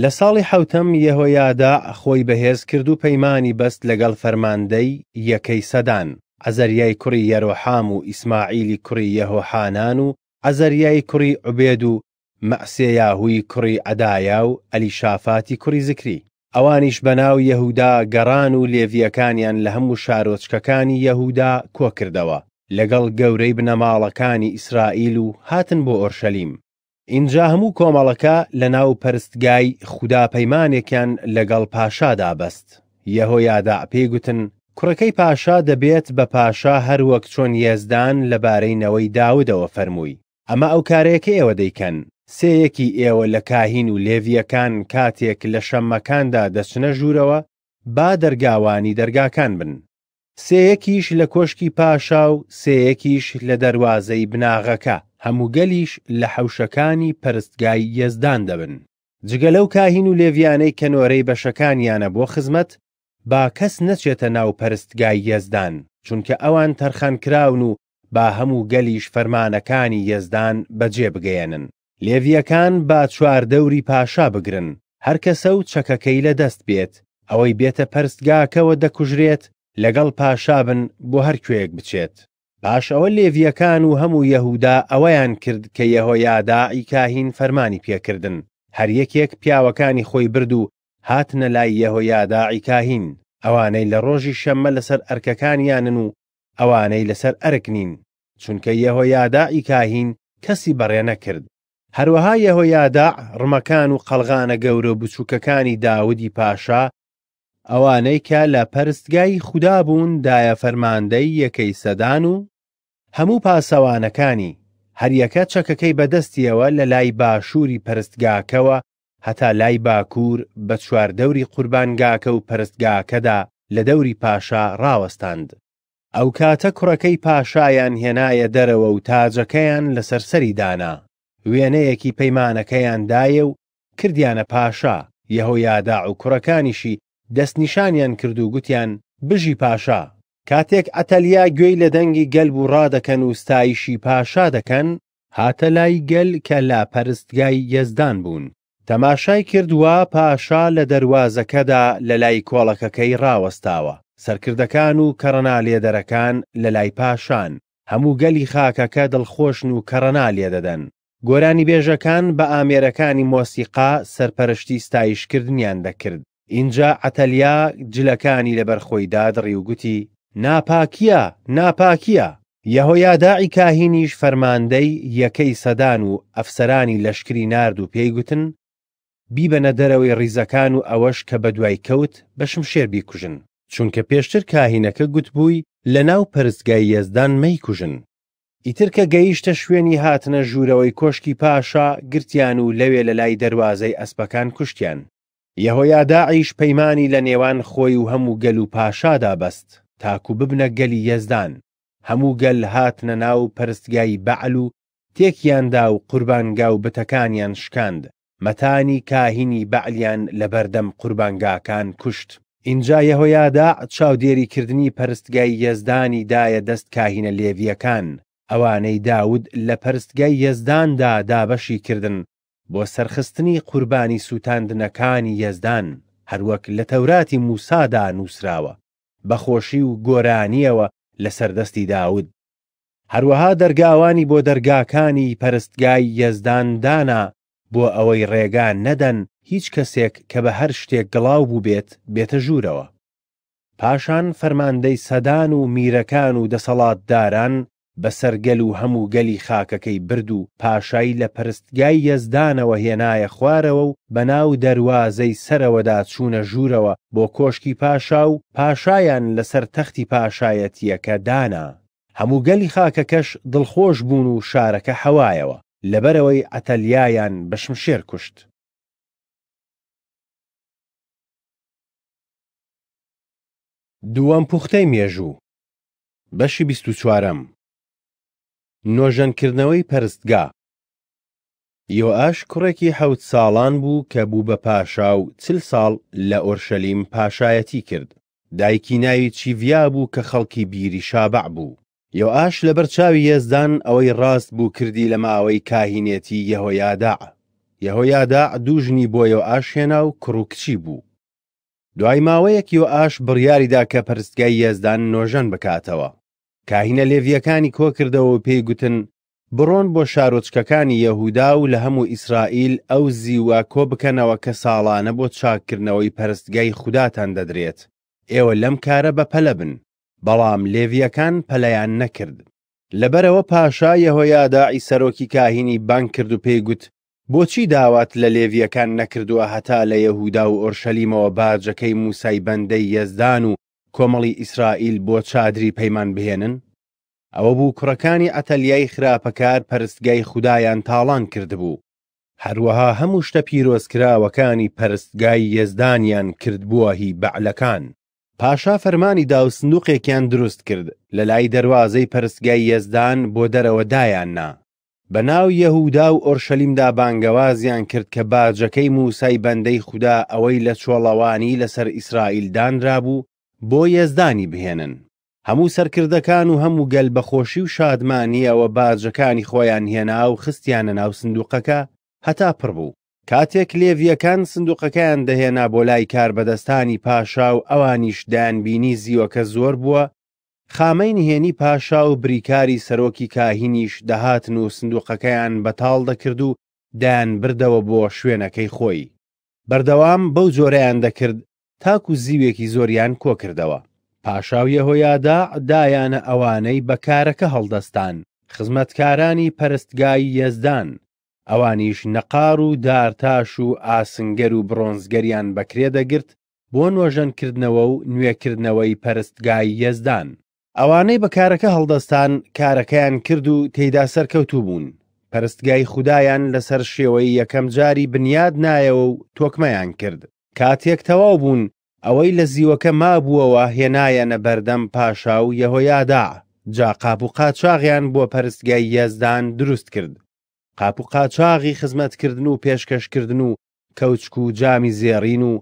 لە ساڵی حوتەم یەهۆیادا خۆی بەهێز کرد و پەیمانی بەست لەگەڵ فەرماندەی یەکەی سەدان ئەزەریای کوڕی یەرۆحام و ئیسماعیلی کوڕی یەهۆحانان و ئەزەریای کوڕی عوبێد و مەسێیاهووی کوڕی ئەدایا و ئەلیشافاتی کوڕی زکری ئەوانیش بەناو یەهودا گەڕان و لێڤیەکانیان لە هەموو شارۆچکەکانی یەهودا کۆکردەوە لەگەڵ گەورەی بنەماڵەکانی ئیسرائیل و هاتن بۆ ئۆرشەلیم اینجا هەموو کۆمەڵەکە لە ناو پەرستگای خوددا پەیمانێکیان لەگەڵ پاشادا بەست یەهۆیادا پێگوتن کوڕەکەی پاشا دەبێت بە پاشا هەروەک چۆن یێزدان لەبارەینەوەی داودەوە فەرمووی ئەمە ئەو کارێکی ئێوە دەیکەن سەیەکی ئێوە لە کاهین و لێڤیەکان کاتێک لە شەمەکاندا دەچنە ژوورەوە با دەرگاوانی دەرگاکان بن سەیەکیش لە کۆشکی پاشا و سەیەکیش لە دەواازەی بناغەکە هەموو گەلیش لە حەوشەکانی پەرستگای یەزدان دەبن جگە لەو کاهین و لێویانەی کەنۆرەی بەشەکانیانە بۆ خزمەت با کەس نەچێتە ناو پەرستگای یەزدان چونکە ئەوان تەرخان کراون و با هەموو گەلیش فەرمانەکانی یەزدان بەجێ بگەێنن لێویەکان با چواردەوری پاشا بگرن هەرکەسە و چەکەکەی لە دەست بێت ئەوەی بێتە پەرستگاکەوە دەکوژرێت لەگەڵ پاشابن بۆ هەر کوێیەک بچێت پاش ئەوە لێڤیەکان و هەموو یەهودا ئەوەیان کرد کە یەهۆیادائی کاهین فەرمانی پێکردن هەر یەکێک پیاوەکانی خۆی برد و هاتنە لای یەهۆیادائی کاهین ئەوانەی لە ڕۆژی شەممە لەسەر ئەرکەکانیانن و ئەوانەی لەسەر ئەرکنین چونکە یەهۆیادائی کاهین کەسی بەڕێنە کرد هەروەها یەهۆیادا ڕمەکان و قەلغانە گەورە بچووکەکانی داودی پاشا ئەوانەی کە لە پەرستگای خوددابوون دایە فەرماندەی یەکەی سەدان و هەموو پاسەوانەکانی هەریەکە چەکەکەی بەدەستیەوە لە لای باشووری پەرستگاکەوە هەتا لای باکوور بە چواردەوری قوربانگاکە و پەرستگاکەدا لە دەوری پاشا ڕاوەستاند. ئەو کاتە کوڕەکەی پاشایان هێنایە دەرەوە و تاجەکەیان لە سەرسەری دانا وێنەیەکی پەیمانەکەیان دایە و کردیانە پاشا یەهۆیادا و کوڕەکانیشی دەستنیشانیان کرد و گوتیان بژی پاشا کاتێک ئەتەلیا گوێی لە دەنگی گەلب و ڕادەکەن و ستایشی پاشا دەکەن هاتە لای گەل کە لا پەرستگای یەزدان بوون تەماشای کردووە پاشا لە دەواازەکەدا لە لای کۆڵەکەکەی ڕاوەستاوە سەرکردەکان و کەڕنا لێدەرەکان لە لای پاشان هەموو گەلی خاکەکە دڵخۆشن و کەڕنا لێدەدەن گۆرانی بێژەکان بە ئامێرەکانی مۆسیقا سەرپەرشتی ستایشکردنیان دەکرد اینجا عتەلیا جلەکانی لەبەرخۆی دادڕی و گوتی ناپاکیە ناپاکیە یەهۆیاداعی کاهینیش فەرماندەی یەکەی سەدان و ئەفسەرانی لەشکری نرد و پێیگوتن بیبەنە دەرەوەی ڕیزەکان و ئەوەش کە بە دوای کەوت بەشم شێر بیکوژن چونکە پێشتر کاهینەکە گوتبووی لە ناو پەرزگای یەزدان مەیکوژن ئیتر کە گەیشتە شوێنی هاتنە ژوورەوەی کۆشکی پاشا گرتیان و لەوێ لە لای دەواازەی ئەسپەکان کوشتیان یەهۆیاداعیش پەیمانی لە نێوان خۆی و هەموو گەل و پاشادا بەست تاکو ببنە گەلی یەزدان هەموو گەل هاتنە ناو پەرستگای بەعل و تێکیاندا و قوربانگا و بتەکانیان شکاند مەتانی کاهینی بەعلیان لەبەردەم قوربانگاکان کوشت اینجا یەهۆیادا چاودێریکردنی پەرستگای یەزدانی دایە دەست کاهینە لێویەکان ئەوانەی داود لە پەرستگای یەزداندا دابەشی کردن بۆ سەرخستنی قوربانی سووتاندنەکانی یەزدان هەروەک لە تەوراتی موسادا نووسراوە بەخۆشی و گۆرانیەوە لە سەردەستی داود هەروەها دەرگاوانی بۆ دەرگاکانی پەرستگای یەزداندانا بۆ ئەوەی ڕێگان نەدەن هیچ کەسێک کە بە هەر شتێک گڵاو بوو بێت بێتە ژوورەوە پاشان فەرماندەی سەدان و میرەکان و دەسەڵاتداران بەسەر گەل و هەموو گەلی خاکەکەی برد و پاشایی لە پەرستگای یەزدانەوە هێنایە خوارەوە و بەناو دەواازەی سەرەوەدا چوونە ژوورەوە بۆ کۆشکی پاشا و پاشایان لەسەر تەختی پاشایەتیەکە دانا هەموو گەلی خاکەکەش دڵخۆش بوون و شارەکە هەوایەوە لەبەرەوەی ئەتەلیایان بەشمشێر کوشت دووەم پوختەی مێژوو بەشی بیست و چوارەم نۆژەنکردنەوەی پەرستگا یۆئاش کوڕێکی حەوت ساڵان بوو کە بوو بە پاشا و چل ساڵ لە ئۆرشەلیم پاشایەتی کرد دایکی ناوی چیڤیا بوو کە خەڵکی بیری شابع بوو یۆئاش لەبەر چاوی هێزدان ئەوەی ڕاست بوو کردی لە ماوەی کاهینێتی یەهۆیادا یەهۆیادا دوژنی بۆ یۆئاش هێنا و کڕووکچی بوو دوای ماوەیەک یۆئاش بڕیاریدا کە پەرستگای یێزدان نۆژەن بکاتەوە کاهینە لێڤیەکانی کۆ کردەوە پێی گوتن بڕۆن بۆ شارۆچکەکانی یەهودا و لە هەموو ئیسرائیل ئەو زیوە کۆ بکەنەوە کە ساڵانە بۆ چاکردنەوەی پەرستگای خوداتان دەدرێت ئێوە لەم کارە بەپەلە بن بەڵام لێڤیەکان پەلەیان نەکرد لەبەرەوە پاشا یەهۆیاداعی سەرۆکی کاهینی بانک کرد و پێیگوت بۆچی داوات لە لێڤیەکان نەکردووە هەتا لە یەهودا و ئۆرشەلیمەوە باجەکەی موسای بەندەی یەزدان و کۆمەڵی ئیسرائیل بۆ چادری پەیمان بهێنن ئەوە بوو کوڕەکانی ئەتەلیای خراپەکار پەرستگای خوددایان تاڵان کردبوو هەروەها هەموو شتە پیرۆزکراوەکانی پەرستگای یێزدانیان کردبووە هی بەعلەکان پاشا فەرمانی داوسندوقێکیان دروست کرد لە لای دەواازەی پەرستگای یەزدان بۆ دەرەوە دایاننا بە ناو یەهودا و ئۆرشەلیمدا بانگەوازیان کرد کە باجەکەی موسای بەندەی خوددا ئەوەی لە چۆڵەوانی لەسەر ئیسرائیل دانرابوو بۆ یێزدانی بهێنن هەموو سەرکردەکان و هەموو گەل بەخۆشی و شادمانی ئەوە باجەکانی خۆیان هێنا و خستیانە ناو سندوقەکە هەتا پڕ بوو کاتێک لێڤیەکان سندوقەکەیان دەهێنا بۆ لای کاربەدەستانی پاشا و ئەوانیش دایانبینی زیوەکە زۆر بووە خامەی نهێنی پاشا و بریکاری سەرۆکی کاهینیش دەهاتن و سندوقەکەیان بەتاڵ دەکرد و دایان بردەوە بۆ شوێنەکەی خۆی بەردەوام بەو جۆرەیان دەکرد تاکو زیوێکی زۆریان کۆ کردەوە پاشاویە هۆیادا دایانە ئەوانەی بەکارەکە هەڵدەستان خزمەتکارانی پەرستگای یەزدان ئەوانیش نەقار و دارتاش و ئاسنگەر و بڕۆنزگەریان بەکرێدەگرت بۆ نۆژەنکردنەوە و نوێکردنەوەی پەرستگای یەزدان ئەوانەی بەکارەکە هەڵدەستان کارەکەیان کرد و تێدا سەرکەوتوو بوون پەرستگای خوددایان لەسەر شێوەی یەکەم جاری بنیاد نایەوە و تۆکمەیان کرد کاتێک تەواو بوون ئەوەی لە زیوەکە مابووەوە هێنایەنە بەردەم پاشا و یەهۆیادا جا قاپ و قاچاغیان بۆ پەرستگای یەزدان دروست کرد قاپ و قاچاغی خزمەتکردن و پێشکەشکردن و کەوچک و جامی زێڕین و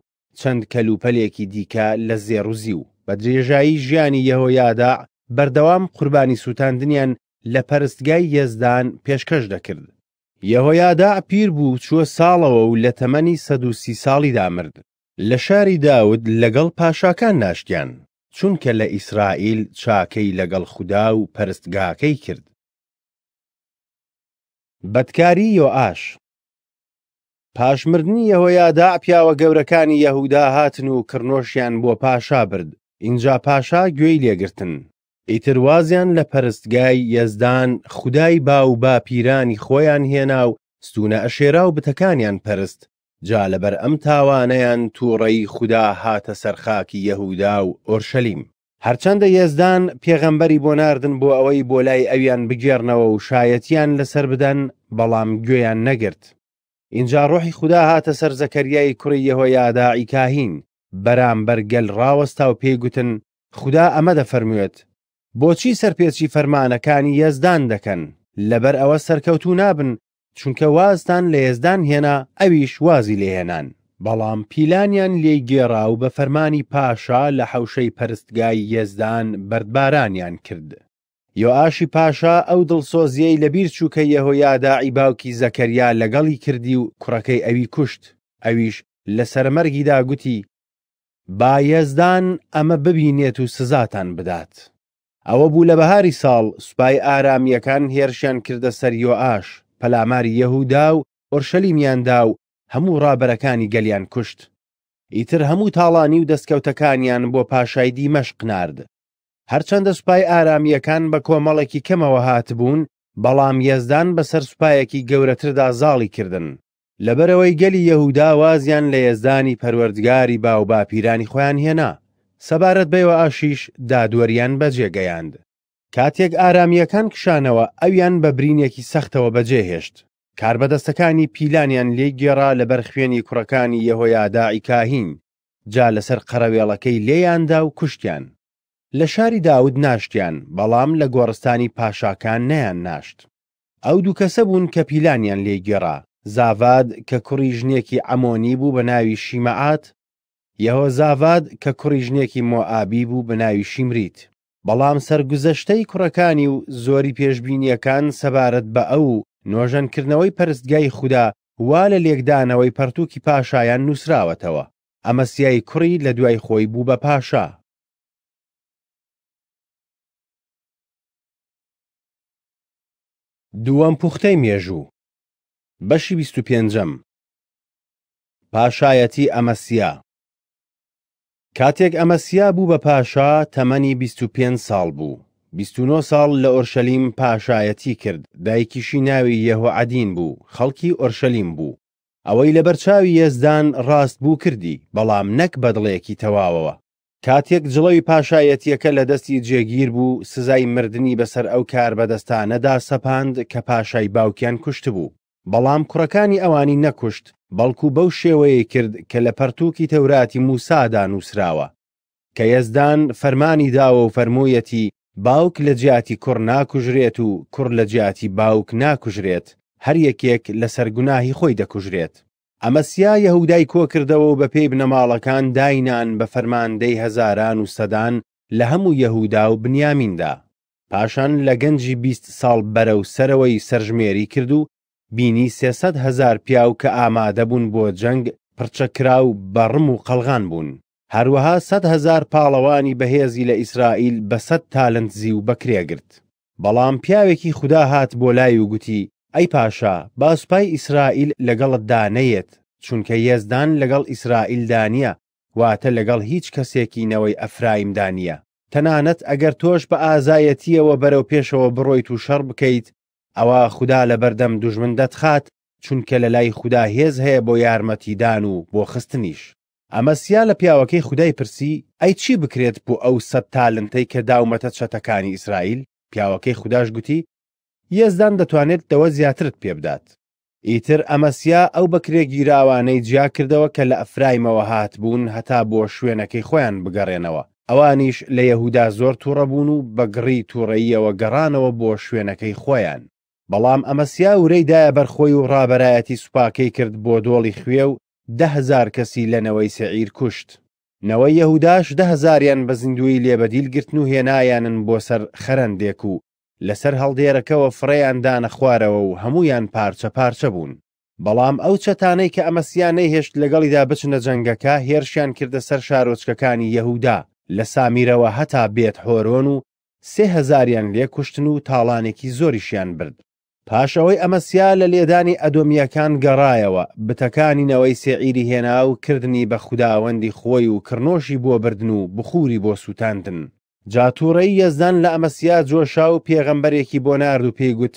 چەند کەلوپەلێکی دیکە لە زێڕوزی و بە درێژایی ژیانی یەهۆیادا بەردەوام قوربانی سووتاندنیان لە پەرستگای یەزدان پێشکەش دەکرد یەهۆیادا پیر بوو چووە ساڵەوە و لە تەمەنی سەدوسی ساڵی دامرد لە شاری داود لەگەڵ پاشاکان ناشتیان چونکە لە ئیسرائیل چاکەی لەگەڵ خودا و پەرستگاکەی کرد بەدکاری یۆئاش پاشمردنی یەهۆیادا پیاوە گەورەکانی یەهودا هاتن و کڕنۆشیان بۆ پاشا برد اینجا پاشا گوێی لێگرتن ئیتروازیان لە پەرستگای یەزدان خودای با و با پیرانی خۆیان هێنا و ستونە ئەشێرا و بتەکانیان پەرست جا لەبەر ئەم تاوانەیان تووڕەی خوددا هاتە سەرخاکی یەهودا و ئۆرشەلیم هەرچەندە یێزدان پێغەمبەری بۆ ناردن بۆ ئەوەی بۆ لای ئەویان بگێڕنەوە و شایەتیان لەسەر بدەن بەڵام گوێیان نەگرت اینجا ڕۆحی خوددا هاتە سەر زەکەریای کوڕی یەهۆ یاداعیکاهین بەرامبەر گەل ڕاوەستا و پێیگوتن خوددا ئەمە دەفەرموێت بۆچی سەرپێچی فەرمانەکانی یەزدان دەکەن لەبەر ئەوە سەرکەوتو نابن چونکە وازتان لە هێزدان هێنا ئەویش وازی لێهێنان بەڵام پیلانیان لێ گێڕا و بە فەرمانی پاشا لە حوشەی پەرستگای یەزدان بەردبارانیان کرد یۆ ئاشی پاشا ئەو دڵسۆزیەی لە بیر چووکە یەهۆیادا عیباوکی زەکەریا لەگەڵی کردی و کوڕەکەی ئەوی کوشت ئەویش لە سەرمەرگیدا گوتی با یەزدان ئەمە ببینێت و سزاتان بدات ئەوە بوو لە بەهاری ساڵ سوپای ئارامیەکان هێرشیان کردە سەریۆ ئاش پەلاماری یەهودا و ئۆرشەلیمیاندا و هەموو ڕابەرەکانی گەلیان کوشت ئیتر هەموو تاڵانی و دەستکەوتەکانیان بۆ پاشایدی مەشق نرد هەرچەندە سوپای ئارامیەکان بە کۆمەڵێکی کەمەوە هاتبوون بەڵام یەزدان بەسەر سوپایەکی گەورەتردا زاڵی کردن لەبەرەوەی گەلی یەهودا وازیان لە یەزدانی پەروەردگاری باو باپیرانی خۆیان هێنا سەبارەت بەوە ئاشیش دادوەریان بەجێگەیاند کاتێک ئارامیەکان کشانەوە ئەویان بە برینێکی سەختەوە بەجێهێشت کاربەدەستەکانی پیلانیان لێ گێڕا لەبەر خوێنی کوڕەکانی یەهۆیادائی کاهین جا لەسەر قەرەوێڵەکەی لێیاندا و کوشتیان لە شاری داود ناشتیان بەڵام لە گۆڕستانی پاشاکان نەیان ناشت ئەو دوو کەسە بوون کە پیلانیان لێگێڕا زاواد کە کوڕی ژنێکی ئەمۆنی بوو بە ناوی شیمەعات یەهۆزاواد کە کوڕیژنێکی مۆعابی بوو بەناوی شیمریت بەڵام سەرگوزەشتەی کوڕەکانی و زۆری پێشببینیەکان سەبارەت بە ئەو نۆژەنکردنەوەی پەرستگای خوددا وا لە لێکدانەوەی پەرتووکی پاشایان نووسراوەتەوە ئەمە سیایی کوڕی لە دوای خۆی بوو بە پاشا دووەم پوختەی مێژوو بەشی 25م پاشایەتی ئەمەسیا کاتێک ئەمەسیا بوو بە پاشا تەمەنی 25 ساڵ بوو. 29 ساڵ لە ئۆرشەلیم پاشایەتی کرد دایکیشی ناوی یەهۆ عدین بوو خەڵکی ئۆرشەلیم بوو ئەوەی لە بەرچاوی هێزدان ڕاست بوو کردی بەڵام نەک بەدڵێکی تەواوەوە کاتێک جڵەوی پاشایەتیەکە لە دەستی جێگیر بوو سزای مردنی بەسەر ئەو کار بەدەستانەدا سەپاند کە پاشای باوکیان کوشت بوو بەڵام کوڕەکانی ئەوانی نەکوشت بەڵکو بەو شێوەیە کرد کە لە پەرتووکی تەوراتی موسادا نووسراوە کە یەزدان فەرمانی داوە و فەرموویەتی باوک لە جیاتی کوڕ ناکوژرێت و کوڕ لە جیاتی باوک ناکوژرێت هەر یەکێک لە سەرگوناهی خۆی دەکوژرێت ئەمە سیا یەهودای کۆکردەوە و بە پێی بنەماڵەکان داینان بە فەرماندەی هەزاران و سەدان لە هەموو یەهودا و بنیامیندا پاشان لە گەنجی بیست ساڵ بەرە و سەرەوەی سەرژمێری کرد و بینی سێسەد هزار پیاو کە ئامادە بوون بۆ جەنگ پرچەکرا و بەڕم و قەلغان بوون هەروەها سەد هزار پاڵەوانی بەهێزی لە ئیسرائیل بە سەد تالنتزی و بەکرێگرت بەڵام پیاوێکی خوددا هات بۆ لای و گوتی ئەی پاشا باسوپای ئیسرائیل لەگەڵتدا نەیەت چونکە یێزدان لەگەڵ ئیسرائیلدا نییە واتە لەگەڵ هیچ کەسێکینەوەی ئەفرایمدا نییە تەنانەت ئەگەر تۆش بە ئازایەتیەوە بەرەو پێشەوە بڕۆیت و شەڕ بکەیت ئەوە خوددا لە بەردەم دوژمندەت خات چونکە لە لای خوددا هێز هەیە بۆ یارمەتیدان و بۆ خستنیش ئەمەسیا لە پیاوەکەی خودای پرسی ئەی چی بکرێت بۆ ئەو سەد تالنتەی کە داومەتە چەتەکانی ئیسرائیل پیاوەکەی خودداش گوتی یێزدان دەتوانێت دەوە زیاترت پێ بدات ئیتر ئەمەسیا ئەو بەکرێ گیراوانەی جیا کردەوە کە لە ئەفرایمەوە هات بوون هەتا بۆ شوێنەکەی خۆیان بگەڕێنەوە ئەوانیش لە یەهودا زۆر تووڕەبوون و بەگڕی تووڕەییەوە گەڕانەوە بۆ شوێنەکەی خۆیان بەڵام ئەمە سیاورەیدایە بەرخۆی و ڕابەرایەتی سوپاکەی کرد بۆ دۆڵی خوێ و دههزار کەسی لەنەوەی سەعیر کوشت نەوەی یەهوداش دههزاریان بە زیندوی لێبەدیلگرتن و هێنایانن بۆ سەر خەرندێک و لەسەر هەڵدێرەکەوە فڕێیان دانە خوارەوە و هەمویان پارچە پارچە بوون بەڵام ئەو چەتانەی کە ئەمەسیانەی هێشت لەگەڵیدا بچنە جەنگەکە هێرشیان کردە سەر شارۆچکەکانی یەهودا لە سامیرەوە هەتا بێت هۆرۆن و سێهزاریان لێ کوشتن و تاڵانێکی زۆریشیان برد پاشەوەی ئەمەسیا لە لێدانی ئەدۆمیەکان گەڕایەوە بتەکانینەوەی سێعیری هێنا و کردنی بە خودداوەندی خۆی و کڕنۆشی بۆ بردن و بخوری بۆ سووتاندن جاتوڕەی یەزدان لە ئەمەسیا جۆشا و پێغەمبەرێکی بۆ نرد و پێیگوت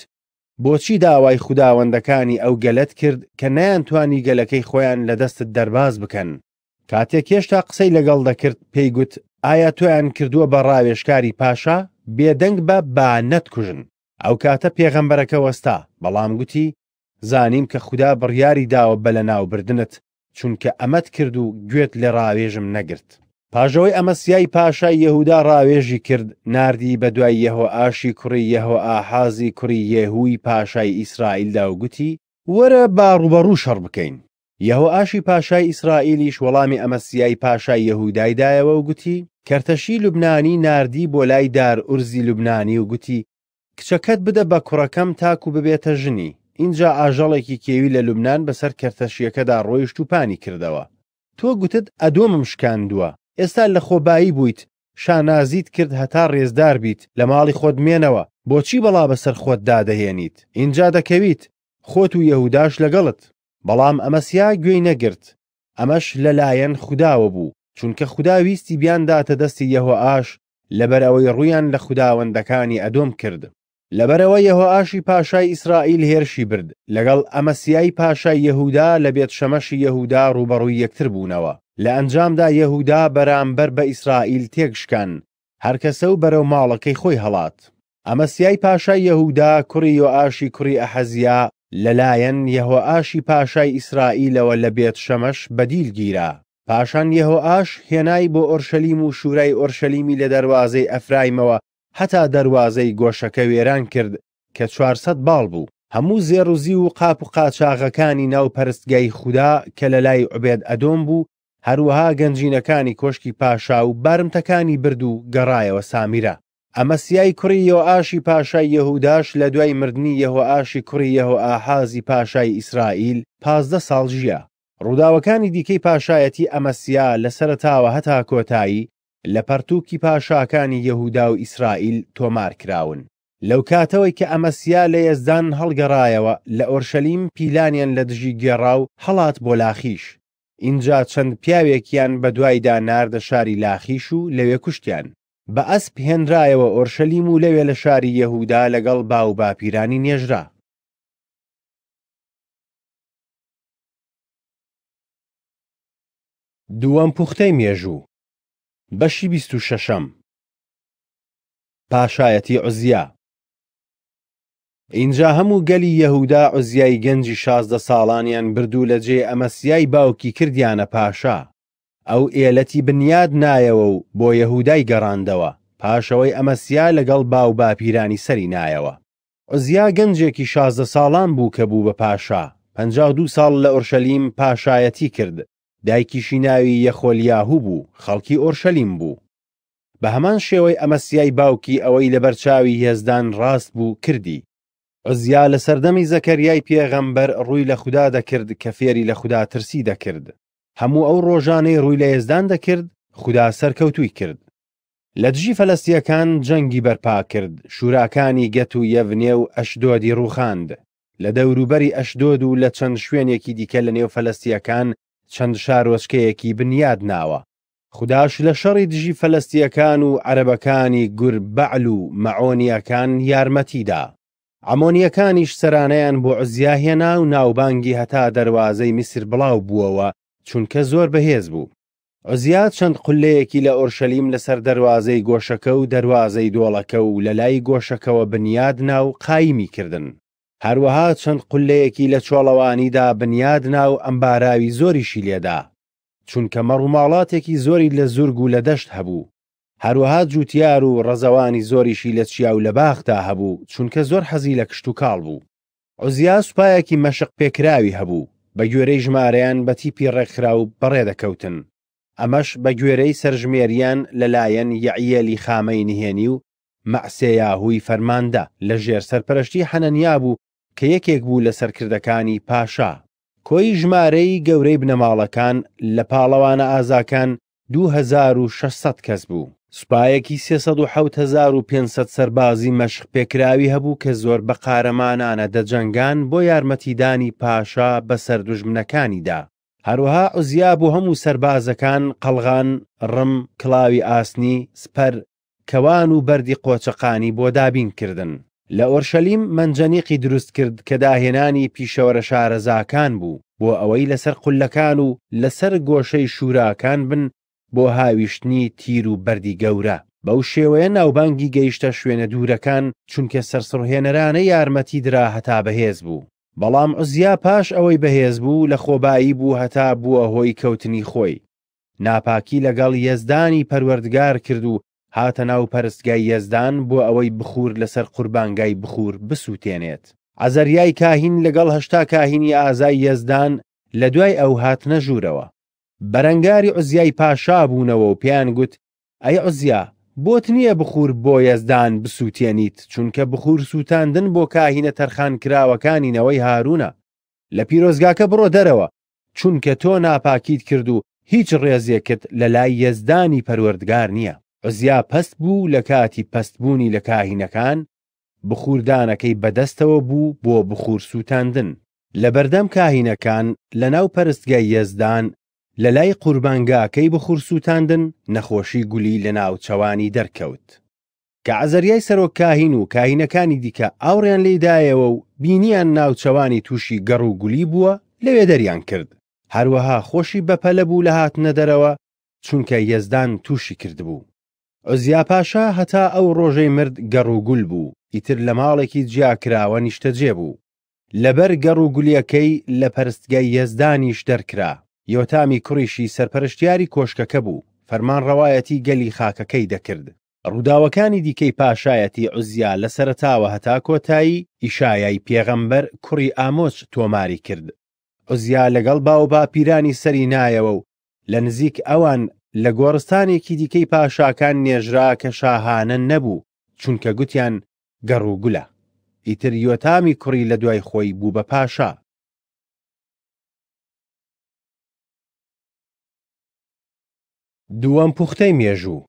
بۆچی داوای خودداوەندەکانی ئەو گەلت کرد کە نەیانتوانی گەلەکەی خۆیان لە دەستت دەرباز بکەن کاتێک هێشتا قسەی لەگەڵ دەکرد پێیگوت ئایا تۆیان کردووە بە ڕاوێشکاری پاشا بێدەنگ بە با نەتکوژن ئەو کاتە پێغەمبەرەکە وەستا بەڵام گوتی زانیم کە خوددا بڕیاری داوە بە لە ناوبردنت چونکە ئەمەت کرد و گوێت لە ڕاوێژم نەگرت پاژەوەی ئەمە سیای پاشای یەهودا ڕاوێژی کرد نردی بە دوای یەهۆ ئاشی کوڕی یەهۆ ئاحازی کوڕی یێهووی پاشای ئیسرائیلدا و گوتی وەرە با ڕوبەڕوو شەڕ بکەین یەهۆ ئاشی پاشای ئیسرائیلیش وەڵامی ئەمە سیای پاشای یەهودایدایەوە و گوتی کەرتەشی لوبنانی نردی بۆ لای دار ئورزی لوبنانی و گوتی کچەکەت بدە بە کوڕەکەم تاکو ببێتە ژنی اینجا ئاژەڵێکی کێوی لە لوبناان بەسەر کەرتەشیەکەدا ڕۆیشت و پانی کردەوە تۆ گوتت ئەدۆمم شکاندووە ئێستا لە خۆبایی بوویت شانازیت کرد هەتا ڕێزدار بیت لە ماڵی خۆت مێنەوە بۆچی بەڵا بەسەر خۆت دادەهێنیت اینجا دەکەویت خۆت و یەهوداش لەگەڵت بەڵام ئەمەسیا گوێی نەگرت ئەمەش لەلایەن خودداوە بوو چونکە خوددا ویستی بیانداتە دەستی یەهۆ ئاش لەبەر ئەوەی ڕویان لە خودداوەندەکانی ئەدۆم کرد لەبەرەوە یەهۆ ئاشی پاشای ئیسرائیل هێرشی برد لەگەڵ ئەمە سیایی پاشای یەهودا لە بێت شەمەشی یەهودا ڕوبەڕووی یەکتر بوونەوە لە ئەنجامدا یەهودا بەرامبەر بە ئیسرائیل تێکشکەن هەرکەسە و بەرەو ماڵەکەی خۆی هەڵات ئەمە سیای پاشای یەهودا کوڕی و ئاشی کوڕی ئەحەزیا لەلایەن یەهۆ ئاشی پاشای ئیسرائیلەوە لە بێت شەمەش بەدیل گیرا پاشان یەهۆ ئاش هێنای بۆ ئۆرشەلیم و شوورای ئۆرشەلیمی لە دەواازەی ئەفرایمەوە هەتا دەواازەی گۆشەکە وێران کرد کە 400 باڵ بوو هەموو زێڕوزی و قاپ و قاچاغەکانی ناو پەرستگای خوددا کە لە لای عوبێت ئەدۆم بوو هەروەها گەنجینەکانی کۆشکی پاشا و بارمتەکانی برد و گەڕایەوە سامیرە ئەمە سیای کوڕی یەوە ئاشی پاشای یەهوداش لە دوای مردنی یەهۆ ئاشی کوڕی یەهۆ ئاحازی پاشای ئیسرائیل پازدە ساڵژیە ڕووداوەکانی دیکەی پاشایەتی ئەمەسیا لە سەرتاوە هەتا کۆتایی لە پەرتووکی پاشاکانی یەهودا و ئیسرائیل تۆمار کراون لەو کاتەوەی کە ئەمەسیا لە یەزدان هەڵگەڕایەوە لە ئۆرشەلیم پیلانیان لە دژی گێڕا و هەڵات بۆ لاخیش اینجا چەند پیاوێکیان بە دوایدا ناردە شاری لاخیش و لەوێ کوشتیان بە ئەسپ هێنرایەوە ئۆرشەلیم و لەوێ لە شاری یەهودا لەگەڵ با و باپیرانی نێژرا دووەم پوختەی مێژوو بەشی بیست و شەشەم پاشایەتی عزیا اینجا هەموو گەلی یەهودا عزیای گەنجی شازدە ساڵانیان بردوو لە جێ ئەمەسیای باوکی کردیانە پاشا ئەو ئێلەتی بنیاد نایەوە و بۆ یەهودای گەڕاندەوە پاشەوەی ئەمەسیا لەگەڵ باو باپیرانی سەری نایەوە عزیا گەنجێکی شازدە ساڵان بوو کە بوو بە پاشا پ دو ساڵ لە ئورشەلیم پاشایەتی کرد دایکیشی ناوی یەخۆلیاهوو بوو خەڵکی ئۆرشەلیم بوو بە هەمان شێوەی ئەمە سیای باوکی ئەوەی لە بەرچاوی هێزدان ڕاست بوو کردی عزیا لە سەردەمی زەکەریای پێغەمبەر ڕووی لە خوددا دەکرد کە فێری لە خوددا ترسی دەکرد هەموو ئەو ڕۆژانەی ڕووی لە هێزدان دەکرد خوددا سەرکەوتوی کرد لە دژی فەلەستیەکان جەنگی بەرپا کرد شوراکانی گەت و یەڤنێ و ئەشدۆدی ڕووخاند لە دەوروبەری ئەشدۆد و لە چەند شوێنێکی دیکە لە نێو فەلەستیەکان چەند شارۆچکەیەکی بنیاد ناوە خداش لە شەڕی دژی فەلستیەکان و عەرەبەکانی گوربەعل و مەعۆنیەکان یارمەتیدا ئەمۆنیەکانیش سەرانەیان بۆ عزیاهێنا و ناوبانگی هەتا دەواازەی میسر بڵاو بووەوە چونکە زۆر بەهێز بوو زیاد چەند قولەیەکی لە ئۆرشەلیم لەسەر دەواازەی گۆشەکە و دەواازەی دۆڵەکە و لە لای گۆشەکەەوە بنیاد ناو قایمی کردن هەروەها چەند قولەیەکی لە چۆڵەوانیدا بنیاد ناو ئەمباراوی زۆریشی لێدا چونکە مەڕووماڵاتێکی زۆری لە زورگ و لە دەشت هەبوو هەروەها جووتار و ڕەزەوانی زۆریشی لە چیا و لە باختا هەبوو چونکە زۆر حەزی لە کشت و کاڵ بوو ئۆزیا سوپایەکی مەشق پێکراوی هەبوو بە گوێرەی ژمارەیان بە تیپی ڕێکخرا و بەڕێدەکەوتن ئەمەش بە گوێرەی سەرژمێریان لەلایەن یعیەلی خامەی نهێنی و مەعسەیاهوی فەرماندا لە ژێر سەرپەرشتی حەنەنیا بوو کە یەکێک بوو لە سەرکردەکانی پاشا کۆی ژمارەی گەورەی بنەماڵەکان لە پاڵەوانە ئازاکان 2600 کەس بوو سوپایەکی 3500 سەربازی مەشق پێکراوی هەبوو کە زۆر بە قارەمانانە دەجەنگان بۆ یارمەتیدانی پاشا بە سەردوژمنەکانیدا هەروها عزیا بوو هەموو سربازەکان قەلغان ڕم کلاوی ئاسنی سپەر کەوان و بەری قۆچەقانی بۆ دابینکردن لە ئۆرشەلیم منجەنیقی دروست کرد کە داهێنانی پیشەوەرە شارەزاکان بوو بۆ ئەوەی لەسەر قولەکان و لەسەر گۆشەی شوراکان بن بۆ هاویشتنی تیر و بەری گەورە بەو شێوەیە ناوبانگی گەیشتە شوێنە دوورەکان چونکە سەرسڕهێنەرانە یارمەتی درا هەتا بەهێز بوو بەڵام عزیا پاش ئەوەی بەهێز بوو لە خۆبایی بوو هەتا بووە هۆی کەوتنی خۆی ناپاکی لەگەڵ یەزدانی پەروەردگار کرد و هاتە ناو پەرستگای یەزدان بۆ ئەوەی بخور لەسەر قوربانگای بخور بسووتێنێت ئازەریای کاهین لەگەڵ هەشتا کاهینی ئازای یەزدان لە دوای ئەو هات نەژوورەوە بەرەنگاری عزیای پاشا بوونەوە و پیان گوت ئەی عزیا بۆت نییە بخور بۆ یەزدان بسووتێنیت چونکە بخور سووتاندن بۆ کاهینە تەرخان کراوەکانینەوەی هارونە لە پیرۆزگاکە بڕۆ دەرەوە چونکە تۆ ناپاکیت کرد و هیچ ڕێزێکت لە لای یەزدانی پەروەردگار نییە عزیا پەست بوو لە کاتی پەستبوونی لە کاهینەکان بخوردانەکەی بەدەستەوە بوو بۆ بخور سووتاندن لە بەردەم کاهینەکان لە ناو پەرستگای یەزدان لە لای قوربانگاکەی بخور سووتاندن نەخۆشی گولی لە ناو چەوانی دەرکەوت کە ئازریای سەرۆک کاهین و کاهینەکانی دیکە ئاوڕیان لێدایەوە و بینیان ناوچەوانی تووشی گەڕ و گولی بووە لەوێ دەریان کرد هەروەها خۆشی بەپەلە بوو لە هاتنە دەرەوە چونکە یەزدان تووشی کردبوو ئۆزیاپاشا هەتا ئەو ڕۆژەی مرد گەڕووگول بوو ئیتر لە ماڵێکی جیاکراوە نیشتەجێ بوو لەبەر گەڕ و گولیەکەی لە پەرستگای یەزدانیش دەرکرا یۆتامی کوڕیشی سەرپەرشتیاری کۆشکەکە بوو فەرمان ڕەوایەتی گەلی خاکەکەی دەکرد ڕووداوەکانی دیکەی پاشایەتی عزیا لە سەرتاوە هەتا کۆتایی ئیشایای پێغەمبەر کوڕی ئامۆچ تۆماری کرد عزیا لەگەڵ باو با پیرانی سەری نایەوە و لە نزیک ئەوان لە گۆڕستانێکی دیکەی پاشاکان نێژرا کە شاهانە نەبوو چونکە گوتیان گەڕووگولە ئیتر یۆتامی کوڕی لە دوای خۆی بوو بە پاشا دووەم پوختەی مێژوو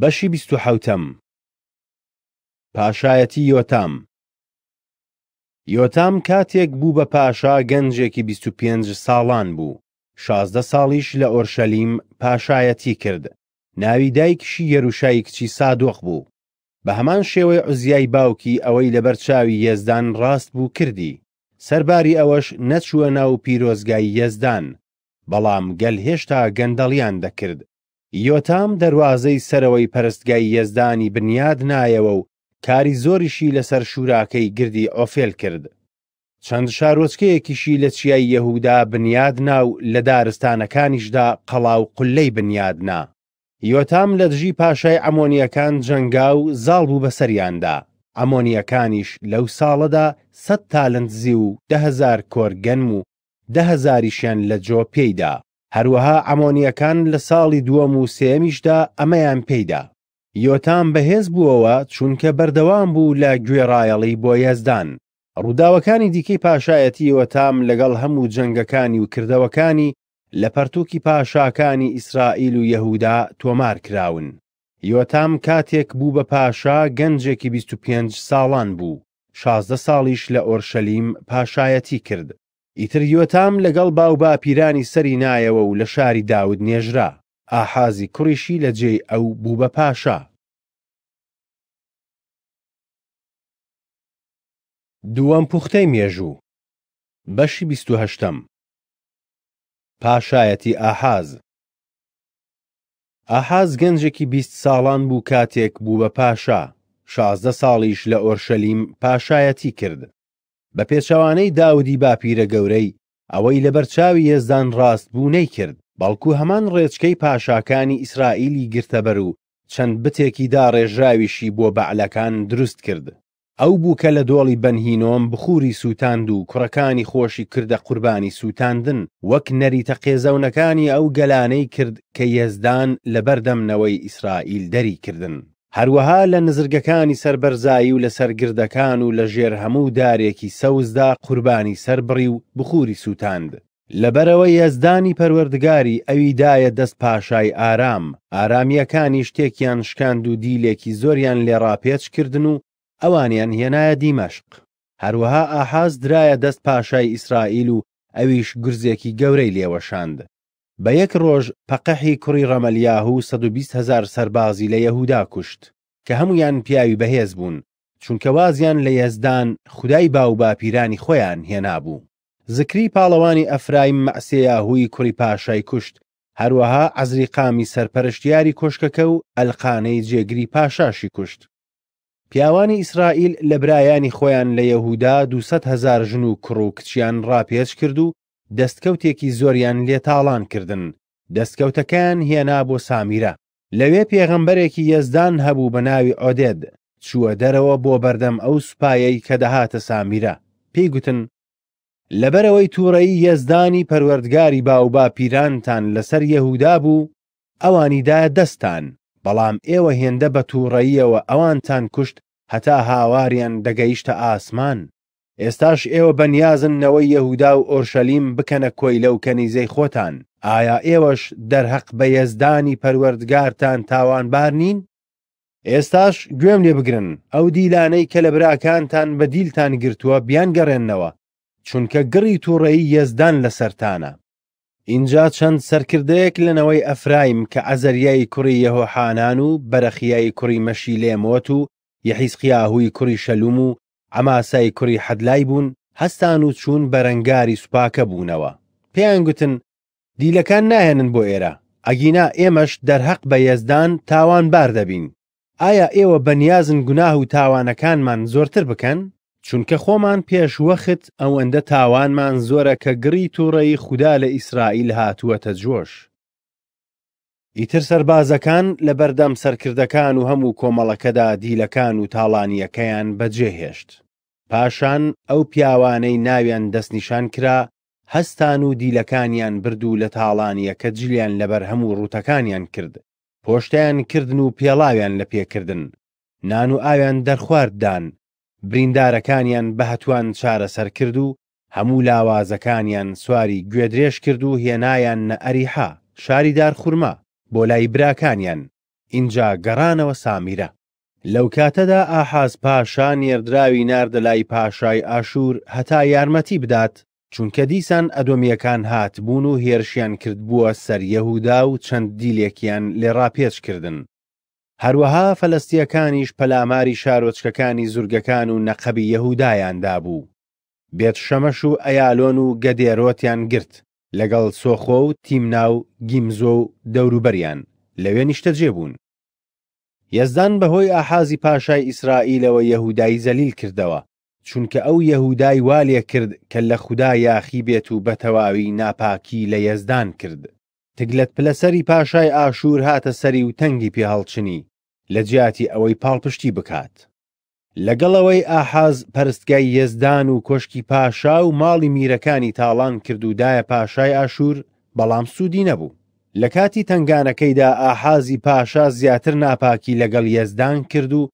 بەشی بیست و حوتەم پاشایەتی یۆتام یۆتام کاتێک بوو بە پاشا گەنجێکی 25 ساڵان بوو شازدە ساڵیش لە ئۆرشەلیم پاشایەتی کرد ناوی دایکشی یەروشایی کچی سادۆق بوو بە هەمان شێوەی عزیای باوکی ئەوەی لەبەر چاوی یەزدان ڕاست بوو کردی سەرباری ئەوەش نەچووە ناو پیرۆزگای یەزدان بەڵام گەل هێشتا گەندەڵیان دەکرد یۆتام دەواازەی سەرەوەی پەرستگای یەزدانی بنیاد نایەوە و کاری زۆریشی لەسەر شوراکەی گردی ئۆفێل کرد چەند شارۆچکەیەکیشی لە چیای یەهودا بنیاد ناو لە دارستانەکانیشدا قەڵاو قلەی بنیادنا یۆتام لە دژی پاشای ئەمۆنیەکان جەنگا و زاڵ بوو بەسەریاندا ئەمۆنیەکانیش لەو ساڵەدا سەد تالندزی و دههزار کۆرگەنم و دههزاریشیان لە جۆ پێیدا هەروەها ئەمۆنیەکان لە ساڵی دووەم و سێمیشدا ئەمەیان پێیدا یۆتام بەهێز بووەوە چونکە بەردەوام بوو لە گوێڕایەڵی بۆ یەزدان ڕووداوەکانی دیکەی پاشایەتیەوە تام لەگەڵ هەموو جەنگەکانی و کردەوەکانی لە پەرتووکی پاشاکانی ئیسرائیل و یەهودا تۆمار کراون یۆتام کاتێک بوو بە پاشا گەنجێکی 25 ساڵان بوو 16 ساڵیش لە ئۆرشەلیم پاشایەتی کرد ئیتر یۆتام لەگەڵ باو باپیرانی سەری نایەوە و لە شاری داود نێژرا ئاحازی کوڕیشی لە جێ ئەو بوو بە پاشا دووەم پوختەی مێژوو بەشی بیستهشتم پاشایەتی ئاحاز ئاحاز گەنجێکی بیست ساڵان بوو کاتێک بوو بە پاشا شازدە ساڵیش لە ئۆرشەلیم پاشایەتی کرد بە پێچوانەی داودی باپیرە گەورەی ئەوەی لە بەرچاوی هێزدان ڕاست بوو نەیکرد بەڵکو هەمان ڕێچکەی پاشاکانی ئیسرائیلی گرتەبەر و چەند بتێکی داڕێژراویشی بۆ بەعلەکان دروست کرد ئەو بووکە لە دۆڵی بەنهینۆم بخوری سووتاند و کوڕەکانی خۆشی کردە قوربانی سووتاندن وەک نەریتە قێزەونەکانی ئەو گەلانەی کرد کە یەزدان لە بەردەمنەوەی ئیسرائیل دەریکردن. هەروەها لە نزرگەکانی سربەرزایی و لە سەرگردەکان و لە ژێر هەموو دارێکی سەوزدا قوربانی سربڕی و بخوری سووتاند. لەبەرەوەی یەزدانی پەروەردگاری ئەوی دایە دەست پاشای ئارام، ئارامیەکانی شتێکیان شکاند و دیلێکی زۆریان لێڕاپێچ کردن و ئەوانیان هێنایە دیمەشق هەروەها ئاحاز درایە دەست پاشای ئیسرائیل و ئەویش گرزێکی گەورەی لێوەشاند بە یەک ڕۆژ پەقەحی کوڕی ڕەمەلیاه و 120 هزار سەربازی لە یەهودا کوشت کە هەمویان پیاوی بەهێز بوون چونکە وازیان لە یەزدان خدای باو باپیرانی خۆیان هێنابوو زکری پاڵەوانی ئەفرایم مەسیاهووی کوڕی پاشای کوشت هەروەها ئەزریقامی سەرپەرشتیاری کۆشکەکە و ئەلقانەی جێگری پاشاشی کوشت پیاوانی ئیسرائیل لە برایانی خۆیان لە یەهودا 200 هزار ژن و کڕ و کچیان ڕاپێش کرد و دەستکەوتێکی زۆریان لێتاڵان کردن دەستکەوتەکان هێنا بۆ سامیرە لەوێ پێغەمبەرێکی یەزدان هەبوو بە ناوی ئۆدێد چووە دەرەوە بۆ بەردەم ئەو سوپایەی کە دەهاتە سامیرە پێی گوتن لەبەرەوەی تووڕەی یەزدانی پەروەردگاری باوبا پیرانتان لەسەر یەهودا بوو ئەوانیدا دەستان بەڵام ئێوە هێندە بە تووڕەییەوە ئەوانتان کوشت هەتا هاواریان دەگەیشتە ئاسمان ئێستاش ئێوە بەنیازنەوەی یەهودا و ئۆرشەلیم بکەنە کۆی لەو کەنیزەی خۆتان ئایا ئێوەش دەرهەق بە یەزدانی پەروەردگارتان تاوانبار نین ئێستاش گوێم لێ بگرن ئەو دیلانەی کە لە براکانتان بە دیلتان گرتووە بیان گەڕێننەوە چونکە گڕی تووڕێی یەزدان لەسەرتانە اینجا چەند سەرکردەیەک لەنەوەی ئەفرایم کە ئەزەریایی کوڕی یەهۆحانان و بەرەخیایی کوڕی مەشی لێمۆت و یەحیسقیا هووی کوڕی شەلوم و ئەماسای کوڕی حەدلای بوون هەستان و چوون بەرەنگاری سوپاکە بوونەوە پێیان گوتن دیلەکان نایەنن بۆ ئێرە ئەگینا ئێمەش دەرهەق بە یەزدان تاوان بار دەبین ئایا ئێوە بەنیازن گوناه و تاوانەکانمان زۆرتر بکەن چونکە خۆمان پێشوەخت ئەوەندە تاوانمان زۆرە کە گری تووڕەی خوددا لە ئیسرائیل هاتووەتە جۆش. ئیتر سربازەکان لە بەردەم سەرکردەکان و هەموو کۆمەڵەکەدا دیلەکان و تاڵانیەکەیان بەجێهێشت. پاشان ئەو پیاوانەی ناویان دەستنیشان کرا هەستان و دیلەکانیان بردو لە تاڵانیەکە جلیان لەبەر هەموو ڕوتەکانیان کرد. پۆشتیان کردن و پێڵاویان لە پێکردن، نان و ئاویان دەرخوارددان، بریندارەکانیان بە هەتوان چارەسەر کرد و هەموو لاوازەکانیان سواری گوێدرێژ کرد و هێنایان نە ئەریحا شاری دارخورما بۆ لای براکانیان اینجا گەڕانەوە سامیرە لەو کاتەدا ئاحاز پاشا نێردراوی ناردە لای پاشای ئاشور هەتا یارمەتی بدات چونکە دیسان ئەدۆمیەکان هات بوون و هێرشیان کرد بووە سەر یەهودا و چەند دیلێکیان لێڕاپێچ کردن هەروەها فەلەستیەکانیش پەلاماری شارۆچکەکانی زورگەکان و نەقەبی یەهودایاندا بوو بێت شەمەش و ئەیالۆن و گەدێرۆتیان گرت لەگەڵ سۆخۆ و تیمناو گیمزۆ و دەوروبەریان لەوێ نیشتە جێبوون یەزدان بەهۆی ئاحازی پاشای ئیسرائیلەوە یەهودایی زەلیل کردەوە چونکە ئەو یەهودای والێ کرد کە لە خوددا یاخی بێت و بەتەواوی ناپاکی لە یەزدان کرد تگلت پلەسەری پاشای ئاشور هاتە سەری و تەنگی پێهڵچنی لە جیاتی ئەوەی پاڵپشتی بکات لەگەڵەوەی ئاحاز پەرستگای یزدان و کۆشکی پاشا و ماڵی میرەکانی تاڵان کردودایە پاشای ئاشور بەڵام سوودی نەبوو لە کاتی تنگانەکەیدا ئاحازی پاشا زیاتر ناپاکی لەگەڵ یەزدان کرد و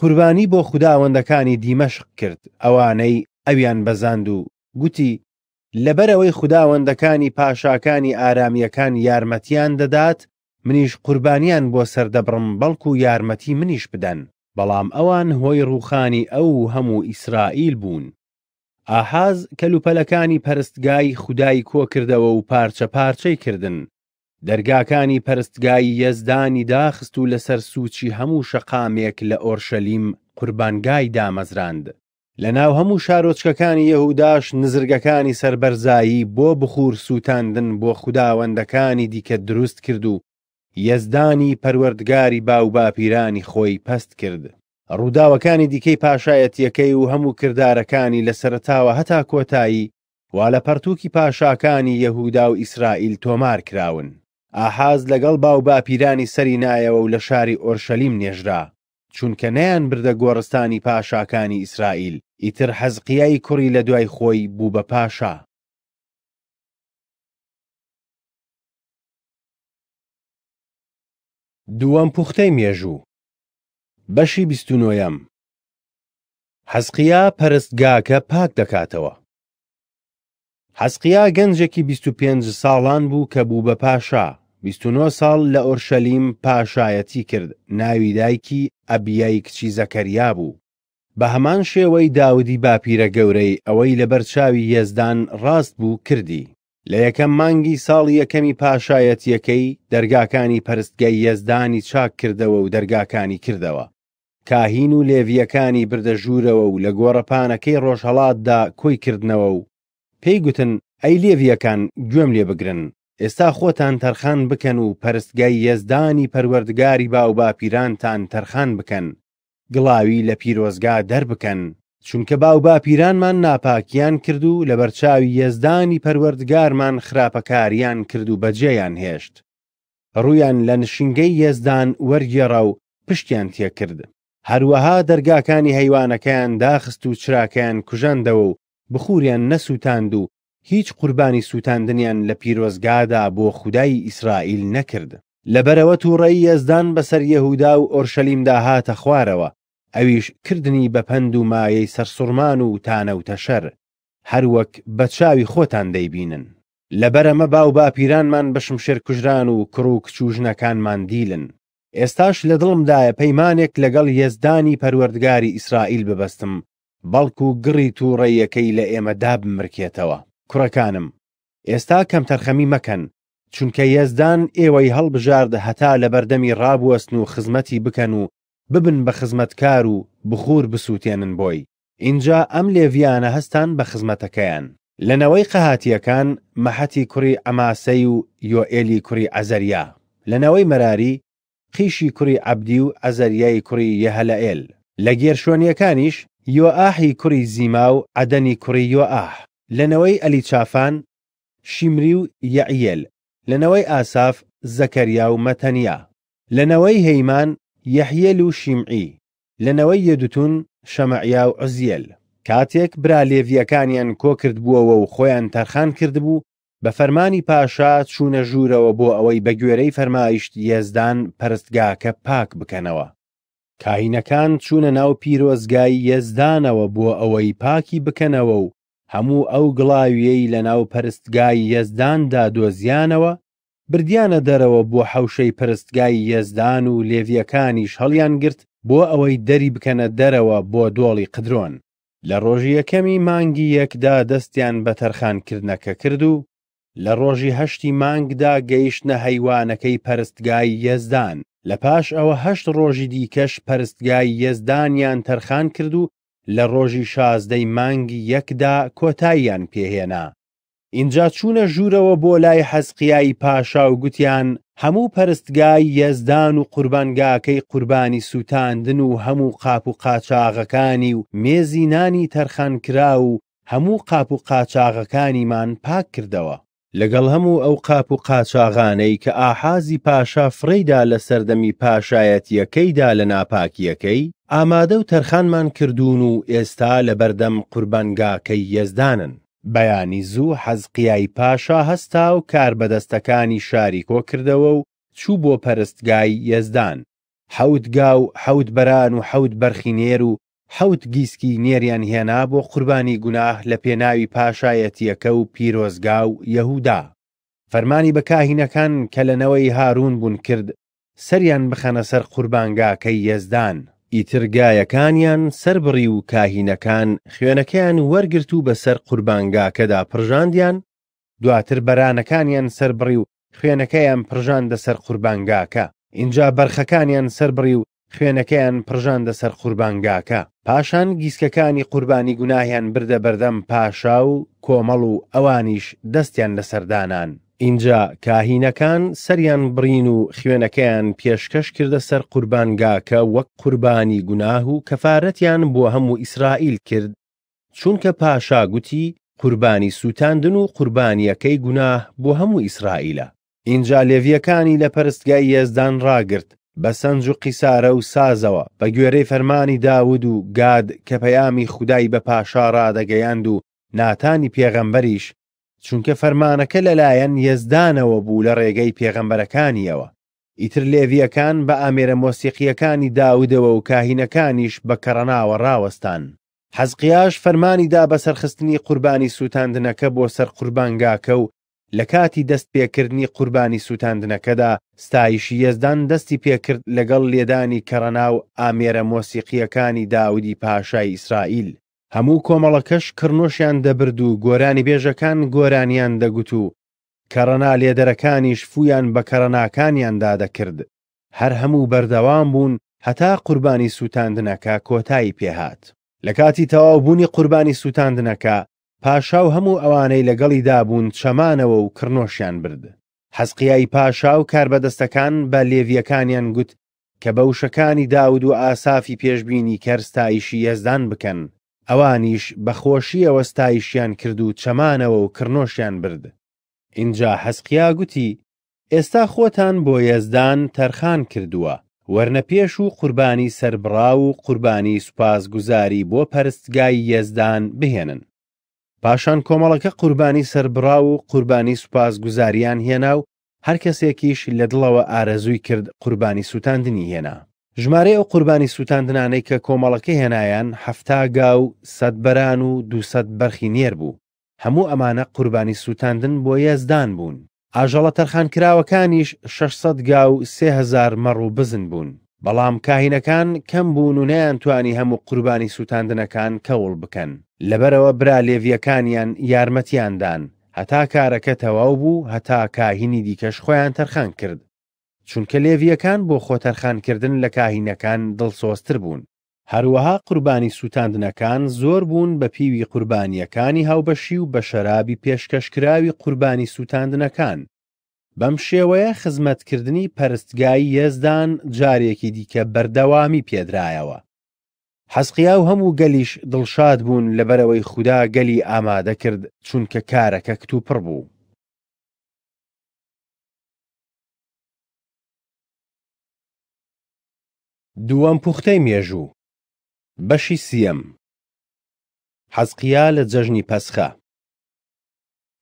قوربانی بۆ خودداوەندەکانی دیمەشق کرد ئەوانەی ئەویان بەزاند و گوتی لەبەرەوەی خودداوەندەکانی پاشاکانی ئارامیەکان یارمەتیان دەدات منیش قوربانیان بۆ سەردەبڕم بەڵکو و یارمەتی منیش بدەن بەڵام ئەوان هۆی ڕوخانی ئەو هەموو ئیسرائیل بوون ئاحاز کەلوپەلەکانی پەرستگای خودایی کۆکردەوە و پارچە پارچەی کردن دەرگاکانی پەرستگایی یەزدانی داخست و لەسەر سوچی هەموو شەقامێک لە ئۆرشەلیم قوربانگای دامەزراند لە ناو هەموو شارۆچکەکانی یەهوداش نزرگەکانی سربەرزایی بۆ بخور سووتاندن بۆ خودداوەندەکانی دیکە دروست کرد و یەزدانی پەروەردگاری باو باپیرانی خۆی پەست کرد ڕووداوەکانی دیکەی پاشایەتیەکەی و هەموو کردارەکانی لە سەرتاوە هەتا کۆتایی وا لە پەرتووکی پاشاکانی یەهودا و ئیسرائیل تۆمار کراون ئاحاز لەگەڵ باو باپیرانی سەری نایەوە و لە شاری ئۆرشەلیم نێژرا چونکە نەیان بردە گۆڕستانی پاشاکانی ئیسرائیل ئیتر حەزقیایی کوڕی لە دوای خۆی بوو بە پاشا دووەم پوختەی مێژوو بەشی بیستنۆیەم حەزقیا پەرستگاکە پاک دەکاتەوە حەزقیا گەنجێکی 25 ساڵان بوو کە بوو بە پاشا 29 ساڵ لە ئۆرشەلیم پاشایەتی کرد ناوی دایکی ئەبیایی کچی زەکەریا بوو بە هەمان شێوەی داودی باپیرە گەورەی ئەوەی لەبەر چاوی هێزدان ڕاست بوو کردی لە یەکەم مانگی ساڵی یەکەمی پاشایەتیەکەی دەرگاکانی پەرستگای یەزدانی چاک کردەوە و دەرگاکانی کردەوە کاهین و لێڤیەکانی بردە ژوورەوە و لە گۆڕەپانەکەی ڕۆژهڵاتدا کۆی کردنەوە و پێی گوتن ئەی لێڤیەکان گوێم لێ بگرن ئێستا خۆتان تەرخان بکەن و پەرستگای یەزدانی پەروەردگاری با و باپیرانتان تەرخان بکەن گڵاوی لە پیرۆزگا دەربکەن چونکە باو با پیرانمان ناپاکیان کرد و لە بەرچاوی یەزدانی پەروەردگارمان خراپەکاریان کرد و بەجێیان هێشت ڕویان لە نشینگەی یەزدان وەرگێڕە و پشتیان تێکرد هەروەها دەرگاکانی هەیوانەکەیان داخست و چراکیان کوژاندەوە و بخوریان نەسووتاند و هیچ قوربانی سووتاندنیان لە پیرۆزگادا بۆ خودایی ئیسرائیل نەکرد لەبەرەوە تووڕێی یەزدان بەسەر یەهودا و ئۆرشەلیمدا هاتە خوارەوە ئەویش کردنی بە پند و مایەی سەرسوڕمان و تانە و تەشەر هەروەک بە چاوی خۆتان دەیبینن لەبەرەمە باو باپیرانمان بەشم شێر کوژران و کڕ و کچوژنەکانمان دیلن ئێستاش لە دڵمدایە پەیمانێک لەگەڵ یێزدانی پەروەردگاری ئیسرائیل ببەستم بەڵکو و گڕی تووڕێیەکەی لە ئێمە دابمرکێتەوە کوڕەکانم ئێستا کەم تەرخەمی مەکەن چونکە یەزدان ئێوەی هەڵبژاردە هەتا لە بەردەمی ڕابوەستن و خزمەتی بکەن و ببن بخزمت کارو بخور بسووتێنن بوی اینجا ام لیویانه لێڤیانە بخزمت بە لنوی قهاتی قەهاتیەکان مەحەتی کری ئەماسەی یو ایلی کری ئەزەریا لنوی مراری قیشی کری عبدیو عبدی کری ئەزەریایی کوڕی لگیر شون یکانیش یو آحی کری زیماو عدنی کری یو آح لنوی علی چافان شیمریو یعیل لنوی آساف زکریاو متنیا لنوی هیمان یەحیل و شیمعی لەنەوەی یەدوتون شەمەعیا و عزیل کاتێک برا لێڤیەکانیان کۆکرد بووەوە و خۆیان تەرخان کردبوو بە فەرمانی پاشا چوونە ژوورەوە بۆ ئەوەی بە گوێرەی فەرمایشت یێزدان پەرستگاکە پاک بکەنەوە کاهینەکان چوونە ناو پیرۆزگای یێزدانەوە بۆ ئەوەی پاکی بکەنەوە و هەموو ئەو گڵاویەی لە ناو پەرستگای یەزداندا دۆزیانەوە بردیانە دەرەوە بۆ حوشەی پرستگای یەزدان و لێویەکانیش هەڵیان گرت بۆ ئەوەی دەری بکەنە دەرەوە بۆ دۆڵی قدرۆن لە ڕۆژی یەکەمی مانگی یەکدا دەستیان بە تەرخانکردنەکە کرد و لە ڕۆژی هەشتی مانگدا گەیشتە هەیوانەکەی پەرستگای یەزدان لە پاش ئەوە هەشت ڕۆژی دیکەش پەرستگای یەزدانیان تەرخان کرد و لە ڕۆژی شازدەی مانگی یەکدا کۆتاییان پێهێنا اینجا چوونە ژوورەوە بۆ لای حەزقیایی پاشا و گوتیان هەموو پەرستگای یەزدان و قوربانگاکەی قوربانی سووتاندن و هەموو قاپ و قاچاغەکانی و مێزینانی تەرخان کرا و هەموو قاپ و قاچاغەکانیمان پاک کردەوە لەگەڵ هەموو ئەو قاپ و قاچاغانەی کە ئاحازی پاشا فرەیدا لە سەردەمی پاشایەتیەکەیدا لە ناپاکیەکەی ئامادە و تەرخانمان کردوون و ئێستا لە بەردەم قوربانگاکەی یەزدانن بەیانی زوو حەزقیایی پاشا هەستا و کاربەدەستەکانی شاری کۆ کردەوە و چوو بۆ پەرستگای یەزدان حەوتگا و حەوت بەران و حەوت بەرخینێر و حەوت گیسکی نێریان هێنا بۆ قوربانی گوناه لە پێناوی پاشایەتیەکە و پیرۆزگا و یەهودا فەرمانی بەکاهینەکان کە لەنەوەی هارون بوون کرد سەریان بخەنە سەر قوربانگاکەی یەزدان ئیترگایەکانیان سربڕی و کاهینەکان خوێنەکەیان وەرگرت و بەسەر قوربانگاکەدا پرژاندیان دواتر بەرانەکانیان سربڕی و خوێنەکەیان پرژاندە سەر قوربانگاکە اینجا بەرخەکانیان سربڕی و خوێنەکەیان پرژاندە سەر قوربانگاکە پاشان گیسکەکانی قوربانی گوناهیان بردە بەردەم پاشا و کۆمەڵ و ئەوانیش دەستیان لە سەردانان اینجا کاهینەکان سەریان برین و خوێنەکەیان پێشکەش کردە سەر قوربانگاکە وەک قوربانی گوناه و کەفاەتیان بۆ هەموو ئیسرائیل کرد چونکە پاشا گوتی قوربانی سووتاندن و قوربانیەکەی گوناه بۆ هەموو ئیسرائیلە اینجا لێڤیەکانی لە پەرستگای یێزدان ڕاگرت بە سنج و قیسارە و سازەوە بە گوێرەی فەرمانی داود و گاد کە پەیامی خودای بە پاشا ڕادەگەیاند و ناتانی پێغەمبەریش چونکە فەرمانەکە لەلایەن یزدانەوە بوو لە ڕێگەی پێغەمبەرەکانیەوە ئیتر لێویەکان بە ئامێرە مۆسیقیەکانی داودەوە و کاهینەکانیش بە کەڕناوە ڕاوەستان حەزقیاش فەرمانیدا بە سەرخستنی قوربانی سووتاندنەکە بۆ سەر قوربانگاکە و لە کاتی دەست پێکردنی قوربانی سووتاندنەکەدا ستایشی یەزدان دەستی پێکرد لەگەڵ لێدانی کەڕەناو ئامێرە مۆسیقیەکانی داودی پاشای ئیسرائیل هەموو کۆمەڵەکەش کڕنۆشیان دەبرد و گۆرانی بێژەکان گۆرانیان دەگوت و کەڕەنا لێدەرەکانیش فویان بە کەڕەناکانیاندا دەکرد هەر هەموو بەردەوام بوون هەتا قوربانی سووتاندنەکە کۆتایی پێهات لە کاتی تەواوبوونی قوربانی سووتاندنەکە پاشا و هەموو ئەوانەی لەگەڵی دابوون چەمانەوە و کڕنۆشیان برد حەزقیایی پاشا و کاربەدەستەکان بە لێویەکانیان گوت کە بە وشەکانی داود و ئاسافی پێشببینی کەرستایشی یەزدان بکەن ئەوانیش بەخۆشیەوە ستایشیان کرد و چەمانەوە و کڕنۆشیان برد اینجا حەسقیا گوتی ئێستا خۆتان بۆ یەزدان تەرخان کردووە وەرنە پێش و قوربانی سربڕا و قوربانی سوپاسگوزاری بۆ پەرستگای یەزدان بهێنن پاشان کۆمەڵەکە قوربانی سربڕا و قوربانی سوپاسگوزاریان هێنا و هەر کەسێکیش لە دڵەوە ئارەزووی کرد قوربانی سووتاندنی هێنا ژمارە ئەو قوربانی سووتاندنانەی کە کۆمەڵەکە هێنایان هەفتا گاو سەد بەران و دوسەد بەرخی نێر بوو هەموو ئەمانە قوربانی سووتاندن بۆ یەزدان بوون ئاژەڵە تەرخانکراوەکانیش 600 گاو 3000 مەڕوو بزن بوون بەڵام کاهینەکان کەم بوون و نەیانتوانی هەموو قوربانی سووتاندنەکان کەوڵ بکەن لەبەرەوە برا لێڤیەکانیان یارمەتیاندان هەتا کارەکە تەواو بوو هەتا کاهینی دیکەش خۆیان تەرخان کرد چونکە لێڤیەکان بۆ خۆتەرخانکردن لە کاهینەکان دڵسۆستر بوون هەروەها قوربانی سووتاندنەکان زۆر بوون بە پیوی قوربانیەکانی هاوبەشی و بە شەرابی پێشکەشکراوی قوربانی سووتاندنەکان بەم شێوەیە خزمەتکردنی پەرستگایی هێزدان جارێکی دیکە بەردەوامی پێدرایەوە حەسقیا و هەموو گەلیش دڵشاد بوون لەبەرەوەی خوددا گەلی ئامادە کرد چونکە کارەکە کتتوپڕ بوو دووەم پوختەی مێژوو بەشی سیەم حەزقیا لە جەژنی پەسخە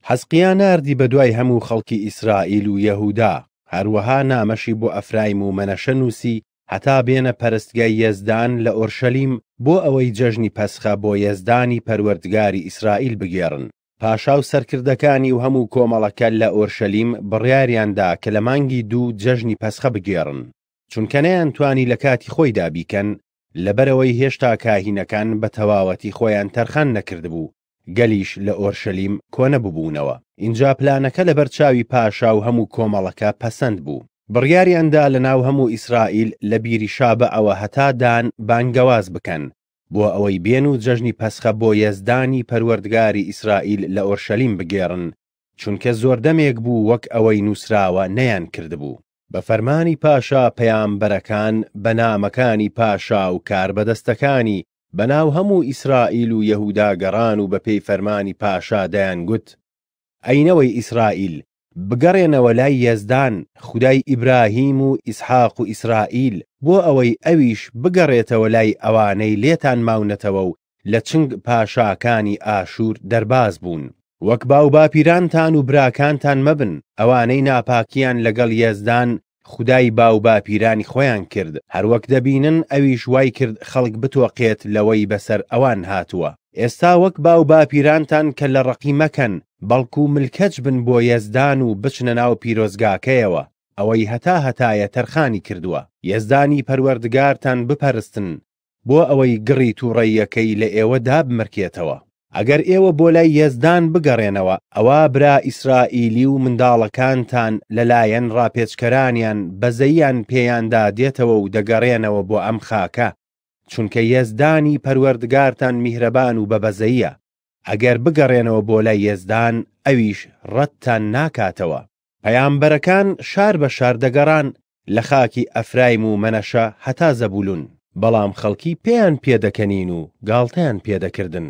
حەزقیا نردی بە دوای هەموو خەڵکی ئیسرائیل و یەهودا هەروەها نامەشی بۆ ئەفرایم و مەنەشە نووسی هەتا بێنە پەرستگای یەزدان لە ئۆرشەلیم بۆ ئەوەی جەژنی پەسخە بۆ یەزدانی پەروەردگاری ئیسرائیل بگێڕن پاشاو سەرکردەکانی و هەموو کۆمەڵەکە لە ئۆرشەلیم بڕیاریاندا کە لە مانگی دوو جەژنی پەسخە بگێڕن چونکەنیان توانی لە کاتی خۆی دابیکەن لەبەرەوەی هێشتا کاهینەکان بە تەواوەتی خۆیان تەرخان نەکردبوو گەلیش لە ئۆرشەلیم کۆنە ببوونەوە اینجا پلانەکە لە بەرچاوی پاشا و هەموو کۆمەڵەکە پەسەند بوو بڕیاریاندا لە ناو هەموو ئیسرائیل لە بیریشا بە ئەوە هەتادان بانگەواز بکەن بۆ ئەوەی بێن و جەژنی پەسخە بۆ یەزدانی پەروەردگاری ئیسرائیل لە ئۆرشەلیم بگێڕن چونکە زۆردەمێک بوو وەک ئەوەی نووسراوە نەیان کردبوو بە فەرمانی پاشا پەیامبەرەکان بە نامەکانی پاشا و کاربەدەستەکانی بەناو هەموو ئیسرائیل و یەهودا گەڕان و بە پێی فەرمانی پاشا دەیانگوت ئەینەوەی ئیسرائیل بگەڕێنەوە لای یەزدان خدای ئیبراهیم و ئیسحاق و ئیسرائیل بۆ ئەوەی ئەویش بگەڕێتەوە لای ئەوانەی لێتان ماونەتەوە و لە چنگ پاشاکانی ئاشور دەرباز بوون وەک باو باپیرانتان و براکانتان مەبن ئەوانەی ناپاکیان لەگەڵ یێزدان خدای باو باپیرانی خۆیان کرد هەروەک دەبینن ئەویش وای کرد خەڵک بتوەقێت لەوەی بەسەر ئەوان هاتووە ئێستا وەک باو باپیرانتان کە لە ڕقی مەکەن بەڵکو ملکەج بن بۆ یەزدان و بچنە ناو پیرۆزگاکەیەوە ئەوەی هەتا هەتایە تەرخانی کردووە یەزدانی پەروەردگارتان بپەرستن بۆ ئەوەی گڕی تووڕێیەکەی لە ئێوە دابمرکێتەوە ئەگەر ئێوە بۆ لای یەزدان بگەڕێنەوە ئەوە برا ئیسرائیلی و منداڵەکانتان لەلایەن ڕاپێچکەرانیان بەزەیان پێیاندا دێتەوە و دەگەڕێنەوە بۆ ئەم خاکە چونکە یەزدانی پەروەردگارتان میهرەبان و بەبەزەیە ئەگەر بگەڕێنەوە بۆ لای یێزدان ئەویش ڕەتتان ناکاتەوە پەیامبەرەکان شار بە شار دەگەڕان لە خاکی ئەفرایم و مەنەشە هەتا زەبولون بەڵام خەڵکی پێیان پێدەکەنین و گاڵتەیان پێدەکردن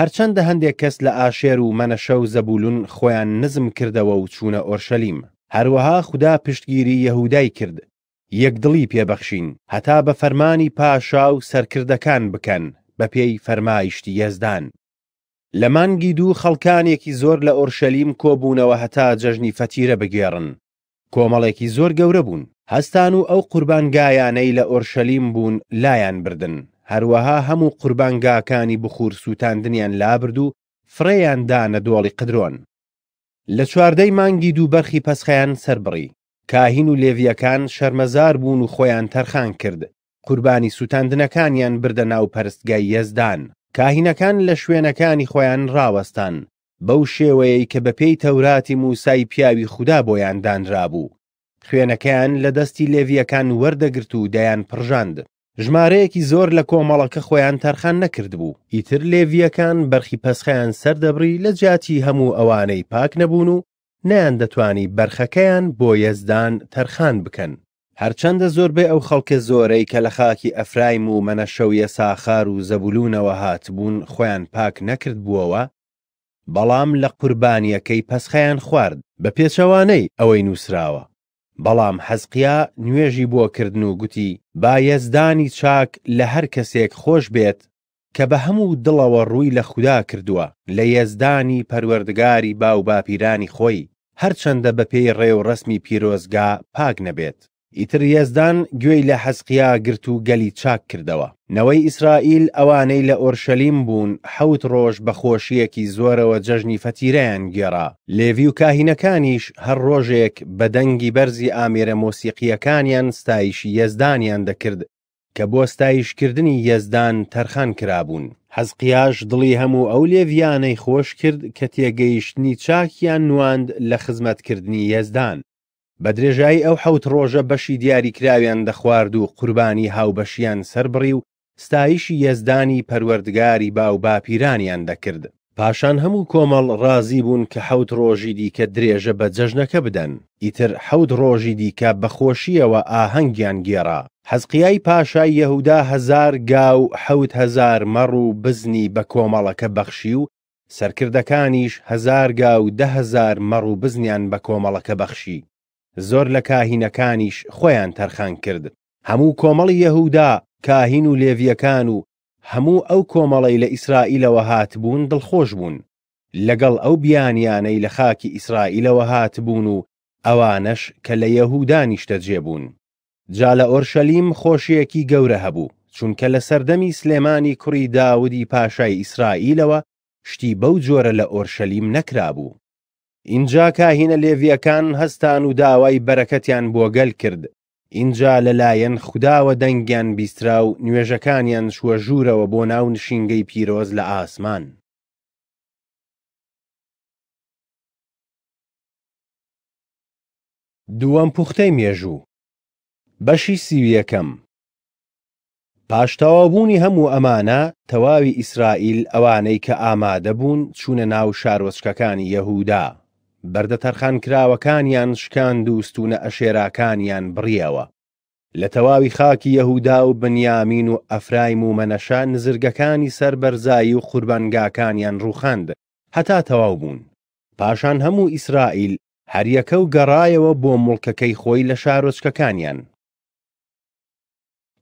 هەرچەندە هەندێک کەس لە ئاشێر و مەنەشە و زەبولون خۆیان نزم کردەوە و چوونە ئۆرشەلیم هەروەها خوددا پشتگیری یەهودای کرد یەکدڵی پێبەخشین هەتا بە فەرمانی پاشا و سەرکردەکان بکەن بە پێی فەرمایشتی یەزدان لە مانگی دوو خەڵکانێکی زۆر لە ئۆرشەلیم کۆبوونەوە هەتا جەژنی فەتیرە بگێڕن کۆمەڵێکی زۆر گەورە بوون هەستان و ئەو قوربانگایانەی لە ئۆرشەلیم بوون لایەن بردن هەروەها هەموو قوربانگاکانی بخور سووتاندنیان لابرد و فڕێیاندا نە دۆڵی قدرۆن لە چواردەی مانگی دوو بەرخی پەسخەیان سربڕی کاهین و لێویەکان شەرمەزار بوون و خۆیان تەرخان کرد قوربانی سووتاندنەکانیان بردە ناو پەرستگای یەزدان کاهینەکان لە شوێنەکانی خۆیان ڕاوەستان بەو شێوەیەی کە بەپێی تەوراتی موسای پیاوی خوددا بۆیان دانرا بوو خوێنەکەیان لە دەستی لێویەکان وەردەگرت و دەیان پڕژاند ژمارەیەکی زۆر لە کۆمەڵەکە خۆیان تەرخان نەکرد بوو ئیتر لێڤیەکان بەرخی پەسخیان سەردەبری لە جیاتی هەموو ئەوانەی پاک نەبوون و نیان دەتوانی بەرخەکەیان بۆ یەزدان تەرخان بکەن هەرچەندە زۆربەی ئەو خەڵکە زۆرەی کە لە خاکی ئەفرایم و مەنەشەویە ساخار و زەبولونەوە هاتبوون خۆیان پاک نەکرد بووەوە بەڵام لە قوربانیەکەی پەسخیان خوارد بە پێچەوانەی ئەوەی نووسراوە بەڵام حەزقیا نوێژی بۆکردن و گوتی با یەزدانی چاک لە هەر کەسێک خۆش بێت کە بە هەموو دڵەوە ڕووی لە خوددا کردووە لە یەزدانی پەروەردگاری با و باپیرانی خۆی هەرچەندە بە پێی ڕێ و ڕسمی پیرۆزگا پاک نەبێت ئیتر یەزدان گوێی لە حەزقیا گرت و گەلی چاک کردەوە نەوەی ئیسرائیل ئەوانەی لە ئۆرشەلیم بوون حەوت ڕۆژ بە خۆشیەکی زۆرەوە جەژنی فەتیرەیان گێڕا لێوی و کاهینەکانیش هەر ڕۆژێک بە دەنگی بەرزی ئامێرە مۆسیقیەکانیان ستایشی یەزدانیان دەکرد کە بۆ ستایشکردنی یەزدان تەرخان کرابوون حەزقیاش دڵی هەموو ئەو لێڤیانەی خۆش کرد کە تێگەیشتنی چاکیان نواند لە خزمەتکردنی یەزدان بە درێژایی ئەو حەوت ڕۆژە بەشی دیاریکراویان دەخوارد و قوربانی هاوبەشیان سربڕی و ستایشی یەزدانی پەروەردگاری باو باپیرانیان دەکرد پاشان هەموو کۆمەڵ ڕازی بوون کە حەوت ڕۆژی دیکە درێژە بە جەژنەکە بدەن ئیتر حەوت ڕۆژی دیکە بەخۆشیەوە ئاهەنگیان گێڕا حەزقیای پاشای یەهودا هزار گاو حەوت هزار مەڕ و بزنی بە کۆمەڵەکە بەخشی و سەرکردەکانیش هزار گاو دههزار مەڕ و بزنیان بە کۆمەڵەکە بەخشی زۆر لە کاهینەکانیش خۆیان تەرخان کرد هەموو کۆمەڵی یەهودا کاهین و لێڤیەکان و هەموو ئەو کۆمەڵی لە ئیسرائیلەوە هاتبوون دڵخۆش بوون لەگەڵ ئەو بیانیانەی لە خاکی ئیسرائیلەوە هاتبوون و ئەوانش کە لە یەهودانیشتە جێبوون جا لە ئۆرشەلیم خۆشیەکی گەورە هەبوو چونکە لە سەردەمی سلێمانی کوڕی داودی پاشای ئیسرائیلەوە شتی بەو جۆرە لە ئۆرشەلیم نەکرابوو اینجا کاهینە لێڤیەکان هەستان و داوای بەرەکەتیان بۆگەل کرد اینجا لەلایەن خودداوە دەنگیان بیسترا و نوێژەکانیان شووە ژوورەوە بۆ ناو نشینگەی پیرۆز لە ئاسمان دووەم پوختەی مێژوو بەشی سیویەکەم پاشتەوابوونی هەموو ئەمانە تەواوی ئیسرائیل ئەوانەی کە ئامادە بوون چوونە ناو شارۆچکەکانی یەهودا بەردە تەرخانکراوەکانیان شکاند و ستونە ئەشێراکانیان بڕیەوە لە تەواوی خاکی یەهودا و بنیامین و ئەفرایم و مەنەشان نزرگەکانی سربەرزایی و قوربانگاکانیان ڕوخاند هەتا تەواو بوون پاشان هەموو ئیسرائیل هەریەکە و گەڕایەوە بۆ مڵکەکەی خۆی لە شارۆچکەکانیان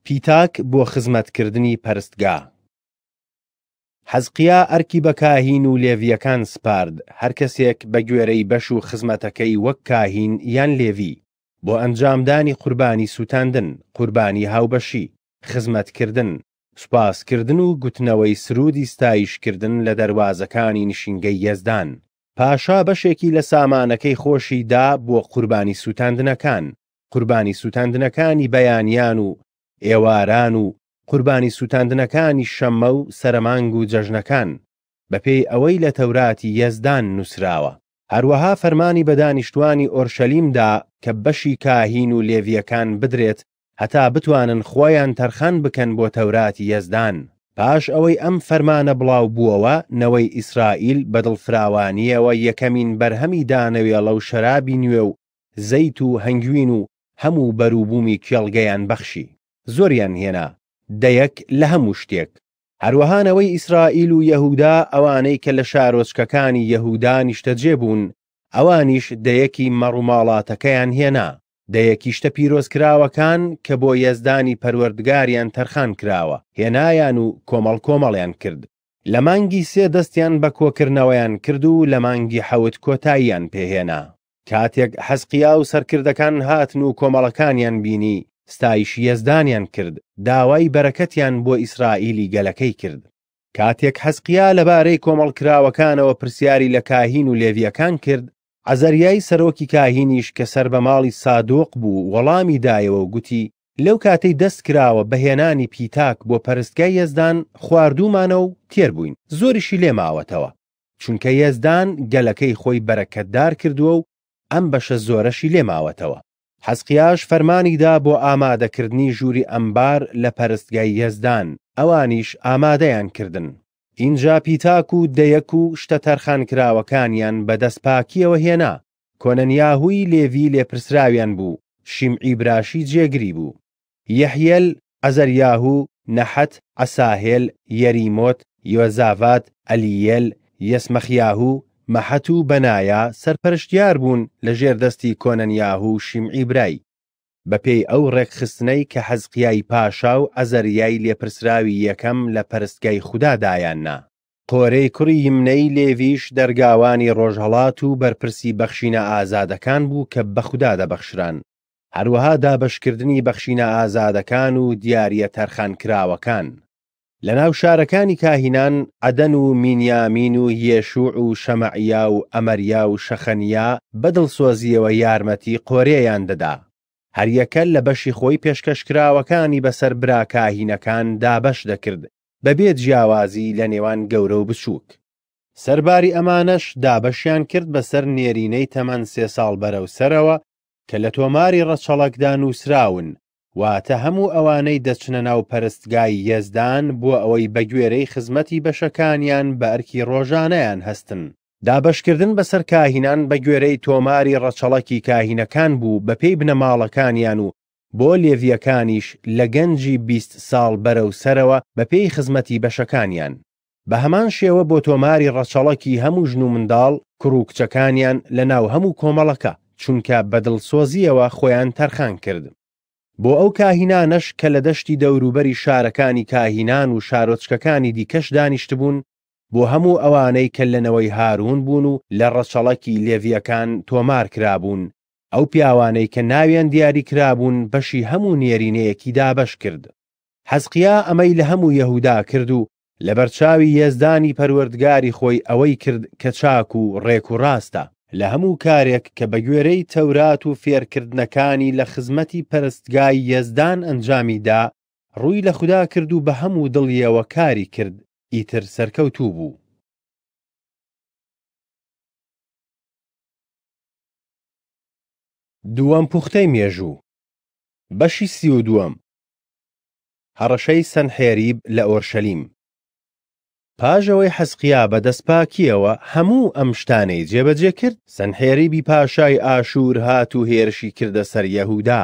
پیتاک بۆ خزمەتکردنی پەرستگا حەزقیا ئەرکی بەکاهین و لێڤیەکان سپارد هەر کەسێک بە گوێرەی بەش و خزمەتەکەی وەک کاهین یان لێوی بۆ ئەنجامدانی قوربانی سووتاندن قوربانی هاوبەشی خزمەتکردن سوپاسکردن و گوتنەوەی سرودی ستایشکردن لە دەواازەکانی نشینگەی یەزدان پاشا بەشێکی لە سامانەکەی خۆشی دا بۆ قوربانی سووتاندنەکان قوربانی سووتاندنەکانی بەیانیان و ئێواران و قوربانی سووتاندنەکانی شەممە و سەرمانگ و جەژنەکان بەپێی ئەوەی لە تەوراتی یەزدان نووسراوە هەروەها فەرمانی بەدانیشتوانی ئۆرشەلیمدا کە بەشی کاهین و لێڤیەکان بدرێت هەتا بتوانن خۆیان تەرخان بکەن بۆ تەوراتی یەزدان پاش ئەوەی ئەم فەرمانە بڵاو بووەوە نەوەی ئیسرائیل بەدڵفراوانیەوە یەکەمین بەرهەمی دانەوێ لەو شەرابی نوێ و زەیت و هەنگوین و هەموو بەروبوومی کێڵگەیان بەخشی زۆریان هێنا دەیەک لە هەموو شتێک هەروەهانەوەی ئیسرائیل و یەهودا ئەوانەی کە لە شارۆچکەکانی یەهودانیشتە جێبوون ئەوانیش دەیەکی مەڕووماڵاتەکەیان هێنا دەیەکی شتە پیرۆزکراوەکان کە بۆ یەزدانی پەروەردگاریان تەرخان کراوە هێنایان و کۆمەڵ کۆمەڵیان کرد لە مانگی سێ دەستیان بە کۆکردنەوەیان کرد و لە مانگی حەوت کۆتاییان پێهێنا کاتێک حەزقیا و سەرکردەکان هاتن و کۆمەڵەکانیان بینی ستایش یەزدانیان کرد داوای بەرەکەتیان بۆ ئیسرائیلی گەلەکەی کرد کاتێک حەزقیا لەبارەی کۆمەڵکراوەکانەوە پرسیاری لە کاهین و لێویەکان کرد ئەزەریای سەرۆکی کاهینیش کە سەر بە ماڵی سادۆق بوو وەڵامی دایەوە و گوتی لەو کاتەی دەست کراوە بەهێنانی پیتاک بۆ پەرستگای یەزدان خواردومانە و تێر بووین زۆریشی لێماوەتەوە چونکە یەزدان گەلەکەی خۆی بەرەکەتدار کردووە و ئەم بەشە زۆرەشی لێماوەتەوە حەسقیاش فەرمانیدا بۆ ئامادەکردنی ژووری ئەمبار لە پەرستگای هێزدان ئەوانیش ئامادەیان کردن. اینجا پیتاک و دەیەک و شتە تەرخانکراوەکانیان بە دەستپاکیەوە هێنا کۆنەنیاهوی لێوی لێپرسراویان بوو شیم ئیبراشی جێگری بوو یەحیل ئەزەریاهوو نەحەت ئەساهێل یەریمۆت یۆزاوات ئەلیەل یەسمەخیاهوو مەحەت و بەنایە سەرپەرشتیار بوون لە ژێر دەستی کۆنەنیاه و شیمعیبرای بەپێی ئەو ڕێکخستنەی کە حەزقیایی پاشا و ئەزەریایی لێپرسراوی یەکەم لە پەرستگای خودادایاننا قۆرەی کوڕی هیمنەی لێویش دەرگاوانی ڕۆژهڵات و بەرپرسی بەخشینە ئازادەکان بوو کە بەخدا دەبەخشران هەروەها دابشکردنی بەخشینە ئازادەکان و دیارە تەرخان کراوەکان لە ناو شارەکانی کاهینان ئەدەن و مینیامین و یێشوع و شەمەعیا و ئەمەریا و شەخەنیا بەدڵسۆزیەوە یارمەتی قۆرەیان دەدا هەریەکە لە بەشی خۆی پێشکەشکراوەکانی بەسەر براکاهینەکان دابەش دەکرد بەبێت جیاوازی لە نێوان گەورە و بچووک سەرباری ئەمانەش دابەشیان کرد بەسەر نێرینەی تەمەەن سێ ساڵ بەرەو سەرەوە کە لە تۆماری ڕەچەڵەکدا نووسراون واتە هەموو ئەوانەی دەچنە ناو پەرستگای یەزدان بووە ئەوەی بەگوێرەی خزمەتی بەشەکانیان بە ئەرکی ڕۆژانەیان هەستن. دابشکردن بەسەر کاهینان بە گوێرەی تۆماری ڕەچەڵەکی کاهینەکان بوو بە پێی بنەماڵەکانیان و بۆ لێڤیەکانیش لە گەنجی 20 ساڵ بەرەو سەرەوە بە پێی خزمەتی بەشەکانیان. بە هەمان شێوە بۆ تۆماری ڕەچەڵەکی هەموو ژن و منداڵ کڕووکچەکانیان لە ناو هەموو کۆمەڵەکە چونکە بەدڵسۆزیەوە خۆیان تەرخان کرد. بۆ ئەو کاهینانەش کە لە دەشتی دەوروبەری شارەکانی کاهینان و شارۆچکەکانی دیکەش دانیشت بوون بۆ هەموو ئەوانەی کە لەنەوەی هارون بوون و لە ڕەچەڵەکی لێڤیەکان تۆمار کرابوون ئەو پیاوانەی کە ناویان دیاری کرابوون بەشی هەموو نێرینەیەکی دابش کرد حەزقیا ئەمەی لە هەموو یەهودا کرد و لە بەرچاوی یێزدانی پەروەردگاری خۆی ئەوەی کرد کە چاک و ڕێک و ڕاستە لە هەموو کارێک کە بە گوێرەی تەورات و فێرکردنەکانی لە خزمەتی پەرستگای یەزدان ئەنجامیدا ڕووی لە خوددا کرد و بە هەموو دڵیەوە کاری کرد ئیتر سەرکەوتوو بوو. دووەم پوختەی مێژوو بەشی سی و دووەم هەڕەشەی سەنحێریب لە ئۆرشەلیم پاژەوەی حەسقیا بە دەستپاکیەوە هەموو ئەم شتانەی جێبەجێ کرد سنحێریبی پاشای ئاشور هات و هێرشی کردە سەر یەهودا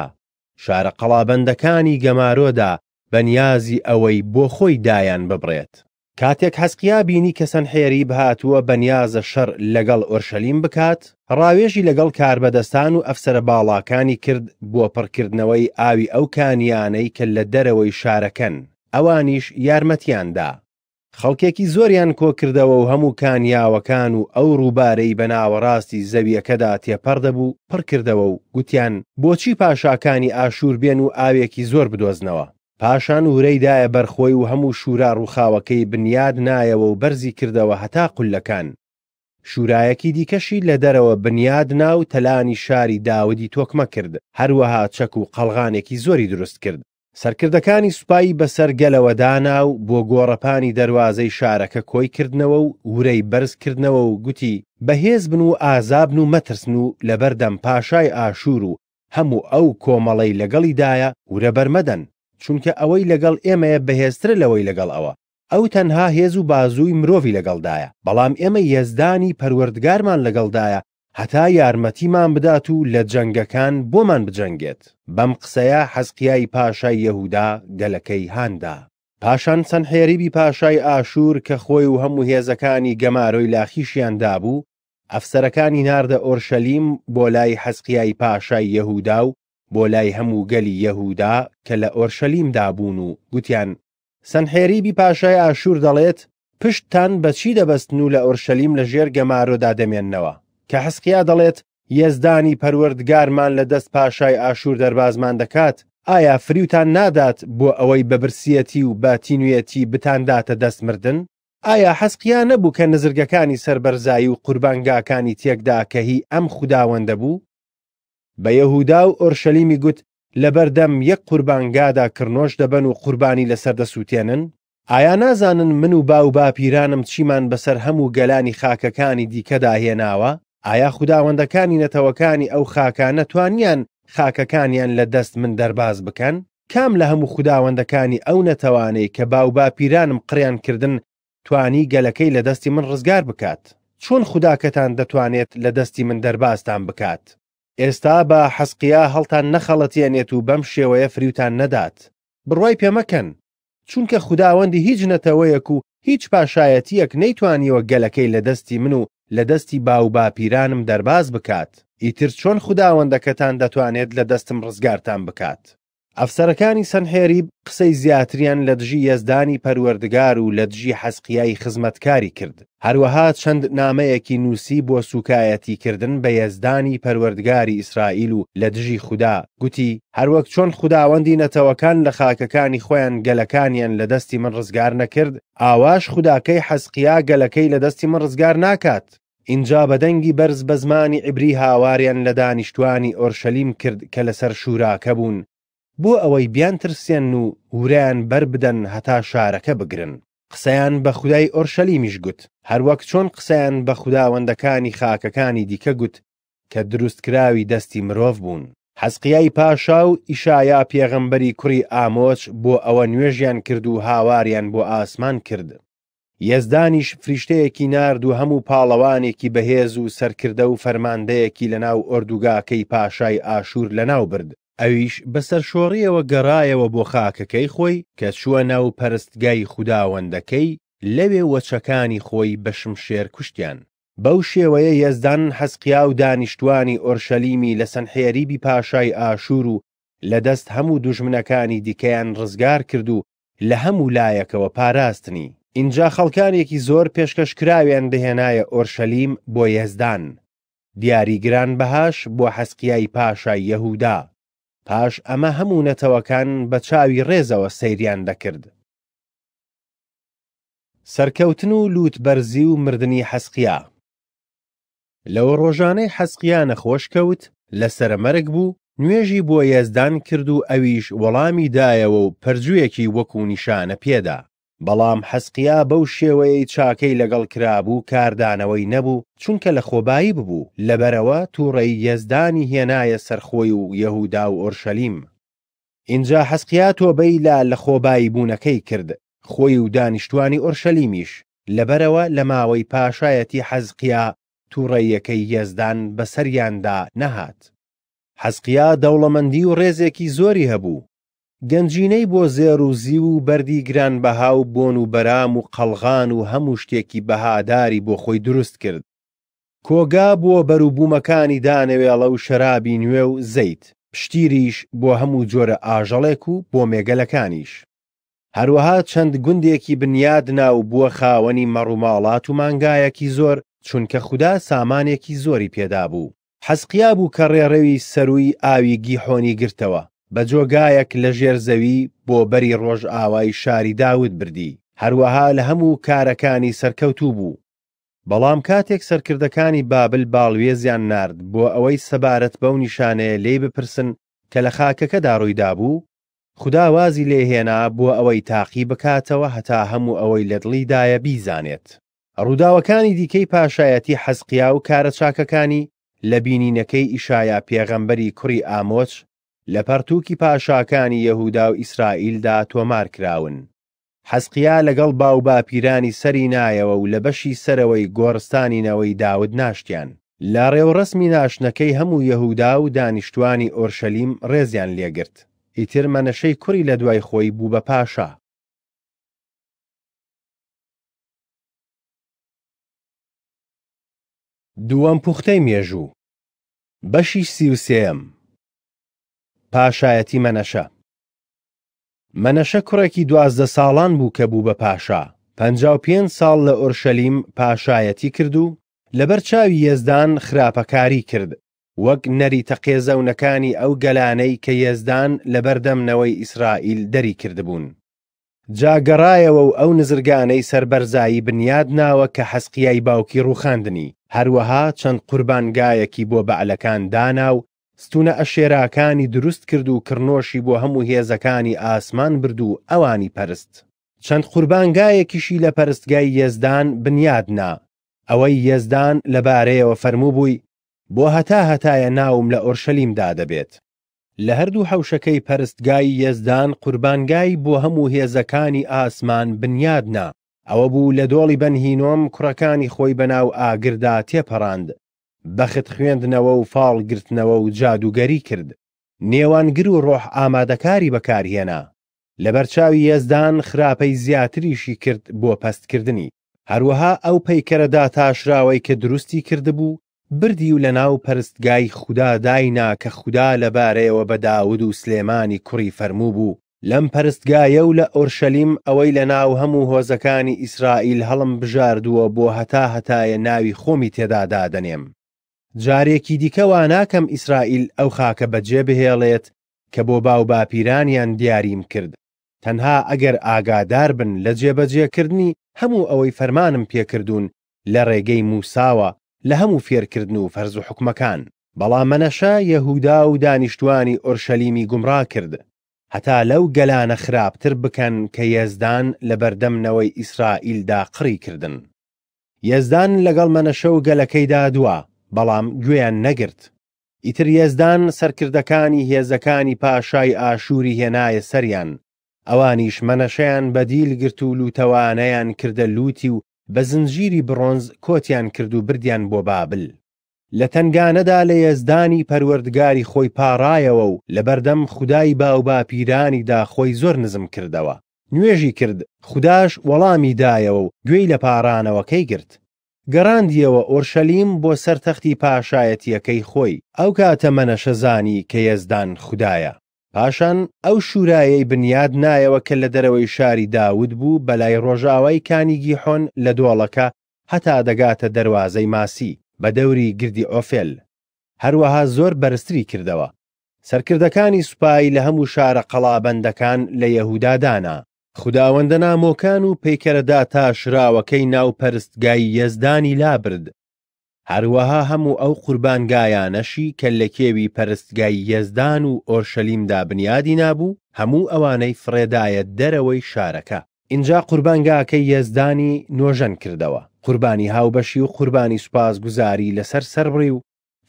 شارە قەڵابەندەکانی گەمارۆدا بەنیازی ئەوەی بۆ خۆی دایان ببڕێت کاتێک حەسقیا بینی کە سنحێری بهاتووە بەنیازە شەر لەگەڵ ئۆرشەلیم بکات ڕاوێژی لەگەڵ کاربەدەستان و ئەفسرە باڵاکانی کرد بۆ پڕکردنەوەی ئاوی ئەو کانیانەی کە لە دەرەوەی شارەکەن ئەوانیش یارمەتیاندا خەڵکێکی زۆریان کۆکردەوە و هەموو کانیاوەکان و ئەو ڕووبارەی بەناوەڕاستی زەویەکەدا تێپەر دەبوو پڕکردەوە و گوتیان بۆچی پاشاکانی ئاشور بێن و ئاوێکی زۆر بدۆزنەوە پاشان ورەیدایە بەرخۆی و هەموو شورا ڕووخاوەکەی بنیاد نایەوە و بەرزی کردەوە هەتا قولەکان شورایەکی دیکەشی لە دەرەوە بنیاد ناو تەلانی شاری داودی تۆکمە کرد هەروەها چەک و قەلغانێکی زۆری دروست کرد سەرکردەکانی سوپایی بەسەر گەلەوەدانا و بۆ گۆڕەپانی دەواازەی شارەکە کۆی کردنەوە و ورەی بەرزکردنەوە و گوتی بەهێز بن و ئازابن و مەترسن و لەبەردەم پاشای ئاشور و هەموو ئەو کۆمەڵەی لەگەڵیدایە ورە بەرمەدەن چونکە ئەوەی لەگەڵ ئێمەیە بەهێزتر لەوەی لەگەڵ ئەوە ئەو تەنها هێز و بازووی مرۆڤی لەگەڵدایە بەڵام ئێمە یێزدانی پەروەردگارمان لەگەڵدایە هەتا یارمەتیمان بدات و لە جەنگەکان بۆمان بجەنگێت بەم قسەیە حەزقیایی پاشای یەهودا گەلەکەی هاندا پاشان چەند حێریبی پاشای ئاشور کە خۆی و هەموو هێزەکانی گەمارۆی لاخیشیاندا بوو ئەفسەرەکانی ناردە ئۆرشەلیم بۆ لای حەزقیایی پاشای یەهودا و بۆ لای هەموو گەلی یەهودا کە لە ئۆرشەلیمدا بوون و گوتیان سنحێریبی پاشای ئاشور دەڵێت پشتتان بەچی دەبەستن و لە ئۆرشەلیم لە ژێر گەمارۆدا دەمێننەوە کە حسقیا دەڵێت یەزدانی پەروەردگارمان لە دەست پاشای ئاشور دەربازمان دەکات ئایا فریوتان نادات بۆ ئەوەی بەبرسیەتی و باتینویەتی بتانداتە دەستمردن؟ ئایا حەسقیا نەبوو کە نزرگەکانی سربەرزایی و قوربانگاکانی تێکدا کە هی ئەم خودداوەندە بوو؟ بە یەهودا و ئۆرشەلیمی گوت لەبەردەم یەک قوربانگادا کڕنۆش دەبەن و قوربانی لەسەر دەسووتێنن؟ ئایا نازانن من و با و باپیرانم چیمان بەسەر هەموو گەلانی خاکەکانی دیکەدا هێناوە؟ ئایا خودداوەندەکانی نەتەوەکانی ئەو خاکانە توانیان خاکەکانیان لە دەست من دەرباز بکەن کام لە هەموو خودداوەندەکانی ئەو نەتەوانەی کە باوبا پیرانم قڕیانکردن توانی گەلەکەی لە دەستی من ڕزگار بکات چۆن خودداکەتان دەتوانێت لە دەستی من دەربازتان بکات ئێستا بە حەسقیا هەڵتان نەخەڵەتیانێت و بەم شێوەیە فریوتان نەدات بڕای پێمەکەن چونکە خودداوەندی هیچ نەتەوەیەک و هیچ پاشایەتیەک نەیتوانیەوە گەلەکەی لە دەستی من و لە دەستی باوباپیرانم دەرباز بکات ئیتر چۆن خودداوەندەکەتان دەتوانێت لە دەستم ڕزگارتان بکات ئەفسەرەکانی سنهێریب قسەی زیاتریان لە دژی یەزدانی پەروەردگار و لە دژی حەسقیایی خزمەتکاری کرد هەروەها چەند نامەیەکی نووسی بۆ سوکایەتیکردن بە یەزدانی پەروەردگاری ئیسرائیل و لە دژی خوددا گوتی هەروەک چۆن خودداوەندی نەتەوەکان لە خاکەکانی خۆیان گەلەکانیان لە دەستی من ڕزگار نەکرد ئاواش خودداکەی حەسقیا گەلەکەی لە دەستی من ڕزگار ناکات اینجا بەدەنگی بەرز بە زمانی عبری هاواریان لە دانیشتوانی ئۆرشەلیم کرد کە لەسەر شوراکە بوون بۆ ئەوەی بیان ترسێن و وریان بربدەن هەتا شارەکە بگرن قسەیان بە خودای ئۆرشەلیمیش گوت هەروەک چۆن قسەیان بە خودداوەندەکانی خاکەکانی دیکە گوت کە دروستکراوی دەستی مرۆڤ بوون حەزقیای پاشا و ئیشایا پێغەمبەری کوڕی ئامۆچ بۆ ئەوە نوێژیان کرد و هاواریان بۆ ئاسمان کرد یەزدانیش فریشتەیەکی نرد و هەموو پاڵەوانێکی بەهێز و سەرکردە و فەرماندەیەکی لەناو ئۆردوگاکەی پاشای ئاشور لەناو برد ئەویش بەسەر شۆڕیەوە گەڕایەوە بۆ خاکەکەی خۆی کە چووە ناو پەرستگای خودداوەندەکەی لەوێ وەچەکانی خۆی بە شمشێر کوشتیان بەو شێوەیە یەزدان حەسقیا و دانیشتوانی ئۆرشەلیمی لە سنحێریبی پاشای ئاشور و لە دەست هەموو دوژمنەکانی دیکەیان ڕزگار کرد و لە هەموو لایەکەوە پاراستنی اینجا خەڵکانێکی زۆر پێشکەشکراویان دەهێنایە ئۆرشەلیم بۆ یەزدان دیاریگران بەهاش بۆ حەسقیای پاشای یەهودا پاش ئەمە هەموو نەتەوەکان بە چاوی ڕێزەوە سەیریان دەکرد. سەرکەوتن و لووت بەرزی و مردنی حەسقیا. لەو ڕۆژانەی حەسقیا نەخۆشکەوت لە سەرمەرگ بوو نوێژی بۆ یێزدان کرد و ئەویش وەڵامی دایەوە و پەرجوویەکی وەکو نیشانە پێدا. بەڵام حەسقیا بەو شێوەیەی چاکەی لەگەڵ کرابوو کاردانەوەی نەبوو چونکە لە خۆبایی ببوو لەبەرەوە تووڕێی یەزدانی هێنایە سەرخۆی و یەهودا و ئۆرشەلیم اینجا حەسقیا تۆبەی لا لە خۆبایی بوونەکەی کرد خۆی و دانیشتوانی ئۆرشەلیمیش لەبەرەوە لە ماوەی پاشایەتی حەزقیا تووڕێیەکەی یەزدان بەسەریاندا نەهات حەزقیا دەوڵەمەندی و ڕێزێکی زۆری هەبوو گەنجینەی بۆ زێر و زی و بەری گرانبەها و بۆن و بەرام و قەلغان و هەموو شتێکی بەهاداری بۆ خۆی دروست کرد کۆگا بۆ بەروبوومەکانی دانەوێڵە و شەرابی نوێ و زەیت پشتیریش بۆ هەموو جۆرە ئاژەڵێک و بۆ مێگەلەکانیش هەروەها چەند گوندێکی بنیاد ناو بووە خاوەنی مەڕووماڵات و مانگایەکی زۆر چونکە خوددا سامانێکی زۆری پێدا بوو حەسقیا بوو کە ڕێڕەوی سەروی ئاوی گیحۆنی گرتەوە بە جۆگایەک لە ژێر زەوی بۆ بەری ڕۆژ ئاوای شاری داوت بردی هەروەها لە هەموو کارەکانی سەرکەوتوو بوو بەڵام کاتێک سەرکردەکانی بابل باڵوێزیان نرد بۆ ئەوەی سەبارەت بەو نیشانەیە لێ بپرسن کە لە خاکەکەدا ڕوویدا بوو خداوازی لێهێنا بۆ ئەوەی تاقی بکاتەوە هەتا هەموو ئەوەی لە دڵیدایە بیزانێت ڕووداوەکانی دیکەی پاشایەتی حەزقیا و کارە چاکەکانی لە بینینەکەی ئیشایە پێغەمبەری کوڕی ئامۆچ لە پەرتووکی پاشاکانی یەهودا و ئیسرائیلدا تۆمار کراون حەسقیا لەگەڵ باو باپیرانی سەری نایەوە و لە بەشی سەرەوەی گۆڕستانینەوەی داود ناشتیان لە ڕێوڕسمی ناشنەکەی هەموو یەهودا و دانیشتوانی ئۆرشەلیم ڕێزیان لێگرت ئیتر مەنەشەی کوڕی لە دوای خۆی بوو بە پاشا دووەم پوختەی مێژوو بەشی سیوسێم پاشایەتی مەنەشە مەنەشە کوڕێکی دوازدە ساڵان بوو کە بوو بە پاشا پێ ساڵ لە ئۆرشەلیم پاشایەتی کرد و لەبەر چاوی یێزدان خراپەکاری کرد وەک نەری تەقێزەونەکانی ئەو گەلانەی کە یێزدان لە بەردەمنەوەی ئیسرائیل دەری کردبوون جاگەڕایەوە و ئەو نزرگانەی سربەرزایی بنیاد ناوە کە حەسقیای باوکی ڕوخاندنی هەروەها چەند قوربانگایەکی بۆ بەعلەکان دانا و ستونە ئەشێراکانی دروست کرد و کڕنۆشی بۆ هەموو هێزەکانی ئاسمان برد و ئەوانی پەرست چەند قوربانگایەکیشی لە پەرستگای یێزدان بنیادنا ئەوەی یێزدان لەبارەیەوە فەرموو بووی بۆ هەتا هەتایە ناوم لە ئۆرشەلیمدا دەبێت لە هەردوو حوشەکەی پەرستگای یێزدان قوربانگای بۆ هەموو هێزەکانی ئاسمان بنیادنا ئەوە بوو لە دۆڵی بەنهینۆم کوڕەکانی خۆی بەناو ئاگردا تێپەڕاند بەخت خوێندنەوە و فاڵگرتنەوە و جادوگەری کرد نێوانگر و ڕۆح ئامادەکاری بەکارهێنا لەبەر چاوی یەزدان خراپەی زیاتریشی کرد بۆ پەستکردنی هەروەها ئەو پەیکەرەدا تاشراوەی کە دروستی کردبوو بردی و لە ناو پەرستگای خوددا داینا کە خوددا لەبارەیەوە بە داود و سلێمانی کوڕی فەرموو بوو لەم پەرستگایە و لە ئۆرشەلیم ئەوەی لە ناو هەموو هۆزەکانی ئیسرائیل هەڵم بژاردووە بۆ هەتا هەتایە ناوی خۆمی تێدادا دەنێم جارێکی دیکەوا ناکەم ئیسرائیل ئەو خاکە بەجێ بهێڵێت کە بۆ باو باپیرانیان دیاریم کرد تەنها ئەگەر ئاگادار بن لە جێبەجێکردنی هەموو ئەوەی فەرمانم پێکردوون لە ڕێگەی موساوە لە هەموو فێرکردن و فەرز و حکومەکان بەڵام مەنەشا یەهودا و دانیشتوانی ئۆرشەلیمی گومڕا کرد هەتا لەو گەلانە خراپتر بکەن کە یەزدان لە بەردەمنەوەی ئیسرائیلدا قڕی کردن یەزدان لەگەڵ مەنەشە و گەلەکەیدا دووە بەڵام گوێیان نەگرت ئیتر هێزدان سەرکردەکانی هێزەکانی پاشای ئاشووری هێنایە سەریان ئەوانیش مەنەشەیان بەدیل گرت و لوتەوانەیان کردە لوتی و بە زنجیری برۆنز کۆتیان کرد و بردیان بۆ بابل لە تنگانەدا لە یێزدانی پەروەردگاری خۆی پارایەوە و لە بەردەم خودای باوباپیرانیدا خۆی زۆر نزم کردەوە نوێژی کرد خودداش وەڵامی دایەوە و گوێی لە پارانەوەکەی گرت گەڕاندیەوە ئۆرشەلیم بۆ سەرتەختی پاشایەتیەکەی خۆی ئەو کاتە مەنەشەزانی کە یەزدان خوددایە پاشان ئەو شورایەی بنیاد نایەوە کە لە دەرەوەی شاری داود بوو بەلای ڕۆژاوای کانیگی حۆن لە دۆڵەکە هەتا دەگاتە دەواازەی ماسی بە دەوری گردی ئۆفێل هەروەها زۆر بەرزری کردەوە سەرکردەکانی سوپایی لە هەموو شارە قەڵابەندەکان لە یەهودادانا خداوەندە نامۆکان و پەیکەرەدا تا شراوەکەی ناوپەرستگای یەزدانی لابرد هەروەها هەموو ئەو قوربانگایانەشی کە لە کێوی پەرستگای یەزدان و ئۆرشەلیمدا بنیادی نابوو هەموو ئەوانەی فرێدایە دەرەوەی شارەکە اینجا قوربانگاکەی یەزدانی نۆژەن کردەوە قوربانی هاوبەشی و قوربانی سوپاس گوزاری لەسەر سەرڕی و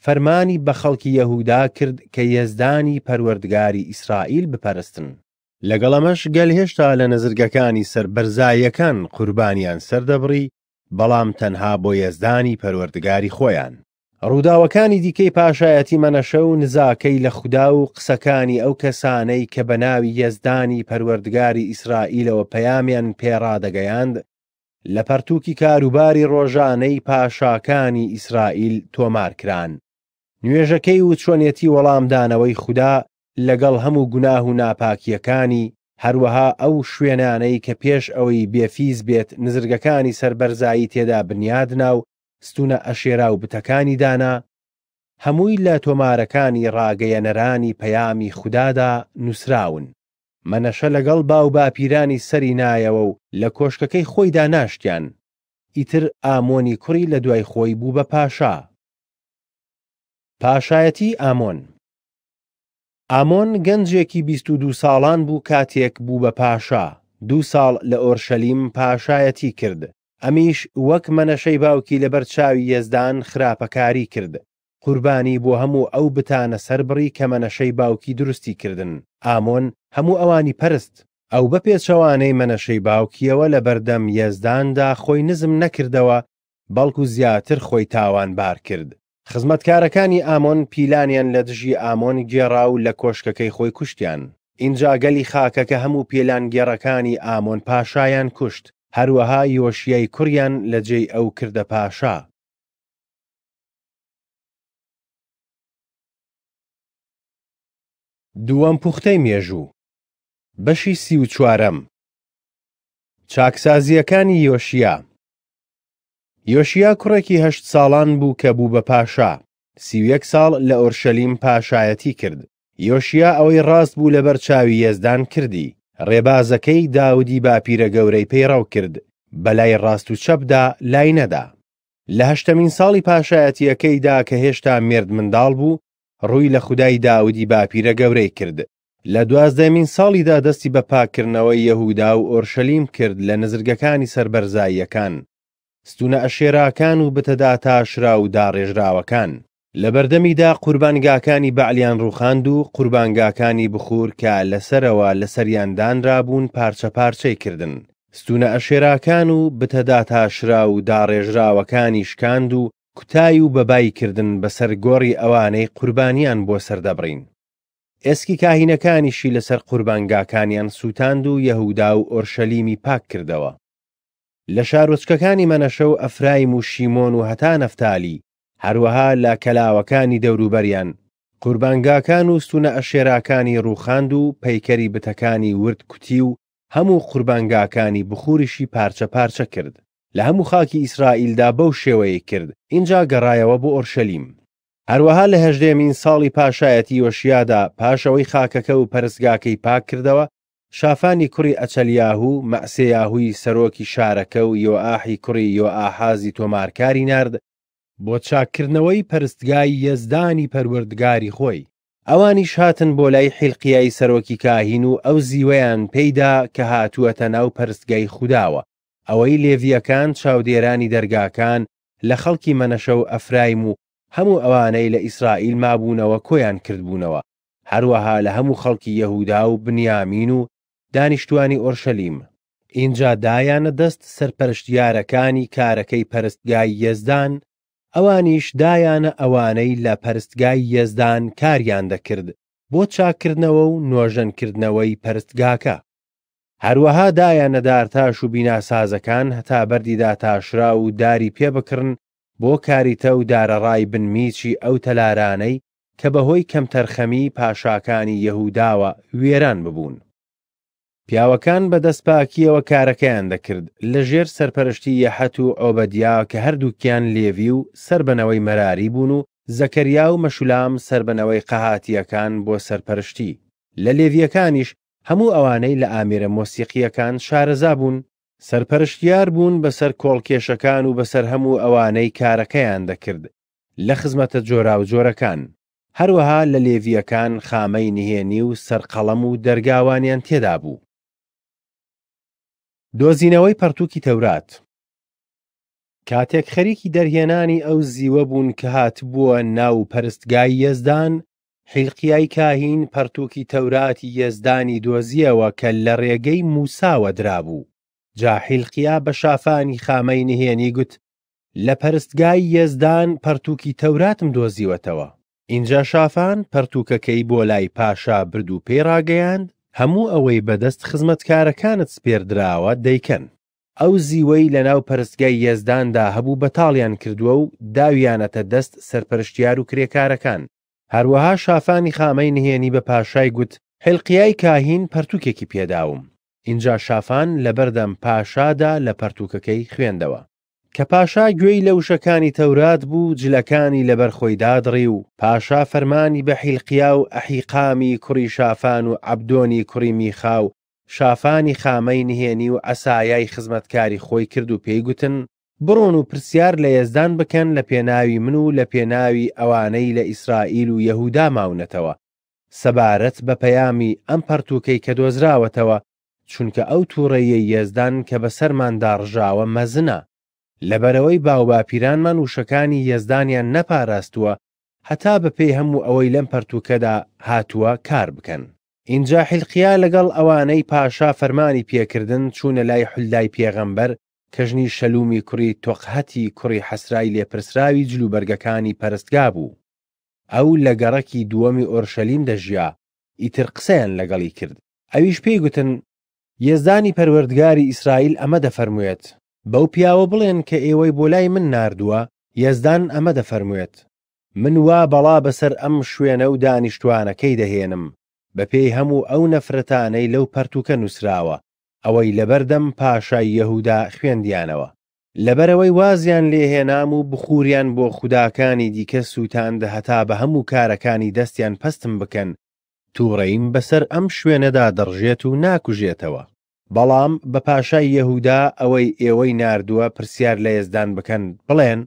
فەرمانی بە خەڵکی یەهودا کرد کە یەزدانی پەروەردگاری ئیسرائیل بپەرستن لەگەڵەمەش گەل هێشتا لە نەزرگەکانی سربەرزاییەکان قوربانیان سەردەبڕی بەڵام تەنها بۆ یێزدانی پەروەردگاری خۆیان ڕووداوەکانی دیکەی پاشایەتی مەنەشە و نزاکەی لە خودا و قسەکانی ئەو کەسانەی کە بە ناوی یەزدانی پەروەردگاری ئیسرائیلەوە پەیامیان پێڕادەگەیاند لە پەرتووکی کاروباری ڕۆژانەی پاشاکانی ئیسرائیل تۆمارکران نوێژەکەی و چۆنیەتی وەڵامدانەوەی خوددا لەگەڵ هەموو گوناه و ناپاکیەکانی هەروەها ئەو شوێنانەی کە پێش ئەوەی بێفیز بێت نزرگەکانی سربەرزایی تێدا بنیاد ناو ستونە ئەشێرا و بتەکانی دانا هەمووی لە تۆمارەکانی ڕاگەیەنەرانی پەیامی خوددادا نووسراون مەنەشە لەگەڵ باو باپیرانی سەری نایەوە و لە کۆشکەکەی خۆیدا ناشتیان ئیتر ئامۆنی کوڕی لە دوای خۆی بوو بە پاشا پاشایەتی ئامۆن ئامۆن گەنجێکی 22 ساڵان بوو کاتێک بوو بە پاشا دو ساڵ لە ئۆرشەلیم پاشایەتی کرد ئەمیش وەک مەنەشەی باوکی لەبەر چاوی یەزدان خراپەکاری کرد قوربانی بۆ هەموو ئەو بتانە سربڕی کە مەنەشەی باوکی دروستی کردن ئامۆن هەموو ئەوانی پەرست ئەو بە پێچەوانەی مەنەشەی باوکیەوە لە بەردەم یەزداندا خۆی نزم نەکردەوە بەڵکو زیاتر خۆی تاوان بار کرد خزمەتکارەکانی ئامۆن پیلانیان لە دژی ئامۆن گێڕا و لە کۆشکەکەی خۆی کوشتیان اینجا گەلی خاکەکە هەموو پێلان گێڕەکانی ئامۆن پاشایان کوشت هەروەها یۆشیای کوریان لە جێی ئەو کردە پاشا دووەم پوختەی مێژوو بەشی سی و چوارەم چاکسازیەکانی یۆشیە یۆشیا کوڕێکی هەشت ساڵان بوو کە بوو بە پاشا سیویەک ساڵ لە ئۆرشەلیم پاشایەتی کرد یۆشیا ئەوەی ڕاست بوو لە بەرچاوی یێزدان کردی ڕێبازەکەی داودی باپیرە گەورەی پەیڕاو کرد بەلای ڕاست و چەپدا لای نەدا لە هەشتمین ساڵی پاشایەتیەکەیدا کە هێشتا مرد منداڵ بوو ڕووی لە خودای داودی باپیرە گەورەی کرد لە دوازدەمین ساڵیدا دەستی بە پاکردنەوەی یەهودا و ئۆرشەلیم کرد لە نزرگەکانی سربەرزاییەکان ستونە ئەشێراکان و بتەدا تاشرا و داڕێژراوەکان لە بەردەمیدا قوربانگاکانی بەعلیان ڕوخاند و قوربانگاکانی بخور کە لەسەرەوە لە سەریاندانرابوون پارچە پارچەی کردن ستونە ئەشێراکان و بتەدا تاشرا و داڕێژراوەکانی شکاند و کوتای و بەبایکردن بەسەر گۆڕی ئەوانەی قوربانیان بۆ سەردەبڕین ئێسکی کاهینەکانیشی لەسەر قوربانگاکانیان سووتاند و یەهودا و ئۆرشەلیمی پاک کردەوە لە شارۆچکەکانی مەنەشە و ئەفرایم و شیمۆن و هەتا نەفتالی هەروەها لە کەلاوەکانی دەوروبەریان قوربانگاکان و ستونە ئەشێراکانی ڕووخاند و پەیکەری بتەکانی ورد کوتی و هەموو قوربانگاکانی بخوریشی پارچە پارچە کرد لە هەموو خاکی ئیسرائیلدا بەو شێوەیە کرد اینجا گەڕایەوە بۆ ئۆرشەلیم هەروەها لە هەژدێمین ساڵی پاشایەتی وەشیادا پاشەوەی خاکەکە و پەرستگاکەی پاک کردەوە شافانی کوڕی ئەچەلیاهوو مەسیاهووی سەرۆکی شارەکە و یۆئاحی کوڕی یۆئاحازی تۆمارکاری نرد بۆ چاکردنەوەی پەرستگای یەزدانی پەروەردگاری خۆی ئەوانی شاتن بۆ لای حیلقیای سەرۆکی کاهین و ئەو زیوەیان پێیدا کە هاتووەتە ناو پەرستگای خودداوە ئەوەی لێڤیەکان چاودێرانی دەرگاکان لە خەڵکی مەنەشە و ئەفرایم و هەموو ئەوانەی لە ئیسرائیل مابوونەوە کۆیان کردبوونەوە هەروەها لە هەموو خەڵکی یەهودا و بنیامین و دانیشتوانی ئۆرشەلیم اینجا دایانە دەست سەرپەرشتیارەکانی کارەکەی پەرستگای یەزدان ئەوانیش دایانە ئەوانەی لە پەرستگای یەزدان کاریان دەکرد بۆ چاکردنەوە و نۆژەنکردنەوەی پەرستگاکە هەروەها دایانە دارتاش و بیناسازەکان هەتا بەردیدا تاشرا و داری پێ بکڕن بۆ کاریتە و دارەڕای بنمیچی ئەو تەلارانەی کە بەهۆی کەمتەرخەمی پاشاکانی یەهوداوە وێران ببوون پیاوەکان بە دەستپاکیەوە کارەکەیان دەکرد لە ژێر سەرپەرشتی یەحەت و ئۆبەدیا کە هەردووکیان لێوی و سربنەوەی مەراری بوون و زەکەریا و مەشولام سربنەوەی قەهاتیەکان بۆ سەرپەرشتی لە لێویەکانیش هەموو ئەوانەی لە ئامێرە مۆسیقیەکان شارەزا بوون سەرپەرشتیار بوون بەسەر کۆڵکێشەکان و بەسەر هەموو ئەوانەی کارەکەیان دەکرد لە خزمەتە جۆرا و جۆرەکان هەروەها لە لێویەکان خامەی نهێنی و سەرقەڵەم و دەرگاوانیان تێدا بوو دۆزینەوەی پەرتووکی تەورات کاتێک خەریکی دەرهێنانی ئەو زیوە بوون کە هات بووە ناو پەرستگای یەزدان حیلقیای کاهین پەرتووکی تەوراتی یەزدانی دۆزیەوە کە لە ڕێگەی موساوە درابوو جاحیلقیا بە شافانی خامەی نهێنی گوت لە پەرستگای یەزدان پەرتووکی تەوراتم دۆزیوەتەوە اینجا شافان پەرتوکەکەی بۆ لای پاشا برد و پێڕاگەیاند هەموو ئەوەی بەدەست خزمەتکارەکانت سپێردراوە دەیکەن ئەو زیوەی لە ناو پەرستگای یەزداندا هەبوو بەتاڵیان کردووە و داویانەتە دەست سەرپەرشتیار و کرێکارەکان هەروەها شافانی خامەی نهێنی بە پاشای گوت هێلقیای کاهین پەرتوکێکی پێداوم اینجا شافان لەبەردەم پاشادا لە پەرتوکەکەی خوێندەوە کە پاشا گوێی لە وشەکانی تەورات بوو جلەکانی لەبەرخۆی دادڕی و پاشا فەرمانی بە حیلقیا و ئەحیقامی کوڕی شافان و عبدۆنی کوڕی میخاو شافانی خامەی نهێنی و ئەسایای خزمەتکاری خۆی کرد و پێیگوتن بڕۆن و پرسیار لە یزدان بکەن لە پێناوی من و لە پێناوی ئەوانەی لە ئیسرائیل و یەهودا ماونەتەوە سەبارەت بە پەیامی ئەم پەرتوکەی کە دۆزراوەتەوە چونکە ئەو تووڕەیە یێزدان کە بە سەرماندا ڕژاوە مەزنە لەبەرەوەی باوباپیرانمان وشەکانی یەزدانیان نەپاراستووە هەتا بە پێی هەموو ئەوەی لەم پەرتوکەدا هاتووە کار بکەن. اینجا حلقیا لەگەڵ ئەوانەی پاشا فەرمانی پێکردن چوونە لای حلدای پێغەمبەر کەژنی شەلومی کوڕی تۆقهەتی کوڕی حەسرای لێپرسراوی جلوبەرگەکانی پەرستگا بوو. ئەو لە گەڕەکی دووەمی ئۆرشەلیم دەژیا ئیتر قسەیان لەگەڵی کرد. ئەویش پێی گوتن یێزدانی پەروەردگاری ئیسرائیل ئەمە دەفەرموێت بەو پیاوە بڵێن کە ئێوەی بۆ لای من نردووە یەزدان ئەمە دەفەرموێت من وا بەڵا بەسەر ئەم شوێنە و دانیشتوانەکەی دەهێنم بە پێی هەموو ئەو نەفرەتانەی لەو پەرتوکە نووسراوە ئەوەی لەبەردەم پاشای یەهودا خوێندیانەوە لەبەرەوەی وازیان لێهێنام و بخوریان بۆ خوداکانی دیکە سووتاندە هەتا بە هەموو کارەکانی دەستیان پەستم بکەن تووڕەیم بەسەر ئەم شوێنەدا دەڕژێت و ناکوژێتەوە بەڵام بە پاشای یەهودا ئەوەی ئێوەی نردووە پرسیار لە هێزدان بکەن بڵێن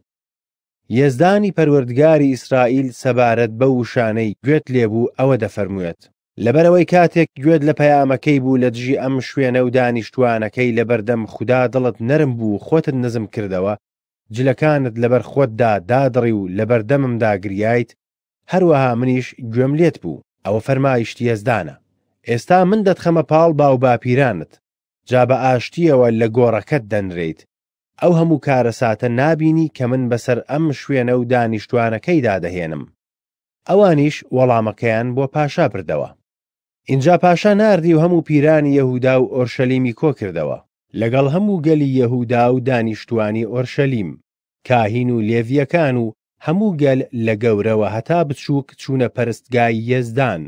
هێزدانی پەروەردگاری ئیسرائیل سەبارەت بە وشانەی گوێت لێبوو ئەوە دەفەرموێت لەبەرەوەی کاتێک گوێت لە پەیامەکەی بوو لە دژی ئەم شوێنە و دانیشتوانەکەی لە بەردەم خوددا دڵت نەرم بوو خۆتت نزم کردەوە جلەکانت لەبەر خۆتدا دادڕی و لە بەردەممدا گریایت هەروەها منیش گوێم لێت بوو ئەوە فەرمایشتی هێزدانە ئێستا من دەتخەمە پاڵ باو باپیرانت جا بە ئاشتیەوە لە گۆڕەکەت دەنرێیت ئەو هەموو کارەساتە نابینی کە من بەسەر ئەم شوێنە و دانیشتوانەکەی دادەهێنم ئەوانیش وەڵامەکەیان بۆ پاشا بردەوە اینجا پاشا نردی و هەموو پیرانی یەهودا و ئۆرشەلیمی کۆ کردەوە لەگەڵ هەموو گەلی یەهودا و دانیشتوانی ئۆرشەلیم کاهین و لێڤیەکان و هەموو گەل لە گەورەوە هەتا بچووک چوونە پەرستگای یەزدان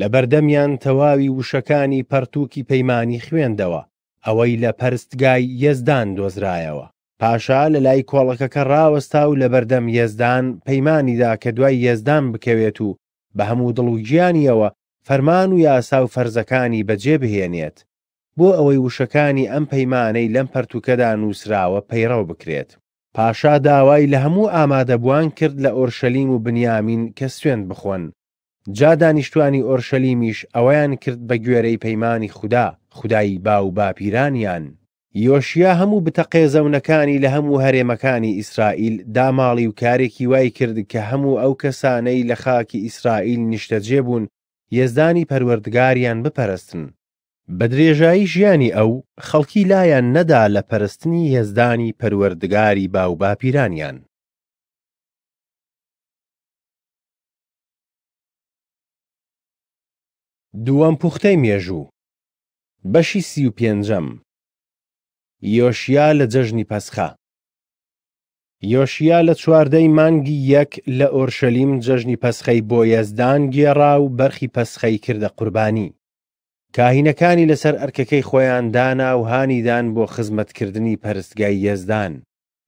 لە بەردەمیان تەواوی وشەکانی پەرتووکی پەیمانی خوێندەوە ئەوەی لە پەرستگای یەزدان دۆزرایەوە پاشا لە لای کۆڵەکەکە ڕاوەستا و لە بەردەم یەزدان پەیمانیدا کە دوای یەزدان بکەوێت و بە هەموو دڵوگییانیەوە فەرمان و یاسا و فەرزەکانی بەجێ بهێنێت بۆ ئەوەی وشەکانی ئەم پەیمانەی لەم پەرتوکەدا نووسراوە پەیڕەو بکرێت پاشا داوای لە هەموو ئامادەبووان کرد لە ئۆرشەلیم و بنیامین کە سوێن بخۆن جا دانیشتوانی ئۆرشەلیمیش ئەویان کرد بە گوێرەی پەیمانی خوددا خدایی با و باپیرانیان یۆشیا هەموو بتەقێزەونەکانی لە هەموو هەرێمەکانی ئیسرائیل داماڵی و کارێکی وای کرد کە هەموو ئەو کەسانەی لە خاکی ئیسرائیل نیشتەجێ بوون یێزدانی پەروەردگاریان بپەرستن بە درێژایی ژیانی ئەو خەڵکی لایەن نەدا لە پەرستنی هێزدانی پەروەردگاری با و باپیرانیان دووەم پوختەی مێژوو بەشی سی و پێنجەم یۆشیا لە جەژنی پەسخە یۆشیا لە چواردەی مانگی یەک لە ئۆرشەلیم جەژنی پەسخەی بۆ یەزدان گێڕا و بەرخی پەسخەی کردە قوربانی کاهینەکانی لەسەر ئەرکەکەی خۆیان دانا و هانیدان بۆ خزمەتکردنی پەرستگای یەزدان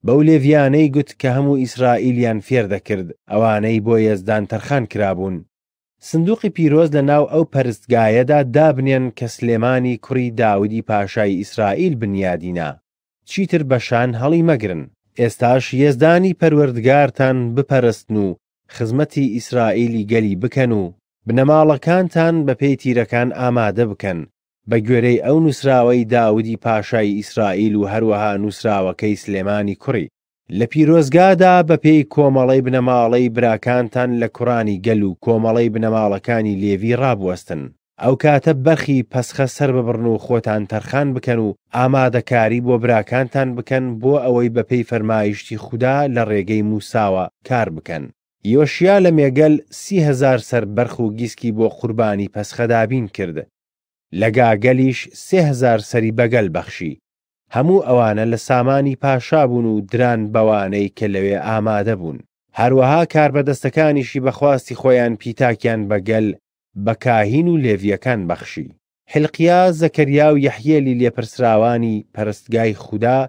بەو لێڤیانەی گوت کە هەموو ئیسرائیلیان فێر دەکرد ئەوانەی بۆ یەزدان تەرخان کرابوون سندوقی پیرۆز لە ناو ئەو پەرستگایەدا دابنێن کە سلێمانی کوڕی داودی پاشای ئیسرائیل بنیادینا چیتر بەشان هەڵی مەگرن ئێستاش یێزدانی پەروەردگارتان بپەرستن و خزمەتی ئیسرائیلی گەلی بکەن و بنەماڵەکانتان بە پێی تیرەکان ئامادە بکەن بە گوێرەی ئەو نووسراوەی داودی پاشای ئیسرائیل و هەروەها نووسراوەکەی سلێمانی کوڕی لە پیرۆزگادا بەپێی کۆمەڵی بنەماڵەی براکانتان لە کوڕانی گەل و کۆمەڵەی بنەماڵەکانی لێوی ڕابوەستن ئەو کاتە بەخی پەسخە سەر ببڕن و خۆتان تەرخان بکەن و ئامادەکاری بۆ براکانتان بکەن بۆ ئەوەی بەپەی فەرمایشتی خوددا لە ڕێگەی موساوە کار بکەن یۆشیا لە مێگەل سیهزار سەر بەرخ و گیسکی بۆ قوربانی پەسخەدابین کرد لە گاگەلیش سهزار سەری بەگەل بەخشی هەموو ئەوانە لە سامانی پاشا بوون و دران بەوانەی کە لەوێ ئامادە بوون هەروەها کاربەدەستەکانیشی بەخواستی خۆیان پیتاکیان بەگەل بەکاهین و لێڤیەکان بەخشی حلقیا زەکەریا و یەحیەلی لێپرسراوانی پەرستگای خوددا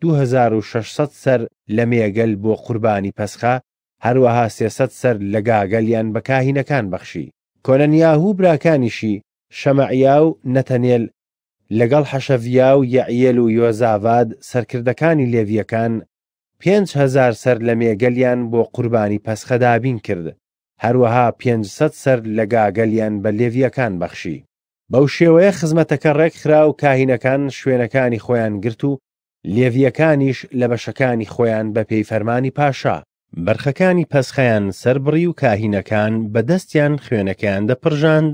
2600 سەر لە مێگەل بۆ قوربانی پەسخە هەروەها سێسەد سەر لە گاگەلیان بەکاهینەکان بەخشی کۆنەنیاهوو براکانیشی شەمەعیا و نەتەنێل لەگەڵ حەشەڤیا و یعیل و یۆزاواد سەرکردەکانی لێویەکان 5هزار سەر لە مێگەلیان بۆ قوربانی پەسخەدابین کرد هەروەها 500 سەر لە گاگەلیان بە لێویەکان بەخشی بەو شێوەیە خزمەتەکە ڕێکخرا و کاهینەکان شوێنەکانی خۆیان گرت و لێڤیەکانیش لە بەشەکانی خۆیان بە پێی فەرمانی پاشا بەرخەکانی پەسخەیان سربڕی و کاهینەکان بەدەستیان خوێنەکەیان دەپڕژاند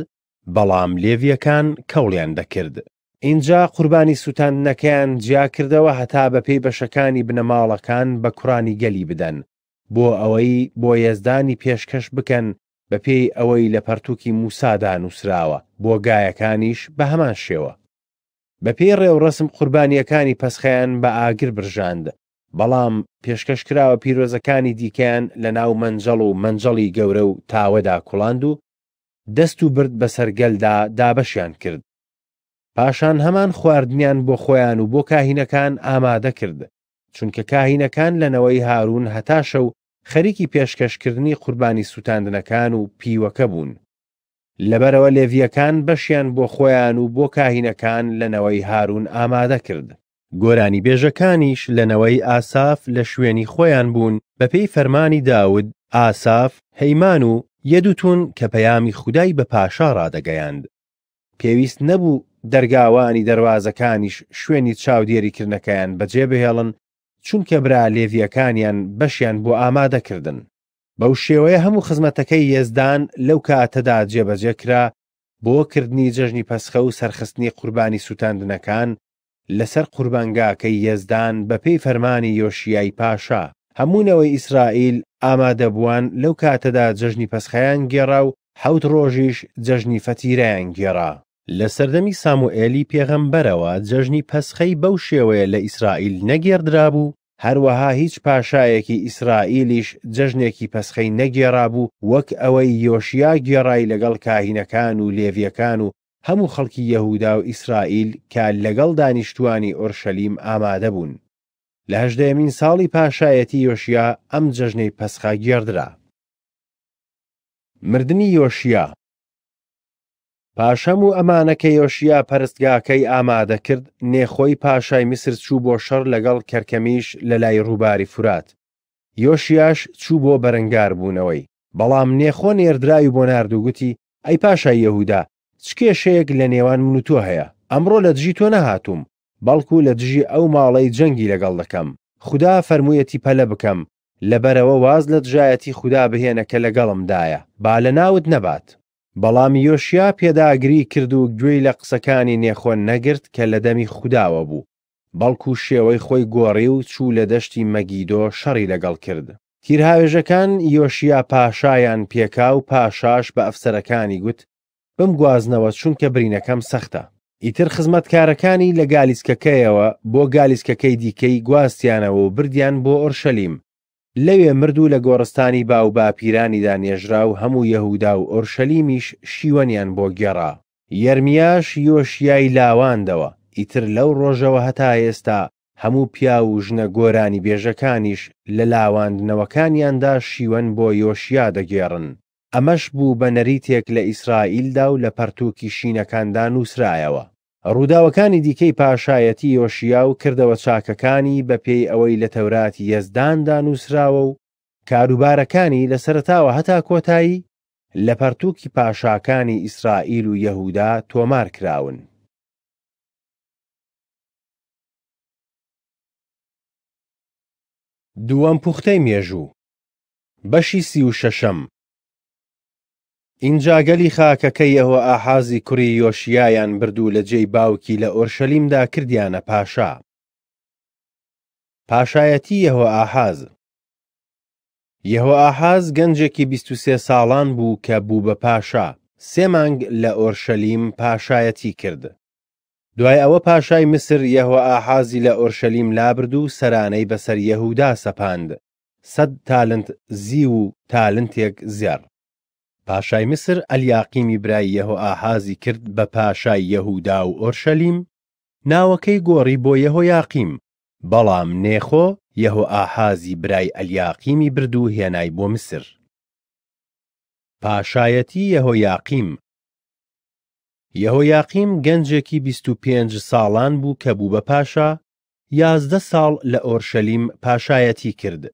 بەڵام لێڤیەکان کەڵیان دەکرد اینجا قوربانی سووتان نەکەیان جیا کردەوە هەتا بە پێی بەشەکانی بنەماڵەکان بە کوڕانی گەلی بدەن بۆ ئەوەی بۆ یێزدانی پێشکەش بکەن بە پێی ئەوەی لە پەرتووکی موسادا نووسراوە بۆ گایەکانیش بە هەمان شێوە بە پێی ڕێوڕسم قوربانیەکانی پەسخیان بە ئاگر برژاند بەڵام پێشکەشکراوە پیرۆزەکانی دیکەیان لە ناو منجەڵ و منجەڵی گەورە و تاوەدا کوڵاند و دەست و برد بە سەرگەلدا دابەشیان کرد پاشان هەمان خواردنیان بۆ خۆیان و بۆ کاهینەکان ئامادە کرد چونکە کاهینەکان لەنەوەی هارون هەتاشە و خەریکی پێشکەشکردنی قوربانی سووتاندنەکان و پیوەکە بوون لەبەرەوە لێڤیەکان بەشیان بۆ خۆیان و بۆ کاهینەکان لەنەوەی هارون ئامادە کرد گۆرانی بێژەکانیش لەنەوەی ئاساف لە شوێنی خۆیان بوون بەپێی فەرمانی داود ئاساف هەیمان و یەدوتون کە پەیامی خودای بە پاشا ڕادەگەیاند پێویست نەبوو دەرگاوانی دەواازەکانیش شوێنی چاودێریکردنەکەیان بەجێ بهێڵن چونکە برا لێویەکانیان بەشیان بۆ ئامادەکردن بەو شێوەیە هەموو خزمەتەکەی یێزدان لەو کاتەدا جێبەجێکرا بۆکردنی جەژنی پەسخە و سەرخستنی قوربانی سووتاندنەکان لەسەر قوربانگاکەی یێزدان بە پێی فەرمانی یۆشیایی پاشا هەمونەوەی ئیسرائیل ئامادەبووان لەو کاتەدا جەژنی پەسخەیان گێڕا و حوت ڕۆژیش جەژنی فەتیرەیان گێڕا لە سەردەمی ساموئێلی پێغەمبەرەوە جەژنی پەسخەی بەو شێوەیە لە ئیسرائیل نەگێردرابوو هەروەها هیچ پاشایەکی ئیسرائیلیش جەژنێکی پەسخەی نەگێڕابوو وەک ئەوەی یۆشیا گێڕای لەگەڵ کاهینەکان و لێڤیەکان و هەموو خەڵکی یەهودا و ئیسرائیل کە لەگەڵ دانیشتوانی ئۆرشەلیم ئامادە بوون. لە هەژدەمین ساڵی پاشایەتی یۆشیا ئەم جەژنەی پەسخا گێردرا. مردنی یۆشیا پاشەم و ئەمانەکە یۆشیا پەرستگاکەی ئامادە کرد نێخۆی پاشای میسر چوو بۆ شەڕ لەگەڵ کەرکەمیش لە لای ڕووباری فرات. یۆشیاش چوو بۆ بەرەنگار بوونەوەی، بەڵام نێخۆ نێردراوی بۆ نردووگوتی ئەی پاشای یەهودا، چ کێشەیەک لە نێوان من و تۆ هەیە، ئەمڕۆ لە دژی تۆ نەهاتوم، بەڵکو لە دژی ئەو ماڵەی جەنگی لەگەڵ دەکەم، خدا فەرموویەتی پەلە بکەم، لەبەرەوە واز لە دژایەتی خوددا بهێنە کە لەگەڵمدایە، با لە ناوت نەبات. بەڵامی یۆشیا پێداگری کرد و گوێی لە قسەکانی نێخۆن نەگرت کە لە دەمی خودداوە بوو بەڵکو شێوەی خۆی گۆڕی و چوو لە دەشتی مەگیدۆ شەڕی لەگەڵ کرد تیرهاوێژەکان یۆشیا پاشایان پێکا و پاشاش بە ئەفسەرەکانی گوت بم گوازنەوە چونکە برینەکەم سەختە ئیتر خزمەتکارەکانی لە گالیسکەکەیەوە بۆ گالیسکەکەی دیکەی گواستیانەوە و بردیان بۆ ئۆرشەلیم لەوێ مردوو لە گۆڕستانی باو باپیرانی دانێژرا و هەموو یەهودا و ئۆرشەلیمیش شیوەنیان بۆ گێڕا یەرمیاش یۆشیای لاواندەوە ئیتر لەو ڕۆژەوە هەتا ئێستا هەموو پیا و ژنە گۆرانی بێژەکانیش لە لاواندنەوەکانیاندا شیوەن بۆ یۆشیا دەگێڕن ئەمەش بوو بە نەریتێک لە ئیسرائیلدا و لە پەرتووکی شینەکاندا نووسرایەوە ڕووداوەکانی دیکەی پاشایەتی یۆشیا و کردەوە چاکەکانی بە پێی ئەوەی لە تەوراتی یەزداندا نووسراوە و کاروبارەکانی لە سەرتاوە هەتا کۆتایی لە پەرتووکی پاشاکانی ئیسرائیل و یەهودا تۆمار کراون. دووەم پوختەی مێژوو بەشی سی و شەشەم ئینجا گەلی خاکەکەی ئەوە ئاحازی کوڕی یۆشیایان بردوو لە جێی باوکی لە ئۆرشەلیمدا کردیانە پاشا. پاشایەتی یەهۆ ئاحاز. یەهۆ ئاحاز گەنجێکی 23 ساڵان بوو کە بوو بە پاشا، سێ مانگ لە ئۆرشەلیم پاشایەتی کرد. دوای ئەوە پاشای مسر یەهۆ ئاحازی لە ئۆرشەلیم لابرد و سەرانەی بەسەر یەهودا سەپاند، سەد تالنت زی و تالنتێک زیێر. پاشای مسر ئەلیاقیمی برای یەهۆ ئاهازی کرد بە پاشای یەهودا و ئۆرشەلیم ناوەکەی گۆڕی بۆ یەهۆ یاقیم بەڵام نێخۆ یەهۆ ئاهازی برای ئەلیاقیمی برد و هێنای بۆ مسر پاشایەتی یەهۆ یاقیم یەهۆ یاقیم گەنجێکی 25 ساڵان بوو کە بوو بە پاشا یازدە ساڵ لە ئۆرشەلیم پاشایەتی کرد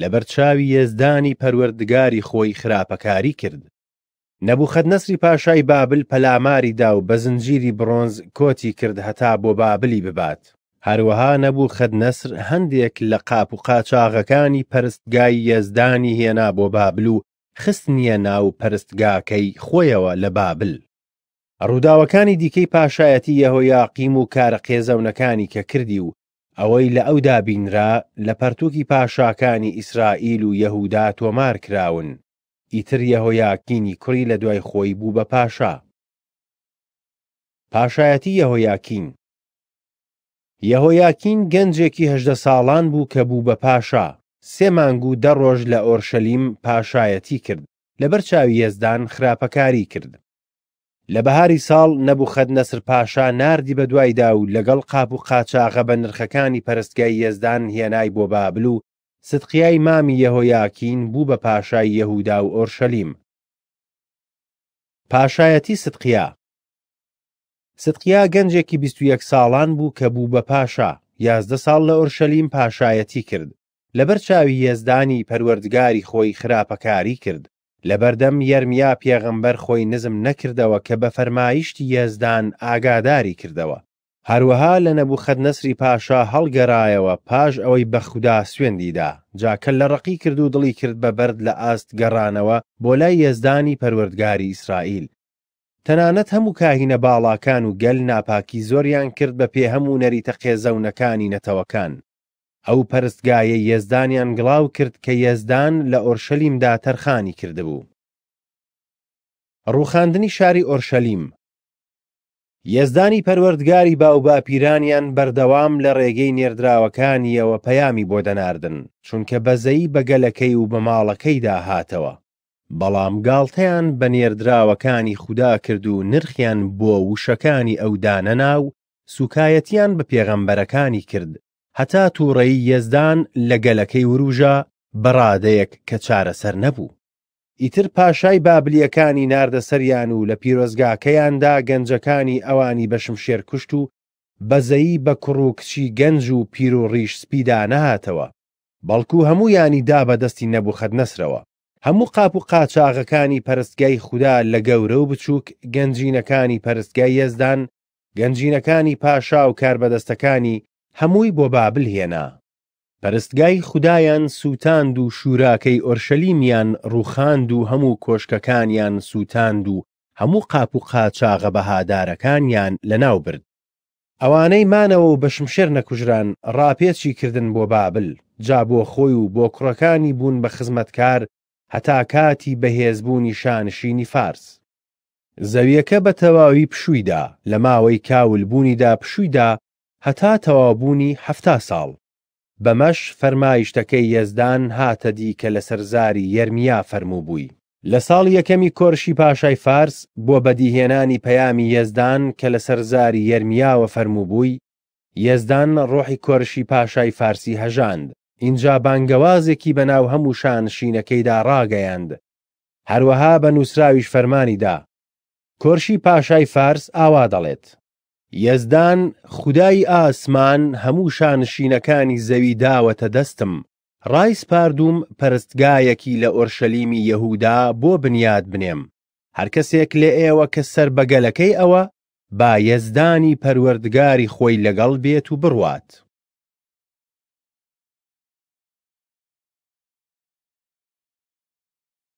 لەبەرچاوی یێزدانی پەروەردگاری خۆی خراپەکاری کرد نەبووخەت نەسری پاشای بابل پەلاماری دا و بە زنجیری برۆنز کۆتی کرد هەتا بۆ بابلی ببات هەروەها نەبوو خەد نەسر هەندێک لە قاپ و قاچاغەکانی پەرستگای یەزدانی هێنا بۆ بابل و خست نییە ناو پەرستگاکەی خۆیەوە لە بابل ڕووداوەکانی دیکەی پاشایەتی یەهۆیاقیم و کارە قێزەونەکانی کە کردی و ئەوەی لە ئەو دابینرا لە پەرتووکی پاشاکانی ئیسرائیل و یەهودا تۆمار کراون ئیتر یەهۆیاکینی کوڕی لە دوای خۆی بوو بە پاشا پاشایەتی یەهۆیاکین یەهۆیاکین گەنجێکی هەدە ساڵان بوو کە بوو بە پاشا سێ مانگ و دە ڕۆژ لە ئۆرشەلیم پاشایەتی کرد لەبەر چاوی هێزدان خراپەکاری کرد لە بەهاری ساڵ نەبوو خەد نەسر پاشا نردی بە دوایدا و لەگەڵ قاپ و قاچاغە بە نرخەکانی پەرستگای یێزدان هێنای بۆ بابل و سدقیای مامی یەهۆیاکین بوو بە پاشای یەهودا و ئۆرشەلیم پاشایەتی سدقیا سدقیا گەنجێکی 21 ساڵان بوو کە بوو بە پاشا یازدە ساڵ لە ئۆرشەلیم پاشایەتی کرد لەبەر چاوی هێزدانی پەروەردگاری خۆی خراپەکاری کرد لە بەردەم یەرمیا پێغەمبەر خۆی نزم نەکردەوە کە بە فەرمایشتی یێزدان ئاگاداری کردەوە هەروەها لە نەبوو خەدنەسری پاشا هەڵگەڕایەوە پاش ئەوەی بەخدا سوێندیدا جاکە لە ڕقی کرد و دڵی کرد بە بەرد لە ئاست گەڕانەوە بۆ لای یێزدانی پەروەردگاری ئیسرائیل تەنانەت هەموو کاهینە باڵاکان و گەل ناپاکی زۆریان کرد بە پێ هەموو نەریتە قێزەونەکانی نەتەوەکان ئەو پەرستگایە یێزدانیان گڵاو کرد کە یێزدان لە ئۆرشەلیمدا تەرخانی کردبوو ڕوخاندنی شاری ئۆرشەلیم یەزدانی پەروەردگاری باوبا پیرانیان بەردەوام لە ڕێگەی نێردراوەکانیەوە پەیامی بۆ دەناردن چونکە بەزەی بەگەلەکەی و بە ماڵەکەیدا هاتەوە بەڵام گاڵتەیان بە نێردراوەکانی خوددا کرد و نرخیان بۆ وشەکانی ئەودانە ناو سوکایەتیان بە پێغەمبەرەکانی کرد هەتا تووڕێی یەزدان لە گەلەکەی وروژە بەڕادەیەک کە چارەسەر نەبوو ئیتر پاشای بابلیەکانی ناردەسەریان و لە پیرۆزگاکەیاندا گەنجەکانی ئەوانی بەشم شێر کوشت و بەزەیی بە کوڕووکچی گەنج و پیر و ڕیش سپیدا نەهاتەوە بەڵکو هەمویانی دا بەدەستی نەبووخەت نەسرەوە هەموو قاپ و قاچاغەکانی پەرستگای خوددا لە گەورە و بچووک گەنجینەکانی پەرستگای یەزدان گەنجینەکانی پاشا و کاربەدەستەکانی هەمووی بۆ بابل هێنا پەرستگای خوددایان سووتاند و شوراکەی ئۆرشەلیمیان ڕووخاند و هەموو کۆشکەکانیان سووتاند و هەموو قاپ و قاچاغە بەهادارەکانیان لەناو برد ئەوانەی مانەوە بە شمشێر نەکوژران ڕاپێکی کردن بۆ بابل جا بۆ خۆی و بۆ کوڕەکانی بوون بە خزمەتکار هەتا کاتی بەهێزبوونی شانشینی فارس زەویەکە بە تەواوی پشوویدا لە ماوەی کاولبوونیدا پشوویدا هەتا تەوابوونی هەفتا ساڵ بەمەش فەرمایشتەکەی یەزدان هاتە دی کە لە سەرزاری یەرمیا فەرموو بووی لە ساڵ یەکەمی کۆرشی پاشای فارس بۆ بەدیهێنانی پەیامی یەزدان کە لە سەرزاری یەرمیاوە فەرموو بووی یەزدان ڕۆحی کۆرشی پاشای فارسی هەژاند اینجا بانگەوازێکی بەناو هەموو شان شینەکەیدا ڕاگەیاند هەروەها بە نووسراویش فەرمانیدا کۆرشی پاشای فارس ئاوا دەڵێت یەزدان خودای ئاسمان هەموو شانشینەکانی زەوی داوەتە دەستم ڕایسپاردوم پەرستگایەکی لە ئۆرشەلیمی یەهودا بۆ بنیاد بنێم هەرکەسێک لێ ئێوە کە سەر بەگەلەکەی ئەوە با یەزدانی پەروەردگاری خۆی لەگەڵ بێت و بڕوات